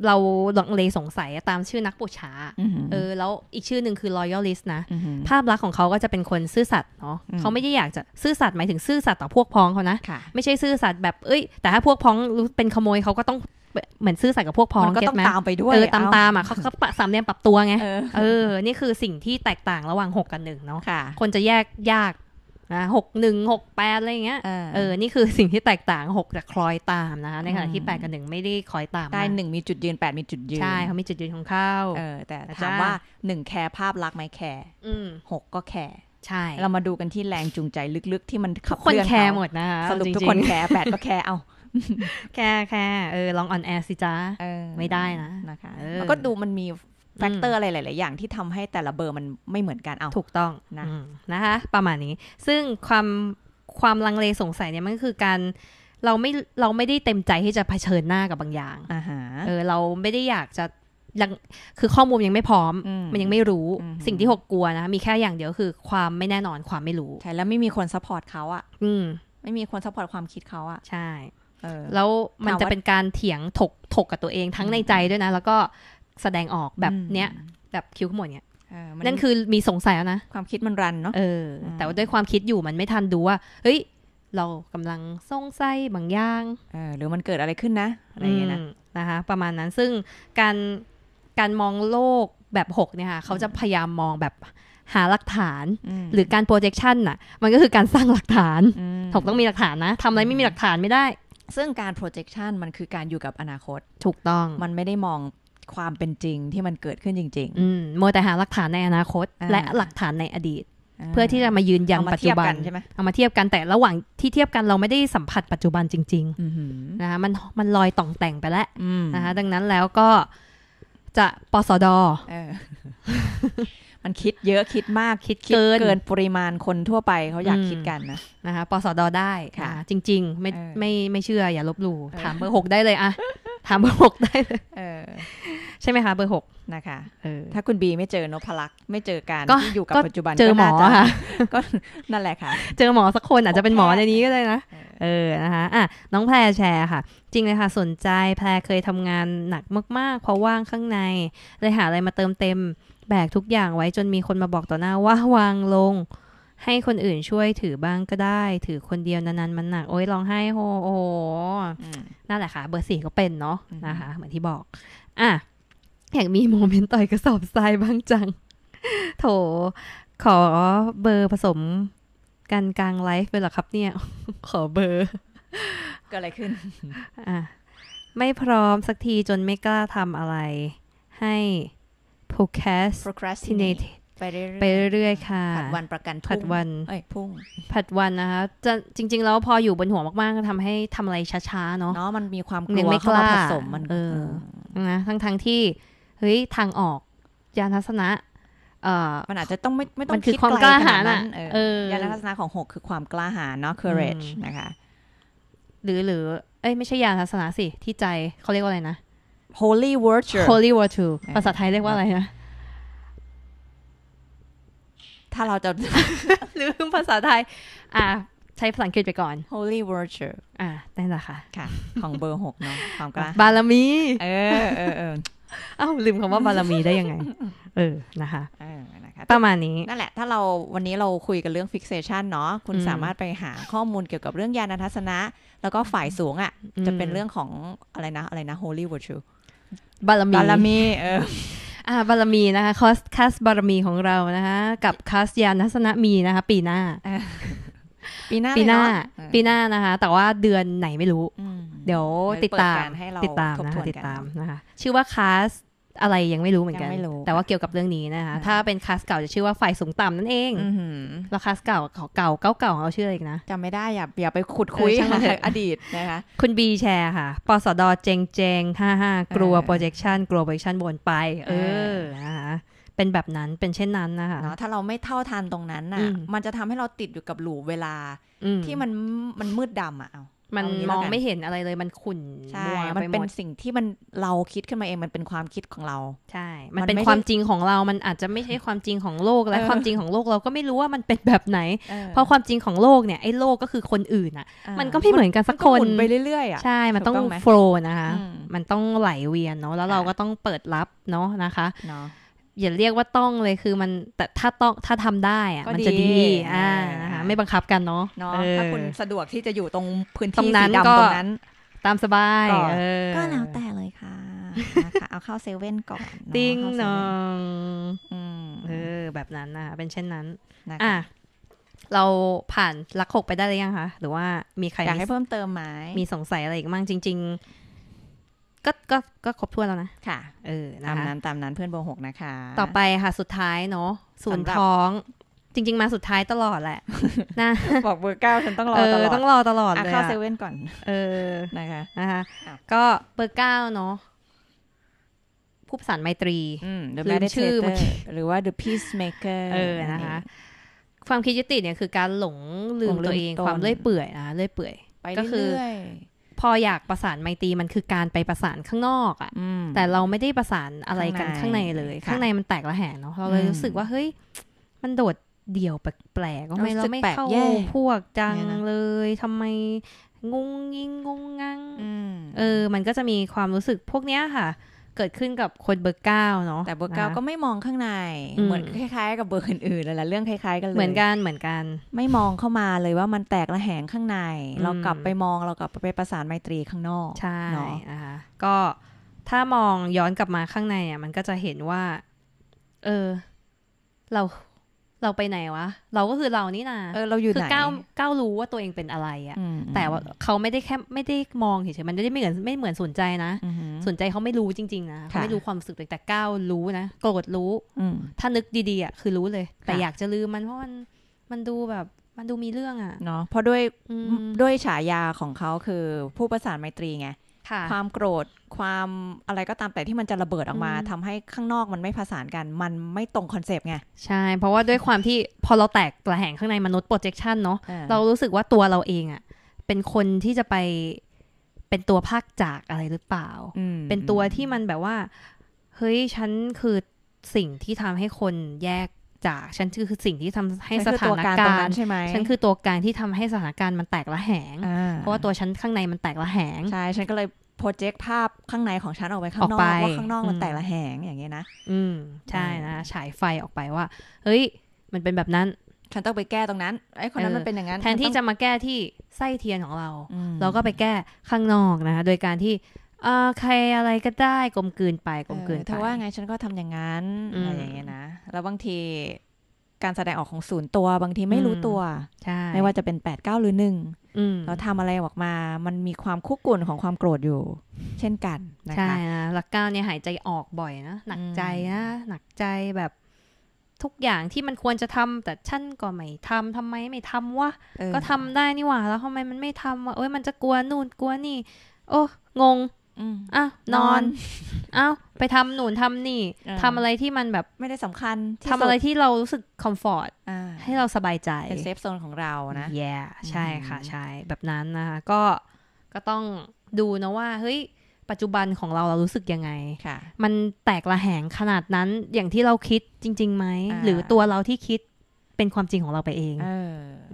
เราลังเลสงสัยตามชื่อนักปูชาเออ แล้วอีกชื่อหนึ่งคือ loyalist นะ ภาพลักษณ์ของเขาก็จะเป็นคนซื่อสัตย์เนาะ เขาไม่ได้อยากจะซื่อสัตย์หมายถึงซื่อสัตย์ต่อพวกพ้องเขานะ ไม่ใช่ซื่อสัตย์แบบ เอ้ยแต่ถ้าพวกพ้องเป็นขโมยเขาก็ต้องเหมือนซื่อสัตย์กับพวกพ้องก็ต้องตามไปด้วยเออตามตามอ่ะเขาเขาสามเนี่ยมปรับตัวไง เออ นี่คือสิ่งที่แตกต่างระหว่างหกกับหนึ่งเนาะคนจะแยกยากหกหนึ่งหกแปดอะไรเงี้ย เออ นี่คือสิ่งที่แตกต่างหกจากคลอยตามนะคะ ในขณะที่แปดกับหนึ่งไม่ได้คลอยตามได้หนึ่งมีจุดยืนแปดมีจุดยืน ใช่เขามีจุดยืนของเขาเออแต่ถามว่าหนึ่งแคร์ภาพลักษณ์ไหมแคร์หกก็แคร์ใช่ เรามาดูกันที่แรงจูงใจลึกๆที่มันขับเคลื่อนคนแคร์หมดนะคะสรุปทุกคนแคร์แปดก็แคร์เอาแคร์แคร์เออ ลองออนแอร์สิจ้าไม่ได้นะนะคะแล้วก็ดูมันมีแฟกเตอร์อะไรหลาย ๆ อย่างที่ทำให้แต่ละเบอร์มันไม่เหมือนกันเอาถูกต้องนะนะคะประมาณนี้ ซึ่งความความลังเลสงสัยเนี่ยมันก็คือการ เราไม่เราไม่ได้เต็มใจที่จะเผชิญหน้ากับบางอย่างอ่าฮะเออเราไม่ได้อยากจะยังคือข้อมูลยังไม่พร้อม มันยังไม่รู้สิ่งที่หกกลัวนะ มีแค่อย่างเดียวคือความไม่แน่นอนความไม่รู้ใช่แล้วไม่มีคนซัพพอร์ตเขาอ่ะอืมไม่มีคนซัพพอร์ตความคิดเขาอ่ะใช่แล้วมันจะเป็นการเถียงถกถกกับตัวเองทั้งในใจด้วยนะ แล้วก็แสดงออกแบบเนี้ยแบบคิ้วขมวดเนี้ยนั่นคือมีสงสัยแล้วนะ ความคิดมันรันเนาะเออแต่ว่าด้วยความคิดอยู่มันไม่ทันดูว่า เฮ้ย เรากำลังสงไส้บางอย่างหรือมันเกิดอะไรขึ้นนะ อะไรอย่างเงี้ยนะนะคะประมาณนั้น ซึ่งการการมองโลกแบบหกเนี่ยค่ะเขาจะพยายามมองแบบหาหลักฐานหรือการ projection น่ะมันก็คือการสร้างหลักฐานถกต้องมีหลักฐานนะทำอะไรไม่มีหลักฐานไม่ได้ ซึ่งการ projection มันคือการอยู่กับอนาคตถูกต้องมันไม่ได้มองความเป็นจริงที่มันเกิดขึ้นจริงๆมัวแต่หาหลักฐานในอนาคต และหลักฐานในอดีต เพื่อที่จะมายืนยันปัจจุบันใช่ไหมเอามาเทียบกันแต่ระหว่างที่เทียบกันเราไม่ได้สัมผัสปัจจุบันจริงๆนะคะมันมันลอยต่องแต่งไปแล้วนะคะดังนั้นแล้วก็จะปสดมันคิดเยอะคิดมากคิดเกินเกินปริมาณคนทั่วไปเขาอยากคิดกันนะนะคะปสดได้ค่ะ จริง ๆ ไม่ไม่ไม่เชื่อ อย่าลบหลู่ถามเบอร์หกได้เลยอะถามเบอร์หกได้เลยใช่ไหมคะ เบอร์หกนะคะถ้าคุณบีไม่เจอนพลักษ์ไม่เจอการที่อยู่กับปัจจุบันเจอหมอค่ะก็นั่นแหละค่ะ เจอหมอสักคนอาจจะเป็นหมอในนี้ก็ได้นะเออนะคะอ่ะน้องแพรแชร์ค่ะ จริงเลยค่ะสนใจแพรเคยทำงานหนักมากๆ เพราะว่างข้างในเลยหาอะไรมาเติมเต็มแบกทุกอย่างไว้จนมีคนมาบอกต่อหน้าว่าวางลงให้คนอื่นช่วยถือบ้างก็ได้ ถือคนเดียวนานๆ มันหนัก โอ้ยร้องไห้โฮโอ้โหนั่นแหละค่ะ เบอร์สี่ก็เป็นเนาะนะคะเหมือนที่บอก อ่ะอยากมีโมเมนต์ต่อยกระสอบทรายบ้างจัง โถขอเบอร์ผสมกันกลางไลฟ์เลยหรอครับเนี่ย ขอเบอร์ก็อะไรขึ้นอ่ะไม่พร้อมสักทีจนไม่กล้าทำอะไรให้ procrastinate ไปเรื่อย ๆ ค่ะ ผัดวันประกันผัดวัน เอ้ยพุ่ง ผัดวันนะคะจะจริง ๆ แล้วพออยู่บนหัวมากๆ ก็ทำให้ทำอะไรช้า ๆ เนาะเนาะมันมีความกลัวเข้ามาผสมมันเออนะทั้งทั้งที่ เฮ้ย ทางออก ยานทัศนะมันอาจจะต้องไม่ไม่ต้องคิดความกล้าหาญอ่ยานทัศนะของหกคือความกล้าหาญเนาะ courage นะคะ หรือหรือ เอ้ย ไม่ใช่ยานทัศนะสิ ที่ใจเขาเรียกว่าอะไรนะ holy virtue holy virtue ภาษาไทยเรียกว่าอะไรนะถ้าเราจะลืมภาษาไทย อ่าใช้ภาษาอังกฤษไปก่อน holy virtue อ่านด้และค่ะ ค่ะ ของเบอร์หกเนาะความกล้าบารมี เออเออเออเอ้าลืมคำว่าบารมีได้ยังไง เออนะคะเออนะคะประมาณนี้นั่นแหละ ถ้าเราวันนี้เราคุยกันเรื่อง fixation เนาะคุณสามารถไปหาข้อมูลเกี่ยวกับเรื่องญาณทัศนะ แล้วก็ฝ่ายสูงอ่ะจะเป็นเรื่องของอะไรนะอะไรนะ holy virtue บารมีบารมี เอออ่าบารมีนะคะคอสคัสบารมีของเรานะคะ กับคัสยานัศนมีนะคะปีหน้าปีหน้า ปีหน้า ปีหน้านะคะ แต่ว่าเดือนไหนไม่รู้เดี๋ยวติดตาม ติดตามนะคะติดตามนะคะชื่อว่าคัสอะไรยังไม่รู้เหมือนกัน แต่ว่าเกี่ยวกับเรื่องนี้นะคะ ถ้าเป็นคลาสเก่าจะชื่อว่าฝ่ายสูงต่ำนั่นเองแล้วคลาสเก่าของเก่าเก่าของเราชื่ออะไรนะจำไม่ได้อย่าอย่าไปขุดคุยอดีตนะคะ คุณบีแชร์ค่ะปสดเจงเจงห้าห้ากลัว projection กลัว projection บนไป เออนะคะเป็นแบบนั้นเป็นเช่นนั้นนะคะถ้าเราไม่เท่าทันตรงนั้นน่ะ มันจะทำให้เราติดอยู่กับหลูเวลาที่มันมันมืดดำอ่ะเอามันมองไม่เห็นอะไรเลยมันขุ่นมัวมันเป็นสิ่งที่มันเราคิดขึ้นมาเองมันเป็นความคิดของเรา ใช่ มันเป็นความจริงของเรา มันอาจจะไม่ใช่ความจริงของโลกและความจริงของโลกเราก็ไม่รู้ว่ามันเป็นแบบไหน เพราะความจริงของโลกเนี่ยไอ้โลกก็คือคนอื่นอ่ะ มันก็ไม่เหมือนกันสักคนไปเรื่อยๆอ่ะใช่มันต้องโฟล์นะคะ มันต้องไหลเวียนเนาะแล้วเราก็ต้องเปิดรับเนาะนะคะเนาะอย่าเรียกว่าต้องเลยคือมันแต่ถ้าต้องถ้าทำได้อะมันจะดีอ่าไม่บังคับกันเนาะเนาะถ้าคุณสะดวกที่จะอยู่ตรงพื้นที่สีดำตรงนั้น ตามสบายก็แล้วแต่เลยค่ะ เอาเข้าเซเว่นก่อนติ้งนองเออแบบนั้นนะเป็นเช่นนั้นอ่ะ เราผ่านลักหกไปได้หรือยังคะ หรือว่ามีใครอยากให้เพิ่มเติมไหมมีสงสัยอะไรอีกมัางจริงก็ก็ก็ครบถ้วนแล้วนะ ค่ะ เออตามนั้นตามนั้นเพื่อนเบอร์หกนะคะ ต่อไปค่ะ สุดท้ายเนาะสูนท้อง จริง ๆ มาสุดท้ายตลอดแหละ นะ บอกเบอร์เก้าฉันต้องรอตลอดต้องรอตลอดเลยเข้าเซเว่นก่อน เออ นะคะ นะคะก็เบอร์เก้าเนาะผู้ประสานไมตรี อืมชื่อหรือว่า the peacemaker เออ นะคะ ความคิดยุติเนี่ยคือการหลงลืมตัวเองความเลื่อยเปื่อยนะ เลื่อยเปื่อย ก็คือพออยากประสานไมตรีมันคือการไปประสานข้างนอกอะ่ะแต่เราไม่ได้ประสานอะไรกันข้างในเลยข้างในมันแตกละแหงเนาะเราเลยรู้สึกว่าเฮ้ย มันโดดเดี่ยวแปลกๆก็ไม่เราไม่เข้าพวกจังเลย ทำไมงงยิงงงงังเออ มันก็จะมีความรู้สึกพวกเนี้ยค่ะเกิดขึ้นกับคนเบอร์เก้าเนาะแต่เบอร์เก้าก็ไม่มองข้างใน เหมือนคล้ายๆกับเบอร์อื่นๆเลยละเรื่องคล้ายๆกันเลยเหมือนกันเหมือนกัน ไม่มองเข้ามาเลยว่ามันแตกระแหงข้างในเรากลับไปมองเรากลับไปประสานไมตรีข้างนอกใช่เนาะก็ถ้ามองย้อนกลับมาข้างในอ่ะมันก็จะเห็นว่า เออ เราเราไปไหนวะ เราก็คือเรานี่นาเออเราอยู่ไหนคือก้าวก้าวรู้ว่าตัวเองเป็นอะไรอะ่ะ แต่ว่าเขาไม่ได้แค่ไม่ได้มองเฉยๆมันไม่ได้ไม่เหมือนไม่เหมือนสนใจนะสนใจเขาไม่รู้จริงๆนะเขาไม่รู้ความรู้สึกแต่ก้าวรู้นะโกรธรู้ถ้านึกดีๆอ่ะคือรู้เลย แต่อยากจะลืมมันเพราะมันมันดูแบบมันดูมีเรื่องอะ่ะเนาะเพราะด้วยด้วยฉายาของเขาคือผู้ประสานไมตรีไงความโกรธความอะไรก็ตามแต่ที่มันจะระเบิดออกมา ทำให้ข้างนอกมันไม่ผสานกัน มันไม่ตรงคอนเซปต์ไง ใช่ เพราะว่าด้วยความที่พอเราแตกกระแหงข้างในมนุษย์โปรเจคชันเนาะเรารู้สึกว่าตัวเราเองอะเป็นคนที่จะไปเป็นตัวภาคจากอะไรหรือเปล่า เป็นตัวที่มันแบบว่า เฮ้ย ฉันคือสิ่งที่ทำให้คนแยกจากฉันคือสิ่งที่ทำให้สถานการณ์ใช่ไหมฉันคือตัวการที่ทำให้สถานการณ์มันแตกละแหง เพราะว่าตัวฉันข้างในมันแตกละแหงใช่ฉันก็เลยโปรเจกต์ภาพข้างในของฉันออกไปข้างนอกว่าข้างนอกมันแตกละแหงอย่างเงี้ยนะ อืมใช่นะฉายไฟออกไปว่าเฮ้ยมันเป็นแบบนั้นฉันต้องไปแก้ตรงนั้นไอ้คนนั้นมันเป็นอย่างนั้น แทนที่จะมาแก้ที่ไส้เทียนของเรา เราก็ไปแก้ข้างนอกนะคะโดยการที่อใครอะไรก็ได้กลมกลืนไปกลมกลืนไปเธอว่าไงฉันก็ทำอย่างนั้นอะไรอย่างเงี้ยนะแล้วบางทีการแสดงออกของศูนย์ตัว บางทีไม่รู้ตัวไม่ว่าจะเป็นแปดเก้าหรือหนึ่งเราทำอะไรออกมามันมีความคุกกุ่นของความโกรธอยู่ เช่นกันนะคะใช่นะหลักเก้าเนี่ยหายใจออกบ่อยนะ หนักใจนะ หนักใจแบบทุกอย่างที่มันควรจะทำ แต่ฉันก็ไม่ทำทำไม ไม่ทำวะก็ทำได้นี่หว่าแล้วทำไมมันไม่ทำวะเอ้ยมันจะกลัวนู่นกลัวนี่ โอ้งงอ้าวนอนอ้าวไปทำหนุนทำนี่ ทำอะไรที่มันแบบไม่ได้สำคัญ ทำอะไรที่เรารู้สึกคอมฟอร์ตให้เราสบายใจ เป็นเซฟโซนของเรานะแย่ใช่ค่ะใช่ แบบนั้นนะคะ ก็ก็ต้องดูนะว่า เฮ้ย ปัจจุบันของเราเรารู้สึกยังไงมันแตกระแหงขนาดนั้นอย่างที่เราคิดจริง ๆไหม หรือตัวเราที่คิดเป็นความจริงของเราไปเองอ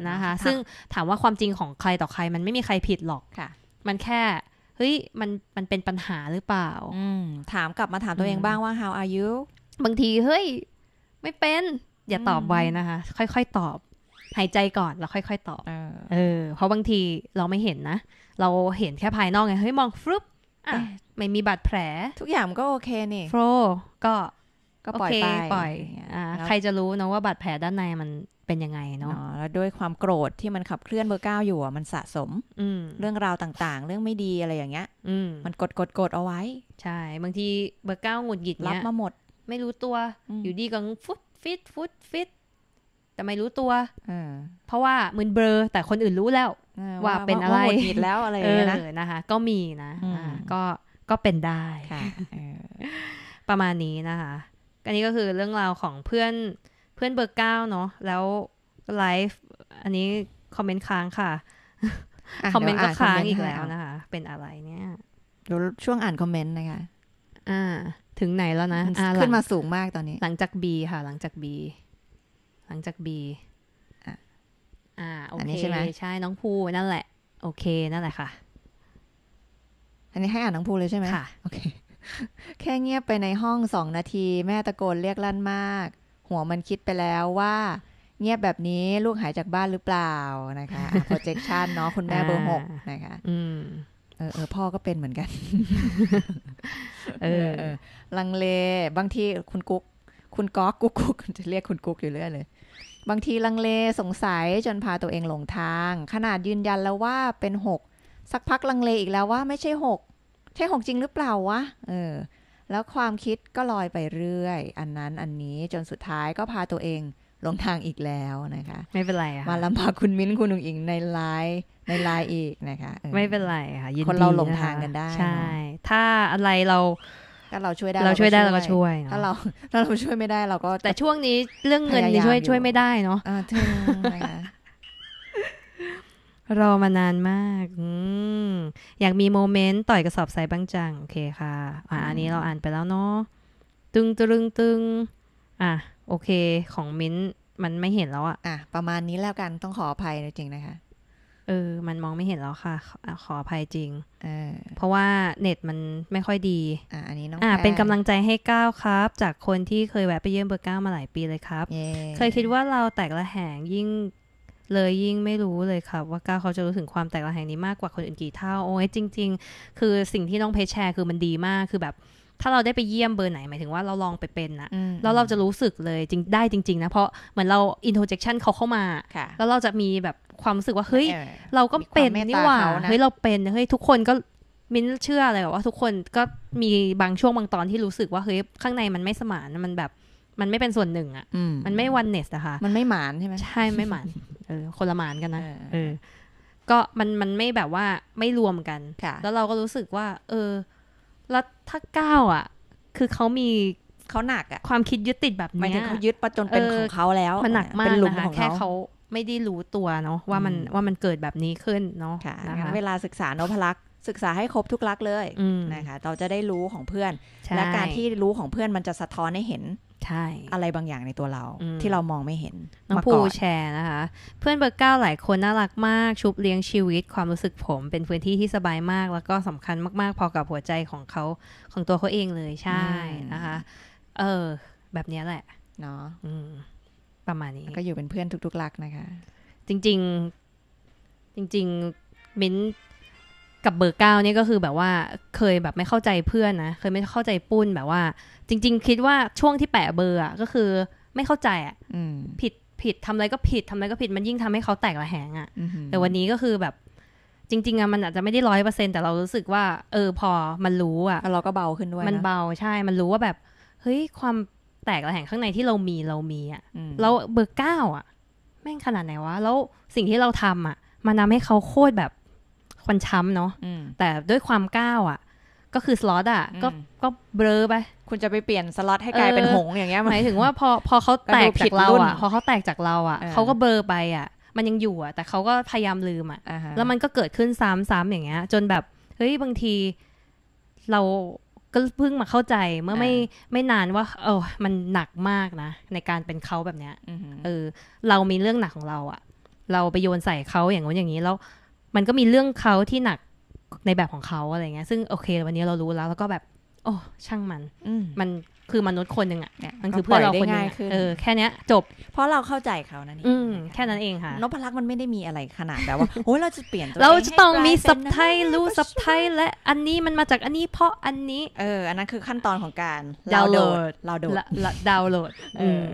นะคะ ซึ่งถามว่าความจริงของใครต่อใครมันไม่มีใครผิดหรอกมันแค่เฮ้ยมันมันเป็นปัญหาหรือเปล่าถามกลับมาถามตัวเองบ้างว่า how are you บางที เฮ้ยไม่เป็น อย่าตอบไวนะคะ ค่อย ๆ ตอบ หายใจก่อนแล้วค่อย ๆ ตอบเออเพราะบางทีเราไม่เห็นนะ เราเห็นแค่ภายนอกไง เฮ้ยมองฟลุ๊ปไม่มีบาดแผล ทุกอย่างก็โอเคนี่โฟก็ก็ปล่อยไปใครจะรู้นะว่าบาดแผลด้านในมันเป็นยังไงเนาะ แล้วด้วยความโกรธที่มันขับเคลื่อนเบอร์เก้าอยู่มันสะสม อืเรื่องราวต่างๆ เรื่องไม่ดีอะไรอย่างเงี้ย อืมันกดกดกดเอาไว้ ใช่ บางทีเบอร์เก้าหงุดหงิดรับมาหมด ไม่รู้ตัว อยู่ดีก็ฟุตฟิตฟุตฟิตแต่ไม่รู้ตัวเพราะว่ามึนเบลอแต่คนอื่นรู้แล้วว่าเป็นอะไร หงุดหงิดแล้วอะไรนะนะคะ ก็มีนะก็ ก็เป็นได้ประมาณนี้นะคะอันนี้ก็คือเรื่องราวของเพื่อนเพื่อนเบอร์เก้าเนาะแล้วไลฟ์อันนี้คอมเมนต์ค้างค่ะคอมเมนต์ก็ค้างอีกแล้วนะคะเป็นอะไรเนี่ยดูวช่วงอ่านคอมเมนต์นะคะอ่า ถึงไหนแล้วนะขึ้นมาสูงมากตอนนี้ หลังจากบี ค่ะ หลังจากบี หลังจากบีอ่าโอเคใช่ไหมใช่น้องภูนั่นแหละ โอเคนั่นแหละค่ะ อันนี้ให้อ่านน้องภูเลยใช่ไหมค่ะโอเคแค่เงียบไปในห้องสองนาทีแม่ตะโกนเรียกลั่นมาก หัวมันคิดไปแล้วว่า เงียบแบบนี้ลูกหายจากบ้านหรือเปล่านะคะ projection เนาะ คุณแม่เบอร์หกนะคะเออเออพ่อก็เป็นเหมือนกัน เออ ลังเลบางที คุณกุ๊กคุณก๊อกกุ๊กกุ๊กจะเรียกคุณกุ๊กอยู่เรื่อยเลยบางทีลังเลสงสัยจนพาตัวเองหลงทาง ขนาดยืนยันแล้วว่าเป็นหกสักพักลังเลอีกแล้วว่า ไม่ใช่หกใช่ของจริงหรือเปล่าวะ เออ แล้วความคิดก็ลอยไปเรื่อย อันนั้นอันนี้จนสุดท้ายก็พาตัวเองลงทางอีกแล้วนะคะ ไม่เป็นไรค่ะ มาลำบากคุณมิ้นคุณนุ่งอิงในไลน์ในไลน์อีกนะคะ ไม่เป็นไรค่ะยินดีคนเราลงทางกันได้ ใช่ ถ้าอะไรเราถ้าเราช่วยได้เราช่วยได้เราก็ช่วย ถ้าเราถ้าเราช่วยไม่ได้เราก็แต่ช่วงนี้เรื่องเงินนี่ช่วยช่วยไม่ได้เนาะรอมานานมากออยากมีโมเมนต์ต่อยกระสอบใส่บ้างจังโอเคค่ะ อ่าอันนี้เราอ่านไปแล้วเนาะ ตึงตึงตึง อ่ะโอเคของมิ้นมันไม่เห็นแล้วอะอ่ะประมาณนี้แล้วกันต้องขออภัย จริงนะคะ เออมันมองไม่เห็นแล้วค่ะ ขออภัยจริง เออเพราะว่าเน็ตมันไม่ค่อยดี อ่ะอันนี้น้องอ่ะเป็นกำลังใจให้ก้าวครับ จากคนที่เคยแวะไปเยี่ยมเบอร์เก้ามาหลายปีเลยครับ เคยคิดว่าเราแตกละแหงยิ่งเลยยิ่งไม่รู้เลยค่ะว่าก้าเขาจะรู้ถึงความแตกต่างแห่งนี้มากกว่าคนอื่นกี่เท่า โอ้ยจริงๆ คือสิ่งที่น้องเพชรแชร์คือมันดีมากคือแบบ ถ้าเราได้ไปเยี่ยมเบอร์ไหนหมายถึงว่าเราลองไปเป็นนะแล้วเราจะรู้สึกเลยจริงได้จริงๆนะ เพราะเหมือนเราอินโทรเจคชันเขาเข้ามา แล้วเราจะมีแบบความรู้สึกว่า เฮ้ยเราก็เป็นนี่หว่าเฮ้ยเราเป็นเฮ้ยทุกคนก็มิ้นเชื่อเลยว่าทุกคนก็มีบางช่วงบางตอนที่รู้สึกว่าเฮ้ยข้างในมันไม่สมานมันแบบมันไม่เป็นส่วนหนึ่งอะ่ะมันไม่วันเนสอะค่ะมันไม่หมานใช่ไหมใช่ไม่หมานออคนละหมานกันนะเออก็มันมันไม่แบบว่าไม่รวมกันแล้วเราก็รู้สึกว่า เออแล้วถ้าเก้าอ่ะ คือเขามีเขาหนักอะความคิดยึดติดแบบนี้มถึงเขายึดประจนเป็นของเขาแล้วมันหนักมากนะคะแค่เขาไม่ได้รู้ตัวเนาะว่ามันว่ามันเกิดแบบนี้ขึ้นเนาะนะคะเวลาศึกษาโนพลักษศึกษาให้ครบทุกลักเลยนะคะเราจะได้รู้ของเพื่อนและการที่รู้ของเพื่อนมันจะสะท้อนให้เห็นใช่อะไรบางอย่างในตัวเรา ที่เรามองไม่เห็นน้องภูแชร์นะคะ เพื่อนเบอร์เก้าหลายคนน่ารักมาก ชุบเลี้ยงชีวิตความรู้สึกผม เป็นพื้นที่ที่สบายมาก แล้วก็สำคัญมากๆพอกับหัวใจของเขาของตัวเขาเองเลย ใช่นะคะ เออ แบบนี้แหละเนาะประมาณนี้ก็อยู่เป็นเพื่อนทุกๆรักนะคะ จริงๆ จริงๆมิ้นกับเบอร์เก้าเนี่ยก็คือแบบว่าเคยแบบไม่เข้าใจเพื่อนนะเคยไม่เข้าใจปุ้นแบบว่า จริง ๆ คิดว่าช่วงที่แปะเบอร์อ่ะก็คือ ไม่เข้าใจอ่ะผิดผิดทำอะไรก็ผิดทำอะไรก็ผิด มันยิ่งทำให้เขาแตกระแหงอ่ะแต่วันนี้ก็คือแบบ จริงๆอะมันอาจจะไม่ได้ร้อยเปอร์เซ็นแต่เรารู้สึกว่า เออพอมันรู้อะเราก็เบาขึ้นด้วยมันเบาใช่มันรู้ว่าแบบเฮ้ยความแตกระแหงข้างในที่เรามีเรามีอะเราเบอร์เก้าอะแม่งขนาดไหนวะแล้วสิ่งที่เราทำอะมันทาให้เขาโคตรแบบคนช้ำเนาะแต่ด้วยความก้าวอ่ะ ก็คือสล็อตอ่ะ ก็ก็เบลอไป คุณจะไปเปลี่ยนสล็อตให้กลายเป็นหงอย่างเงี้ยหมายถึงว่าพอพอเขาแตกจากเราอ่ะพอเขาแตกจากเราอ่ะเขาก็เบลอไปอ่ะมันยังอยู่อ่ะแต่เขาก็พยายามลืมอ่ะแล้วมันก็เกิดขึ้นซ้ำๆอย่างเงี้ย จนแบบเฮ้ยบางทีเราก็เพิ่งมาเข้าใจเมื่อไม่ไม่นานว่า เออมันหนักมากนะในการเป็นเขาแบบเนี้ยเออเรามีเรื่องหนักของเรา อ่ะ เราไปโยนใส่เขาอย่างนู้นอย่างนี้แล้วมันก็มีเรื่องเขาที่หนักในแบบของเขาอะไรเงี้ย ซึ่งโอเค วันนี้เรารู้แล้วแล้วก็แบบโอ้ช่างมันมันคือมนุษย์คนหนึ่งอ่ะมันคือเพื่อเราคนหนึ่งเออแค่นี้จบเพราะเราเข้าใจเขานั่นเองแค่นั้นเองค่ะนพลักษ์มันไม่ได้มีอะไรขนาดแบบว่าโอ้ยเราจะเปลี่ยนเราจะต้องมีสับไทยรู้สับไทย และอันนี้มันมาจากอันนี้ เพราะอันนี้เอออันนั้นคือขั้นตอนของการดาวน์โหลดดาวโหลดดาวน์โหลด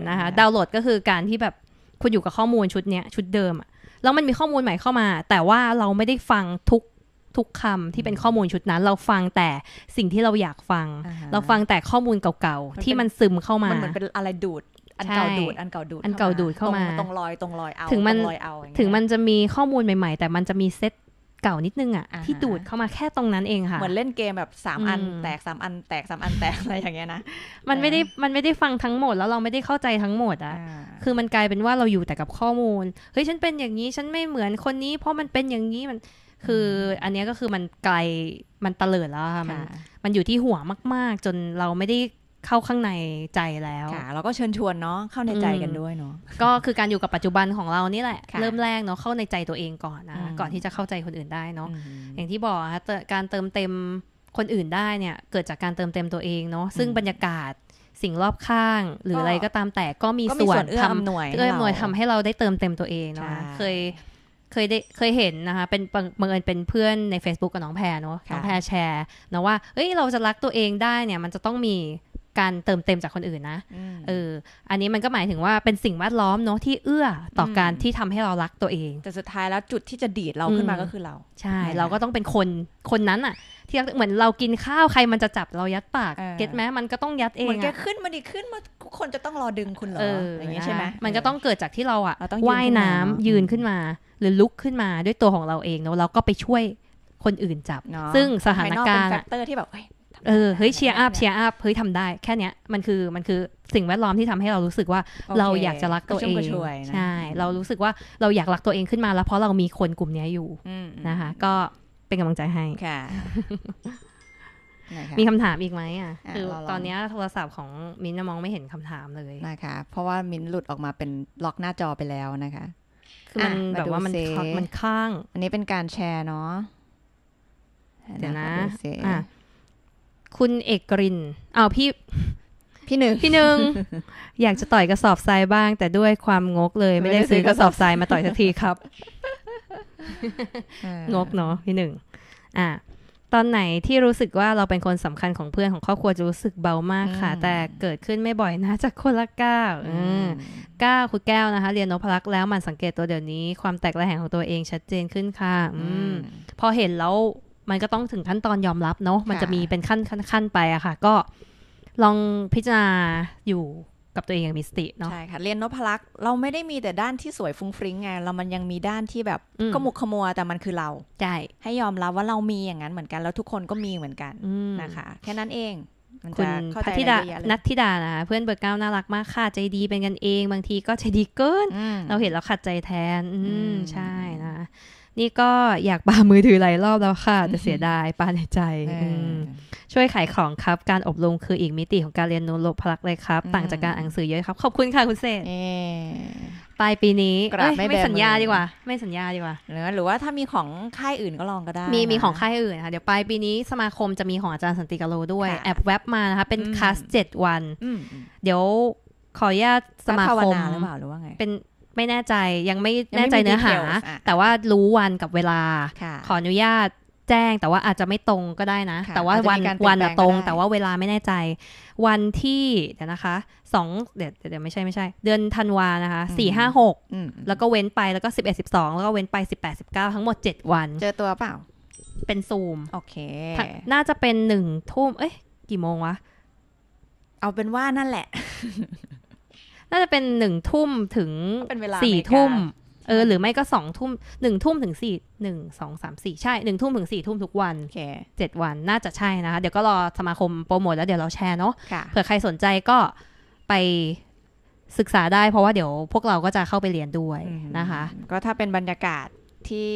นะคะดาวน์โหลดก็คือการที่แบบคุณอยู่กับข้อมูลชุดเนี้ย ชุดเดิมอะแล้วมันมีข้อมูลใหม่เข้ามา แต่ว่าเราไม่ได้ฟังทุกทุกคำที่เป็นข้อมูลชุดนั้น เราฟังแต่สิ่งที่เราอยากฟัง เราฟังแต่ข้อมูลเก่าๆ ที่มันซึมเข้ามามันเหมือนเป็นอะไรดูด อันเก่าดูดอันเก่าดูดอันเก่าดูด เข้ามาตรงรอยตรงรอยเอาถึงมันถึงมันจะมีข้อมูลใหม่ ๆ แต่มันจะมีเซตเก่านิดนึงอ่ะที่ดูดเข้ามาแค่ตรงนั้นเองค่ะ เหมือนเล่นเกมแบบสามอันแตกสามอันแตกสามอันแตกอะไรอย่างเงี้ยนะมันไม่ได้มันไม่ได้ฟังทั้งหมดแล้วเราไม่ได้เข้าใจทั้งหมดอ่ะ คือมันกลายเป็นว่าเราอยู่แต่กับข้อมูลเฮ้ยฉันเป็นอย่างนี้ฉันไม่เหมือนคนนี้ เพราะมันเป็นอย่างนี้มัน คืออันนี้ก็คือมันไกลมันเตลิดแล้วค่ะมันมันอยู่ที่หัวมากๆ จนเราไม่ได้เข้าข้างในใจแล้ว ค่ะเราก็เชิญชวนเนาะเข้าในใจกันด้วยเนาะ ก็คือการอยู่กับ ปัจจุบันของเรานี่แหละ เริ่มแรกเนาะเข้าในใจตัวเองก่อนนะ ก่อนที่จะเข้าใจคนอื่นได้เนาะ อย่างที่บอกการเติมเต็มคนอื่นได้เนี่ย เกิดจากการเติมเต็มตัวเองเนาะ ซึ่งบรรยากาศสิ่งรอบข้าง หรืออะไรก็ตามแต่ก็มีส่วนทำหน่วยเอื้อหน่วยทำให้เราได้เติมเต็มตัวเองเนาะ เคย เคยได้ เคยเห็นนะคะ เป็นบังเอิญเป็นเพื่อนใน Facebook กับน้องแพรเนาะ น้องแพรแชร์นะว่าเอ้ยเราจะรักตัวเองได้เนี่ยมันจะต้องมีการเติมเต็มจากคนอื่นนะ เออ อันนี้มันก็หมายถึงว่าเป็นสิ่งแวดล้อมเนาะที่เอื้อต่อการที่ทำให้เรารักตัวเองแต่สุดท้ายแล้วจุดที่จะดีดเราขึ้นมาก็คือเราใช่เราก็ต้องเป็นคนคนนั้นอะที่เหมือนเรากินข้าวใครมันจะจับเรายัดปากเก็ตไหมมันก็ต้องยัดเองเหมือนแกขึ้นมาดิขึ้นมาทุกคนจะต้องรอดึงคุณเหรออย่างนี้ใช่ไหมมันก็ต้องเกิดจากที่เราอะว่ายน้ำยืนขึ้นมา หรือลุกขึ้นมาด้วยตัวของเราเองเนาะเราก็ไปช่วยคนอื่นจับ ซึ่งสถานการณ์์ที่แบบเออเฮ้ยเชียร์อัพเชียร์อัพเฮ้ยทำได้ แค่เนี้ยมันคือมันคือสิ่งแวดล้อมที่ทำให้เรารู้สึกว่าเราอยากจะรักตัวเองใช่ เรารู้สึกว่าเราอยากรักตัวเองขึ้นมา แล้วเพราะเรามีคนกลุ่มนี้อยู่นะคะ ก็เป็นกำลังใจให้ค่ะ มีคำถามอีกไหมอ่ะคือตอนนี้โทรศัพท์ของมิ้นมองไม่เห็นคำถามเลยนะคะเพราะว่ามิ้นหลุดออกมาเป็นล็อกหน้าจอไปแล้วนะคะคือมันแบบว่ามันมันข้าง อันนี้เป็นการแชร์เนาะเดี๋ยวนะอ่ะคุณเอกรินเอาพี่พี่หนึ่ง พี่หนึ่งอยากจะต่อยกระสอบทรายบ้าง แต่ด้วยความงกเลย ไม่ได้ซื้อกระสอบทรายมาต่อยสักทีครับงกเนาะพี่หนึ่งอ่ะตอนไหนที่รู้สึกว่าเราเป็นคนสำคัญของเพื่อนของครอบครัวจะรู้สึกเบามากค่ะ แต่เกิดขึ้นไม่บ่อยนะจากคนละก้าวก้าวคุณแก้วนะคะ เรียนนพลักษ์แล้วมันสังเกตตัวเดี๋ยวนี้ ความแตกระแหงของตัวเองชัดเจนขึ้นค่ะ อืมพอเห็นแล้วมันก็ต้องถึงขั้นตอนยอมรับเนาะ มันจะมีเป็นขั้นขั้นขั้นไปอะค่ะ ก็ลองพิจารณาอยู่กับตัวเองอย่างมีสติเนาะ ใช่ค่ะ เรียนนพลักษ์เราไม่ได้มีแต่ด้านที่สวยฟุ้งฟริ้งไง เรามันยังมีด้านที่แบบก็มุกขมัว แต่มันคือเรา ใช่ ให้ยอมรับว่าเรามีอย่างนั้นเหมือนกัน แล้วทุกคนก็มีเหมือนกันนะคะ แค่นั้นเอง คุณพัทิดานัทธิดานะเพื่อนเบอร์เก้าน่ารักมาก ค่ะ ใจดีเป็นกันเอง บางที ก็ใจดีเกิน เราเห็นเราขัดใจแทนอืใช่นะนี่ก็อยากปา มือถือหลายรอบแล้วค่ะแต่เสียดายปาในใจช่วยขายของครับการอบรมคืออีกมิติของการเรียนโู้ลบพลักเลยครับ ต่างจากการอ่านสื่อเยอะครับขอบคุณค่ะคุณเซนปลายปีนี้ไม่สัญญาดีกว่าไม่สัญญาดีกว่า หรือว่าถ้ามีของค่ายอื่นก็ลองก็ได้ มีมีของค่ายอื่นค่ะ เดี๋ยวปลายปีนี้สมาคมจะมีของอาจารย์สันติกาโลด้วยแอบแว็บมานะคะเป็นคลาสเจ็ดวันเดี๋ยวขออนุญาตสมาคมเป็นไม่แน่ใจยังไม่แน่ใจเนื้อหาแต่ว่ารู้วันกับเวลาขออนุญาตแจ้งแต่ว่าอาจจะไม่ตรงก็ได้นะแต่ว่าวันวันตรง แต่ว่าเวลาไม่แน่ใจ วันที่เดี๋ยวนะคะสองเดี๋ยวเดี๋ยวไม่ใช่ไม่ใช่ เดือนธันวานะคะสี่ห้าหกแล้วก็เว้นไปแล้วก็สิบเอ็ดสิบสองแล้วก็เว้นไปสิบแปดสิบเก้าทั้งหมดเจ็ดวัน เจอตัวเปล่า เป็นซูมโอเคน่าจะเป็นหนึ่งทุ่ม เอ้ยกี่โมงวะเอาเป็นว่านั่นแหละน่าจะเป็นหนึ่งทุ่มถึงสี่ทุ่มเออหรือไม่ก็สองทุ่มหนึ่งทุ่มถึงสี่หนึ่งสองสามสี่ใช่หนึ่งทุ่มถึงสี่ทุ่มทุกวันเจ็ดวันน่าจะใช่นะคะ เดี๋ยวก็รอสมาคมโปรโมทแล้วเดี๋ยวเราแชร์เนาะเผื่อใครสนใจก็ไปศึกษาได้เพราะว่าเดี๋ยวพวกเราก็จะเข้าไปเรียนด้วยนะคะ ก็ถ้าเป็นบรรยากาศที่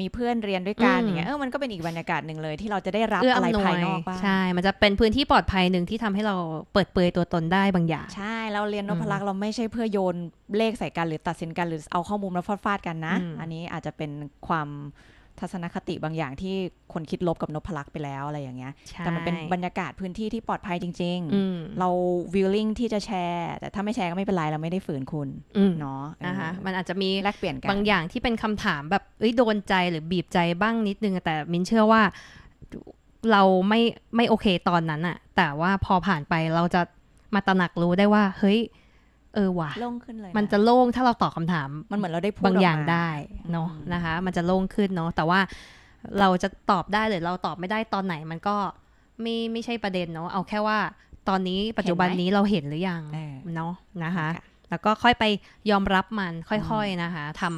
มีเพื่อนเรียนด้วยกันอย่างเงี้ยเออมันก็เป็นอีกบรรยากาศหนึ่งเลย ที่เราจะได้รับอะไรภายนอกบ้างใช่ มันจะเป็นพื้นที่ปลอดภัยหนึ่งที่ทำให้เราเปิดเปยตัวตนได้บางอย่าง ใช่เราเรียนนพลักษ์เราไม่ใช่เพื่อโยนเลขใส่กันหรือตัดสินกันหรือเอาข้อมูลมาฟาดฟาดกันนะ อันนี้อาจจะเป็นความทัศนคติบางอย่างที่คนคิดลบกับนพลักษ์ไปแล้วอะไรอย่างเงี้ย แต่มันเป็นบรรยากาศพื้นที่ที่ปลอดภัยจริงๆเราวิลลิ่งที่จะแชร์แต่ถ้าไม่แชร์ก็ไม่เป็นไรเราไม่ได้ฝืนคุณเนาะนะคะมันอาจจะมีแลกเปลี่ยนกันบางอย่างที่เป็นคำถามแบบเอ้ยโดนใจหรือบีบใจบ้างนิดนึงแต่มินเชื่อว่าเราไม่ไม่โอเคตอนนั้นอะแต่ว่าพอผ่านไปเราจะมาตระหนักรู้ได้ว่า เฮ้ยเออว่ะโล่งขึ้นเลยมันจะโล่งถ้าเราตอบคาถาม มันเหมือนเราได้พูดบางอย่างได้เนาะนะคะมันจะโล่งขึ้นเนาะแต่ว่าเราจะตอบได้หรือเราตอบไม่ได้ตอนไหน มันก็ไม่ไม่ใช่ประเด็นเนาะเอาแค่ว่า ตอนนี้ปัจจุบันนี้เราเห็นหรือยังเนาะนะคะแล้วก็ค่อยไปยอมรับมันค่อยๆนะคะทำ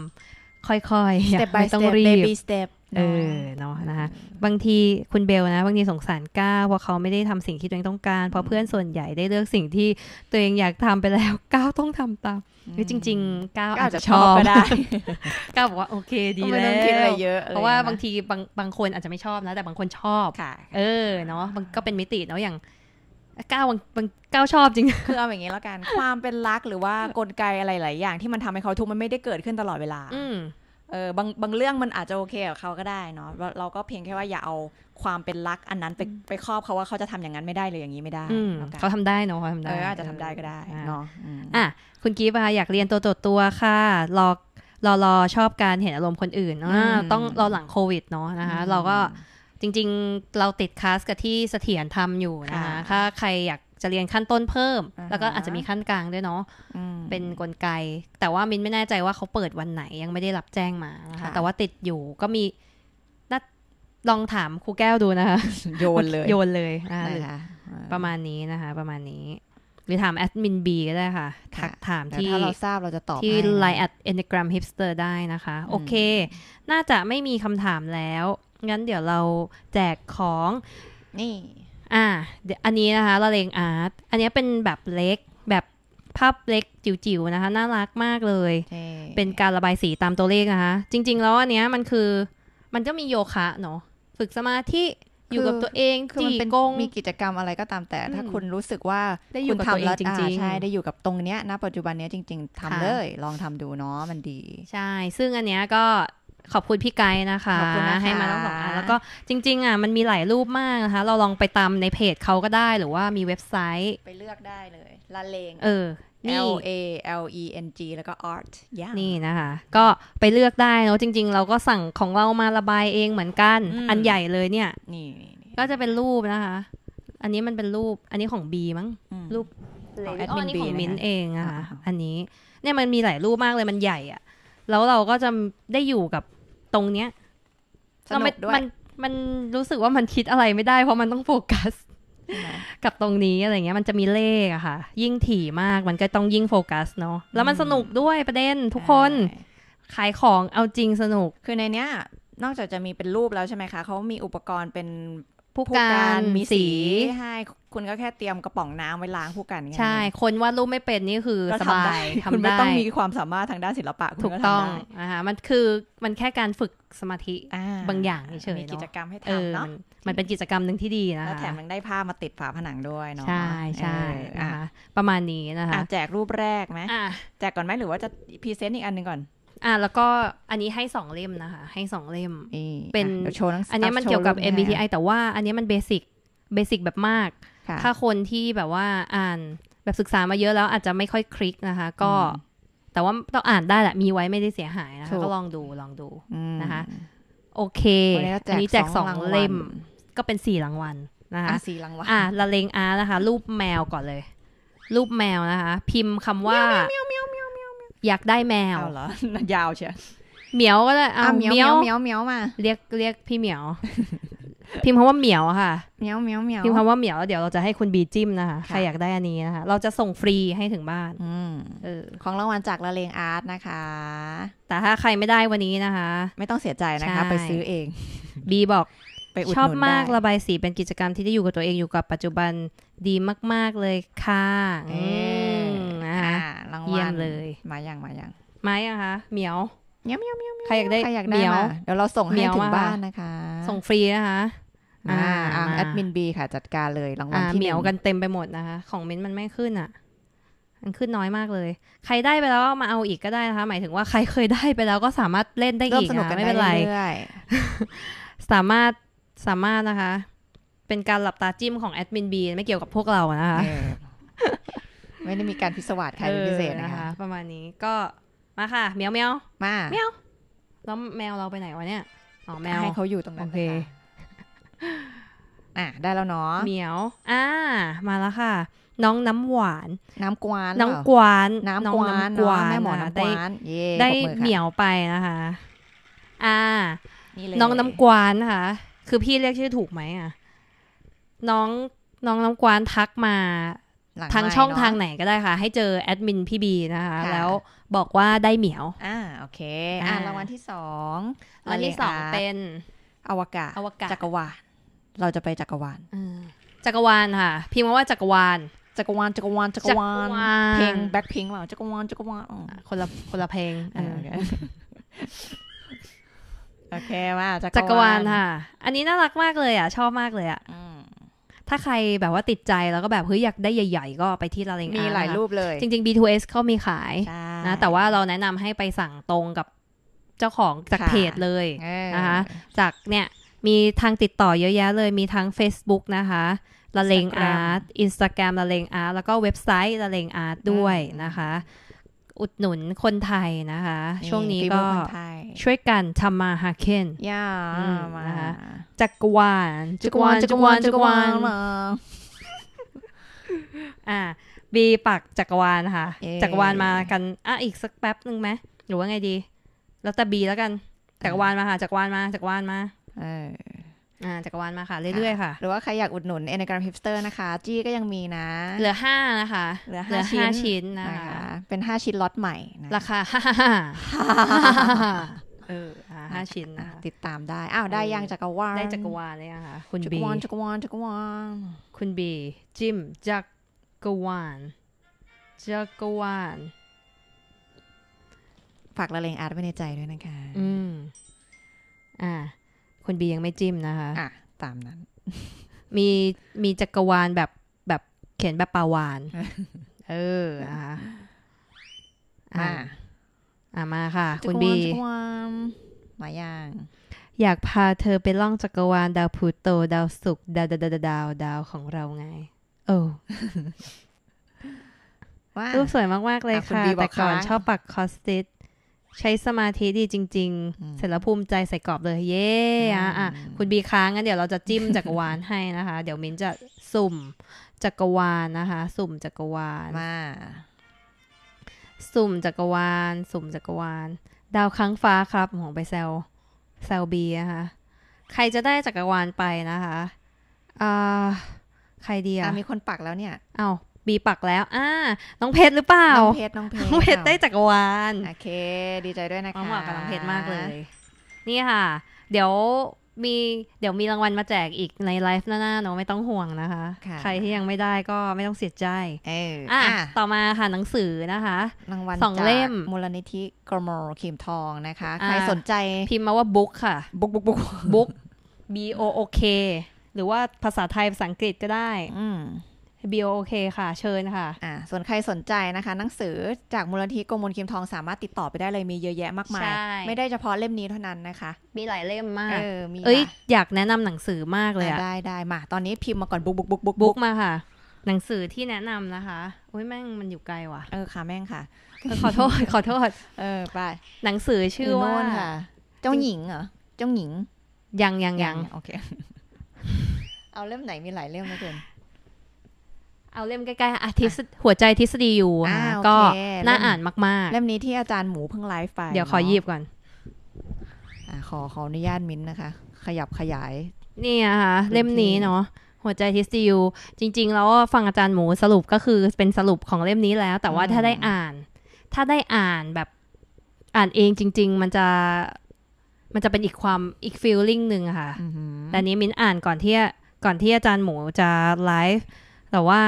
ค่อยๆ step by งรีบ baby step เออเนาะนะคะบางทีคุณเบลนะ บางทีสงสารก้าวเพราะเขาไม่ได้ทำสิ่งที่ตัวเองต้องการ เพราะเพื่อนส่วนใหญ่ได้เลือกสิ่งที่ตัวเองอยากทำไปแล้วก้าวต้องทำตามรื่จริงๆก้าวอาจจะชอบก็ได้ก้าวบอกว่าโอเคดีแล้วเพราะว่าบางทีบางบางคนอาจจะไม่ชอบนะ แต่บางคนชอบเออเนาะก็เป็นมิติเนาะอย่างก้าวบางก้าวชอบจริงคือเอาอย่างนี้แล้วกัน ความเป็นรักหรือว่ากลไกอะไรหลายอย่างที่มันทำให้เขาทุกข์มันไม่ได้เกิดขึ้นตลอดเวลาเออบางบางเรื่องมันอาจจะโอเคกับเขาก็ได้เนาะเราก็เพียงแค่ว่าอย่าเอาความเป็นรัก อันนั้นไปไปครอบเขาว่าเขาจะทำอย่างนั้นไม่ได้เลยอย่างนี้ไม่ได้เขาทำได้เนาะเขาทำได้อาจจะทำได้ก็ได้เนาะอ่ะคุณกีฟ่ะอยากเรียนตัวตัตัวค่ะรอรอรอชอบการเห็นอารมณ์คนอื่นต้องรอหลังโควิดเนาะนะคะเราก็จริงๆ เราติดคลาสกับที่เสถียรทำอยู่นะคะ ถ้าใครอยากจะเรียนขั้นต้นเพิ่ม แล้วก็อาจจะมีขั้นกลางด้วยเนาะเป็นนกลไก แต่ว่ามินไม่แน่ใจว่าเขาเปิดวันไหนยังไม่ได้รับแจ้งมาะะแต่ว่าติดอยู่ก็มีนัดลองถามครูแก้วดูนะคะ โยนเลยโยนเลยะประมาณนี้นะคะ ประมาณนี้ หรือถามแอดมินบีก็ได้ค่ะทักถามที่ถ้าเราทราบเราจะตอบที่ไลน์แอดเอนเนกรัมฮิปสเตอร์ได้นะคะ โอเค น่าจะไม่มีคำถามแล้วงั้นเดี๋ยวเราแจกของนี่อ่าอันนี้นะคะละเลงอาร์ตอันนี้เป็นแบบเล็ก แบบภาพเล็กจิ๋วๆ นะคะ น่ารักมากเลย เป็นการระบายสีตามตัวเลขนะคะจริงๆ แล้วอันเนี้ยมันคือ มันจะมีโยคะ เนาะฝึกสมาธิอยู่กับตัวเองคือมันเป็นกงมีกิจกรรมอะไรก็ตามแต่ ถ้าคุณรู้สึกว่าได้อยู่กับตัวเองจริง ๆใช่ได้อยู่กับตรงเนี้ยนะปัจจุบันเนี้ยจริงๆ ทำเลย ลองทำดูเนาะมันดี ใช่ ซึ่งอันเนี้ยก็ขอบคุณพี่ไกด์นะคะคะคะให้มาต้องบองอ่ะแล้วก็จริง ๆอ่ะมันมีหลายรูปมากนะคะ เราลองไปตามในเพจเขาก็ได้หรือว่ามีเว็บไซต์ไปเลือกได้เลยละเลงเออ L A L E N G แล้วก็ art นี่นะคะ ก็ไปเลือกได้เนาะจริง ๆ เราก็สั่งของเรามาระบายเองเหมือนกัน อันใหญ่เลยเนี่ยนี่ก็จะเป็นรูปนะคะ อันนี้มันเป็นรูปอันนี้ของบีมั้งรูปของแอดมินบีของมินเองอะอันนี้เนี่ยมันมีหลายรูปมากเลยมันใหญ่อะแล้วเราก็จะได้อยู่กับตรงเนี้ยเราไม่มันมันรู้สึกว่ามันคิดอะไรไม่ได้ เพราะมันต้องโฟกัสกับตรงนี้อะไรเงี้ย มันจะมีเลขอะค่ะยิ่งถี่มากมันก็ต้องยิ่งโฟกัส เนาะแล้วมันสนุกด้วยประเด็นทุกคนขายของเอาจริงสนุกคือในเนี้ย นอกจากจะมีเป็นรูปแล้วใช่ไหมคะเขามีอุปกรณ์เป็นผู้การมีสีใช่คุณก็แค่เตรียมกระป๋องน้ำไว้ล้างผู้กันใช่คนวาดรูปไม่เป็นนี่คือสบายทำได้คุณไม่ต้องมีความสามารถทางด้านศิลปะถูกต้องนะคะมันคือมันแค่การฝึกสมาธิบางอย่างเฉยๆมีกิจกรรมให้ทำเนาะมันเป็นกิจกรรมหนึ่งที่ดีนะแถมยังได้ผ้ามาติดฝาผนังด้วยเนาะใช่ใช่ประมาณนี้นะคะแจกรูปแรกไหมแจกก่อนไหมหรือว่าจะพรีเซนต์อีกอันหนึ่งก่อนอ่ะแล้วก็อันนี้ให้สองเล่มนะคะ ให้สองเล่ม เป็นโชว์อันนี้มันเกี่ยวกับ MBTI แต่ว่า อันนี้มันเบสิกเบสิกแบบมากถ้าคนที่แบบว่าอ่านแบบศึกษามาเยอะแล้วอาจจะไม่ค่อยคลิกนะคะ ก็ แต่ว่าต้องอ่านได้แหละ มีไว้ไม่ได้เสียหายนะคะ ก็ลองดูลองดู นะคะ โอเค อันนี้แจกสองเล่ม ก็เป็นสี่รางวัลนะคะสี่รางวัลอ่ะละเลงอาร์นะคะ รูปแมวก่อนเลย รูปแมวนะคะ พิมพ์คำว่าอยากได้แมวเอาเหรอยาวเชียเหมียวก็ได้อเหมียวเหมียวเหมียวเหมียวมาเรียกเรียกพี่เหมียว พิมพ์คำว่าเหมียวค่ะเหมียวเหมียวเหมียวพิมพ์คำว่าเหมียวเดี๋ยวเราจะให้คุณบีจิ้มนะคะใครอยากได้อันนี้นะคะเราจะส่งฟรีให้ถึงบ้านอของรางวัลจากละเลงอาร์ตนะคะ แต่ถ้าใครไม่ได้วันนี้นะคะ ไม่ต้องเสียใจนะคะ ไปซื้อเอง บีบอกชอบมากระบายสีเป็นกิจกรรมที่ได้อยู่กับตัวเองอยู่กับปัจจุบันดีมากๆเลยค่ะคะรางวัลเลยมาอย่างมาอย่างมาอย่างคะเหมียวเหมียวเมียวเมียวใครอยากได้เหมียวเดี๋ยวเราส่งให้ถึงบ้านนะคะ ส่งฟรีนะคะ อ่าแอดมินบีค่ะจัดการเลยรางวัลที่เหมียวกันเต็มไปหมดนะคะของเม้นมันไม่ขึ้นอ่ะมันขึ้นน้อยมากเลย ใครได้ไปแล้วมาเอาอีกก็ได้นะคะหมายถึงว่าใครเคยได้ไปแล้วก็สามารถเล่นได้อีกนะไม่เป็นไรสามารถสามารถนะคะเป็นการหลับตาจิ้มของแอดมินบีไม่เกี่ยวกับพวกเรานะคะไม่ได้มีการพิสวาสใครเป็นพิเศษนะคะประมาณนี้ก็มาค่ะเมียวเมียวมาเมียวแล้วแมวเราไปไหนวะเนี่ยอ๋อแมวให้เขาอยู่ตรงนั้นโอเคอ่ะได้แล้วเนาะเมียวอ่ามาแล้วค่ะ น้องน้ำหวาน น้ำกวาน น้องกวาน น้ำกวานกวานแม่หมอน้ำกวานได้เหมียวไปนะคะอ่าน้องน้ำกวานค่ะคือพี่เรียกชื่อถูกไหมอ่ะน้องน้องน้ำกวานทักมาทางช่องทางไหนก็ได้ค่ะ ให้เจอแอดมินพี่บีนะคะ แล้วบอกว่าได้เหมียวอ่าโอเคอ่ารางวัลที่สองรางวัลที่สองเป็นอวกาศอวกาศจักรวาลเราจะไปจักรวาลจักรวาลค่ะพิมพ์ว่าจักรวาลจักรวาลจักรวาลจักรวาลเพลงแบ็คพิงค์เปล่าจักรวาลจักรวาลคนละคนละเพลงโอเคว่าจักรวาลค่ะ อันนี้น่ารักมากเลยอ่ะ ชอบมากเลยอ่ะถ้าใครแบบว่าติดใจแล้วก็แบบเฮ้ยอยากได้ใหญ่ๆ ก็ไปที่ลาเลงอาร์มีหลายรูปเลย จริงๆ B2S เขามีขายนะแต่ว่าเราแนะนำให้ไปสั่งตรงกับเจ้าของจากเพจเลยนะคะจากเนี่ยมีทางติดต่อเยอะแยะ เลย มีทั้ง Facebook นะคะ ละเลงอาร์ตอินสตาแกรมละเลงอาร์ต แล้วก็เว็บไซต์ละเลงอาร์ตด้วยนะคะอุดหนุนคนไทยนะคะ ช่วงนี้ก็ช่วยกันทำมาหาเคนย่ามาจักรวาลจักรวาลจักรวาลจักรวาลอ่ะบีปักจักรวาลค่ะจักรวาลมากันอ่ะอีกสักแป๊บหนึ่งไหมหรือว่าไงดี แล้วแต่บีแล้วกัน จักรวาลมาค่ะจักรวาลมาจักรวาลมาเออ่าจักรวาลมาค่ะ เรื่อยๆค่ะ หรือว่าใครอยากอุดหนุนเอเนกรามฮิปสเตอร์นะคะ จี้ก็ยังมีนะ เหลือห้านะคะเหลือห้าชิ้นนะคะเป็นห้าชิ้นล็อตใหม่นะราคาเออห้าชิ้นนะติดตามได้ อ้าว ได้ยังจักรวาลได้จักรวาลเลยค่ะ คุณบีจักรวาลจักรวาลจักรวาลคุณบีจิมจักรวาลจักรวาลฝากละเลงอาร์ตไว้ในใจด้วยนะคะ อืมอ่าคุณบียังไม่จิ้มนะคะอ่ะตามนั้น มีมีจักรวาลแบบแบบเขียนแบบปาวาน เออนะคะอ่ะอ่ะ มาค่ะ คุณบีหมาย่าง อยากพาเธอไปล่องจักรวาลดาวพูโต ดาวศุกร์ดาวดาวดาวดาวดาวของเราไง โอ้รูปสวยมาก ๆ เลยค่ะแต่ก่อนชอบปักคอสติสใช้สมาธิดี จริงๆ เสร็จแล้วภูมิใจใส่กรอบเลย เย่อ่ะคุณบีค้างงั้นเดี๋ยวเราจะจิ้มจักรวาลให้นะคะ เดี๋ยวมินจะสุ่มจักรวาลนะคะ สุ่มจักรวาล มาสุ่มจักรวาลสุ่มจักรวาล ดาวค้างฟ้าครับของไปแซล เซลบีนะคะใครจะได้จักรวาลไปนะคะอ่าใครดีอะมีคนปักแล้วเนี่ย เอาบีปักแล้ว อ่าน้องเพชรหรือเปล่า น้องเพชร น้องเพชรน้องเพชรได้จักรวาลโอเค ดีใจด้วยนะคะงหมาะกับน้องเพชรมากเลย นี่ค่ะ เดี๋ยวมี เดี๋ยวมีรางวัลมาแจกอีกในไลฟ์หน้าๆเนาะไม่ต้องห่วงนะคะ ใครที่ยังไม่ได้ก็ไม่ต้องเสียใจ เอออ่ะต่อมาค่ะหนังสือนะคะ รางวัลสองเล่มมูลนิธิกรมอลขีมทองนะคะ ใครสนใจพิมพ์มาว่าบุ๊กค่ะ บุ๊ก บุ๊ก บุ๊ก บุ๊ก B O O K หรือว่าภาษาไทยภาษาอังกฤษก็ได้บโอเคค่ะเชิญค่ะอ่าส่วนใครสนใจนะคะ หนังสือจากมูลนิธิกรมมลคิมทองสามารถติดต่อไปได้เลยมีเยอะแยะมากมายไม่ได้เฉพาะเล่มนี้เท่านั้นนะคะ มีหลายเล่มมากเออมีเอ้ย อยากแนะนำหนังสือมากเลยอะได้ได้มา ตอนนี้พิมพ์มาก่อนบุกบุกบุกบุกบุกมาค่ะ หนังสือที่แนะนำนะคะ อุ้ยแม่ง มันอยู่ไกลว่ะ เออค่ะ แม่งค่ะขอโทษขอโทษเออไปหนังสือชื่อว่าเจ้าหญิงเหรอเจ้าหญิง ยังยังยังโอเคเอาเล่มไหนมีหลายเล่มนะเ่อนเอาเล่มใกล้ๆอาทิตย์หัวใจทฤษฎีอยู่ก็น่าอ่านมากๆ เล่มนี้ที่อาจารย์หมูเพิ่งไลฟ์ไปเดี๋ยวขอยีบก่อนอขอขออนุญาตมิ้นนะคะ ขยับขยายนี่นะคะเล่มนี้เนาะหัวใจทิสติวจริง ๆ แล้วฟังอาจารย์หมูสรุปก็คือเป็นสรุปของเล่มนี้แล้ว แต่ว่าถ้าได้อ่าน ถ้าได้อ่านแบบอ่านเองจริง ๆ มันจะ มันจะเป็นอีกความอีกฟีลลิ่งหนึ่งค่ะแต่นี้มิ้นอ่านก่อนที่ก่อนที่อาจารย์หมูจะไลฟ์แต่ว่า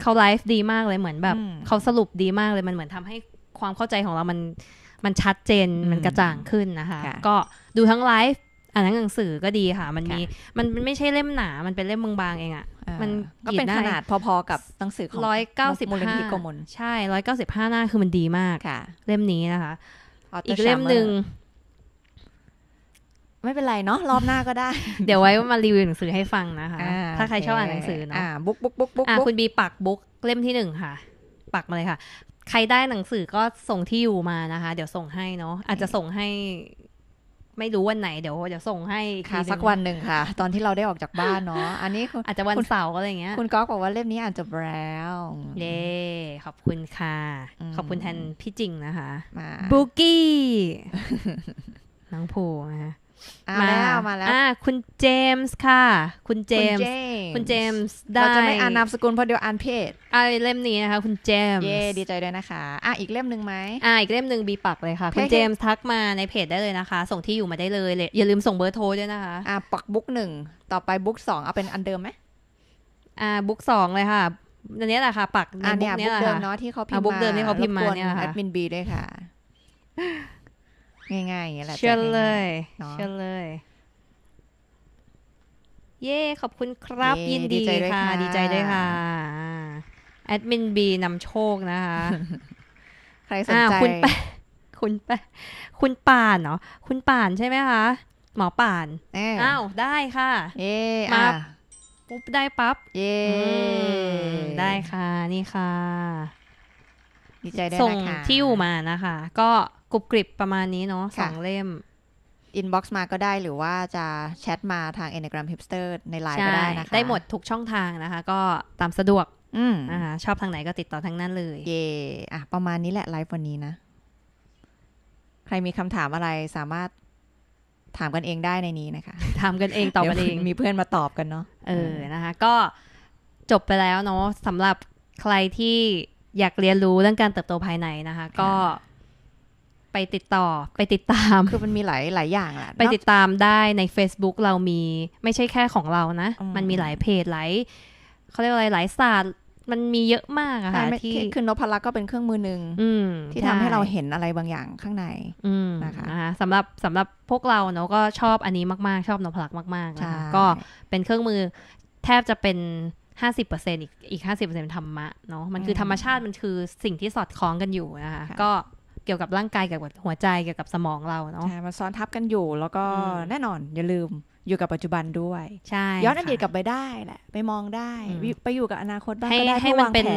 เขาไลฟ์ดีมากเลยเหมือนแบบเขาสรุปดีมากเลยมันเหมือนทำให้ความเข้าใจของเรามันมันชัดเจนมันกระจ่างขึ้นนะคะ ก็ดูทั้งไลฟ์อ่านหนังสือก็ดีค่ะ มันมีมันไม่ใช่เล่มหนา มันเป็นเล่มบางๆเองอะ่ะมันก็เป็นขนาดพอ ๆ กับหนังสือของร้อยเก้าสิบมูลนิธิกมล ใช่ร้อยเก้าสิบห้าหน้าคือมันดีมากค่ะเล่มนี้นะคะอีกเล่มหนึ่งไม่เป็นไรเนาะรอบหน้าก็ได้เดี๋ยวไว้มารีวิวหนังสือให้ฟังนะคะถ้าใครชอบอ่านหนังสือเนาะบุ๊กบุ๊กบุ๊กบุ๊กคุณบีปักบุ๊กเล่มที่หนึ่งค่ะ ปักมาเลยค่ะ ใครได้หนังสือก็ส่งที่อยู่มานะคะ เดี๋ยวส่งให้เนาะอาจจะส่งให้ ไม่รู้วันไหนเดี๋ยวเดี๋ยวส่งให้ค่ะสักวันหนึ่งค่ะ ตอนที่เราได้ออกจากบ้านเนาะอันนี้อาจจะวันเสาร์อะไรเงี้ยคุณก๊อกบอกว่าเล่มนี้อ่านจบแล้วเด้ขอบคุณค่ะขอบคุณแทนพี่จิงนะคะบ๊กี้น้องภูนะคะมาแล้วมาแล้วอ่าคุณเจมส์ค่ะ คุณเจมส์คุณเจมส์ได้เราจะไม่อ่านนามสกุลเพราะเดี๋ยวอ่านเพจอ่าเล่มนี้นะคะคุณเจมส์เย่ดีใจด้วยนะคะ อ่าอีกเล่มหนึ่งไหมอ่าอีกเล่มหนึ่งบีปักเลยค่ะ คุณเจมส์ทักมาในเพจได้เลยนะคะ ส่งที่อยู่มาได้เลยเลยอย่าลืมส่งเบอร์โทรด้วยนะคะ อ่าปักบุ๊กหนึ่งต่อไปบุ๊กสองเอาเป็นอันเดิมไหมอ่าบุ๊กสองเลยค่ะอันนี้แหละค่ะปักในบุ๊กเนี้ยแหละค่ะบุ๊กเดิมเนาะที่เขาพิมพ์มาบุ๊กเดิมที่เขาพิมพ์มาเนี่ยค่ะแอดมินบีด้วยค่ะง่ายๆอย่างนี้แหละเชื่อเลย เชื่อเลย เย่ขอบคุณครับยินดีค่ะ ดีใจด้วยค่ะแอดมินบีนำโชคนะคะ ใครสนใจคุณแปคุณแปคุณป่านเนาะคุณป่านใช่ไหมคะ หมอป่านอ้าวได้ค่ะ เย่มาปุ๊บได้ปั๊บเย่ได้ค่ะนี่ค่ะ ดีใจได้นะคะ ส่งที่อยู่มานะคะ ก็กรุบกริบประมาณนี้เนาะสองเล่มอินบ็อกซ์มาก็ได้หรือว่าจะแชทมาทาง e n n ร g r a m Hipster ในไลน์ก็ได้นะคะได้หมดทุกช่องทางนะคะ ก็ตามสะดวกนะคะชอบทางไหนก็ติดต่อทางนั้นเลยเย่อะประมาณนี้แหละไลฟ์วันนี้นะ ใครมีคำถามอะไรสามารถถามกันเองได้ในนี้นะคะ ถามกันเองตอบกันเองมีเพื่อนมาตอบกันเนาะเออนะคะก็จบไปแล้วเนาะสำหรับใครที่อยากเรียนรู้เรื่องการเติบโตภายในนะคะ ก็ไปติดต่อไปติดตามคือมันมีหลายหลายอย่างแหละไปติดตามได้ใน Facebook เรามีไม่ใช่แค่ของเรานะ มันมีหลายเพจหลายเขาเรียกอะไรหลายศาสตร์มันมีเยอะมากอะค่ะที่คือนพลักษ์ก็เป็นเครื่องมือหนึ่งที่ทำให้เราเห็นอะไรบางอย่างข้างในนะคะสำหรับสำหรับพวกเราเนาะก็ชอบอันนี้มากๆ ชอบนพลักษ์มากๆนะคะก็เป็นเครื่องมือแทบจะเป็นห้าสิบเปอร์เซอีกอีกห้าสิบเปอร์เซ็นธรรมะเนาะมันคือธรรมชาติมันคือสิ่งที่สอดคล้องกันอยู่นะคะก็เกี่ยวกับร่างกายเกี่ยวกับหัวใจเกี่ยวกับสมองเราเนาะใช่มันซ้อนทับกันอยู่แล้วก็แน่นอนอย่าลืมอยู่กับปัจจุบันด้วยใช่ย้อนอดีตกลับไปได้แหละไปมองได้ ไปอยู่กับอนาคตบ้างก็ได้ให้มันเป็น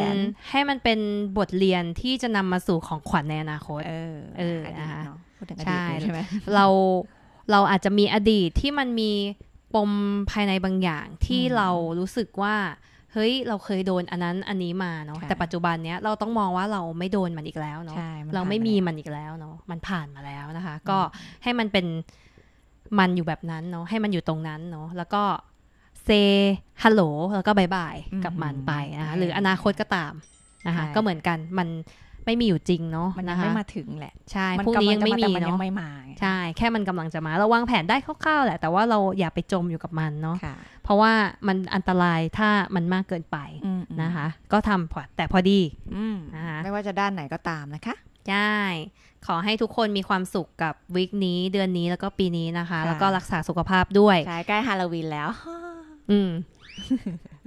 ให้มันเป็นบทเรียนที่จะนำมาสู่ของขวัญในอนาคตเออเออนะใช่ใช่ไหมเราเราอาจจะมีอดีตที่มันมีปมภายในบางอย่างที่เรารู้สึกว่าเฮ้ย เราเคยโดนอันนั้นอันนี้มาเนาะแต่ปัจจุบันเนี้ยเราต้องมองว่าเราไม่โดนมันอีกแล้วเนาะเราไม่มีมันอีกแล้วเนาะมันผ่านมาแล้วนะคะก็ให้มันเป็นมันอยู่แบบนั้นเนาะให้มันอยู่ตรงนั้นเนาะแล้วก็เซฮัลโหลแล้วก็บายบายกับมันไปนะคะหรืออนาคตก็ตามนะคะก็เหมือนกันมันไม่มีอยู่จริงเนาะมันยังไม่มาถึงแหละใช่พวกนี้ยังไม่มีเนาะไม่มาใช่แค่มันกำลังจะมาเราวางแผนได้คร่าวๆแหละแต่ว่าเราอย่าไปจมอยู่กับมันเนาะเพราะว่ามันอันตรายถ้ามันมากเกินไปนะคะ ก็ทำพอแต่พอดีนะคะไม่ว่าจะด้านไหนก็ตามนะคะใช่ขอให้ทุกคนมีความสุขกับวิกนี้ เดือนนี้แล้วก็ปีนี้นะคะ แล้วก็รักษาสุขภาพด้วยใช่ใกล้ฮาโลวีนแล้วอืม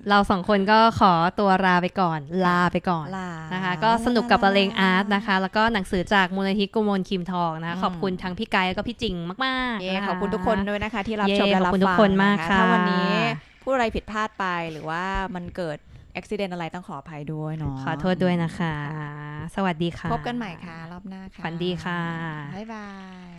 เราสองคนก็ขอตัวลาไปก่อน ลาไปก่อนนะคะก็สนุกกับละเลงอาร์ตนะคะ แล้วก็หนังสือจากมูลนิธิกุมลคิมทองนะ ขอบคุณทั้งพี่ไกด์แล้วก็พี่จิงมากๆขอบคุณทุกคนด้วยนะคะที่รับชมและรับฟังขอบคุณทุกคนมากค่ะถ้าวันนี้พูดอะไรผิดพลาดไปหรือว่ามันเกิดอุบิเหตุอะไรต้องขออภัยด้วยเนาะ ขอโทษด้วยนะคะ สวัสดีค่ะ พบกันใหม่ค่ะรอบหน้าค่ะฝันดีค่ะ บ๊ายบาย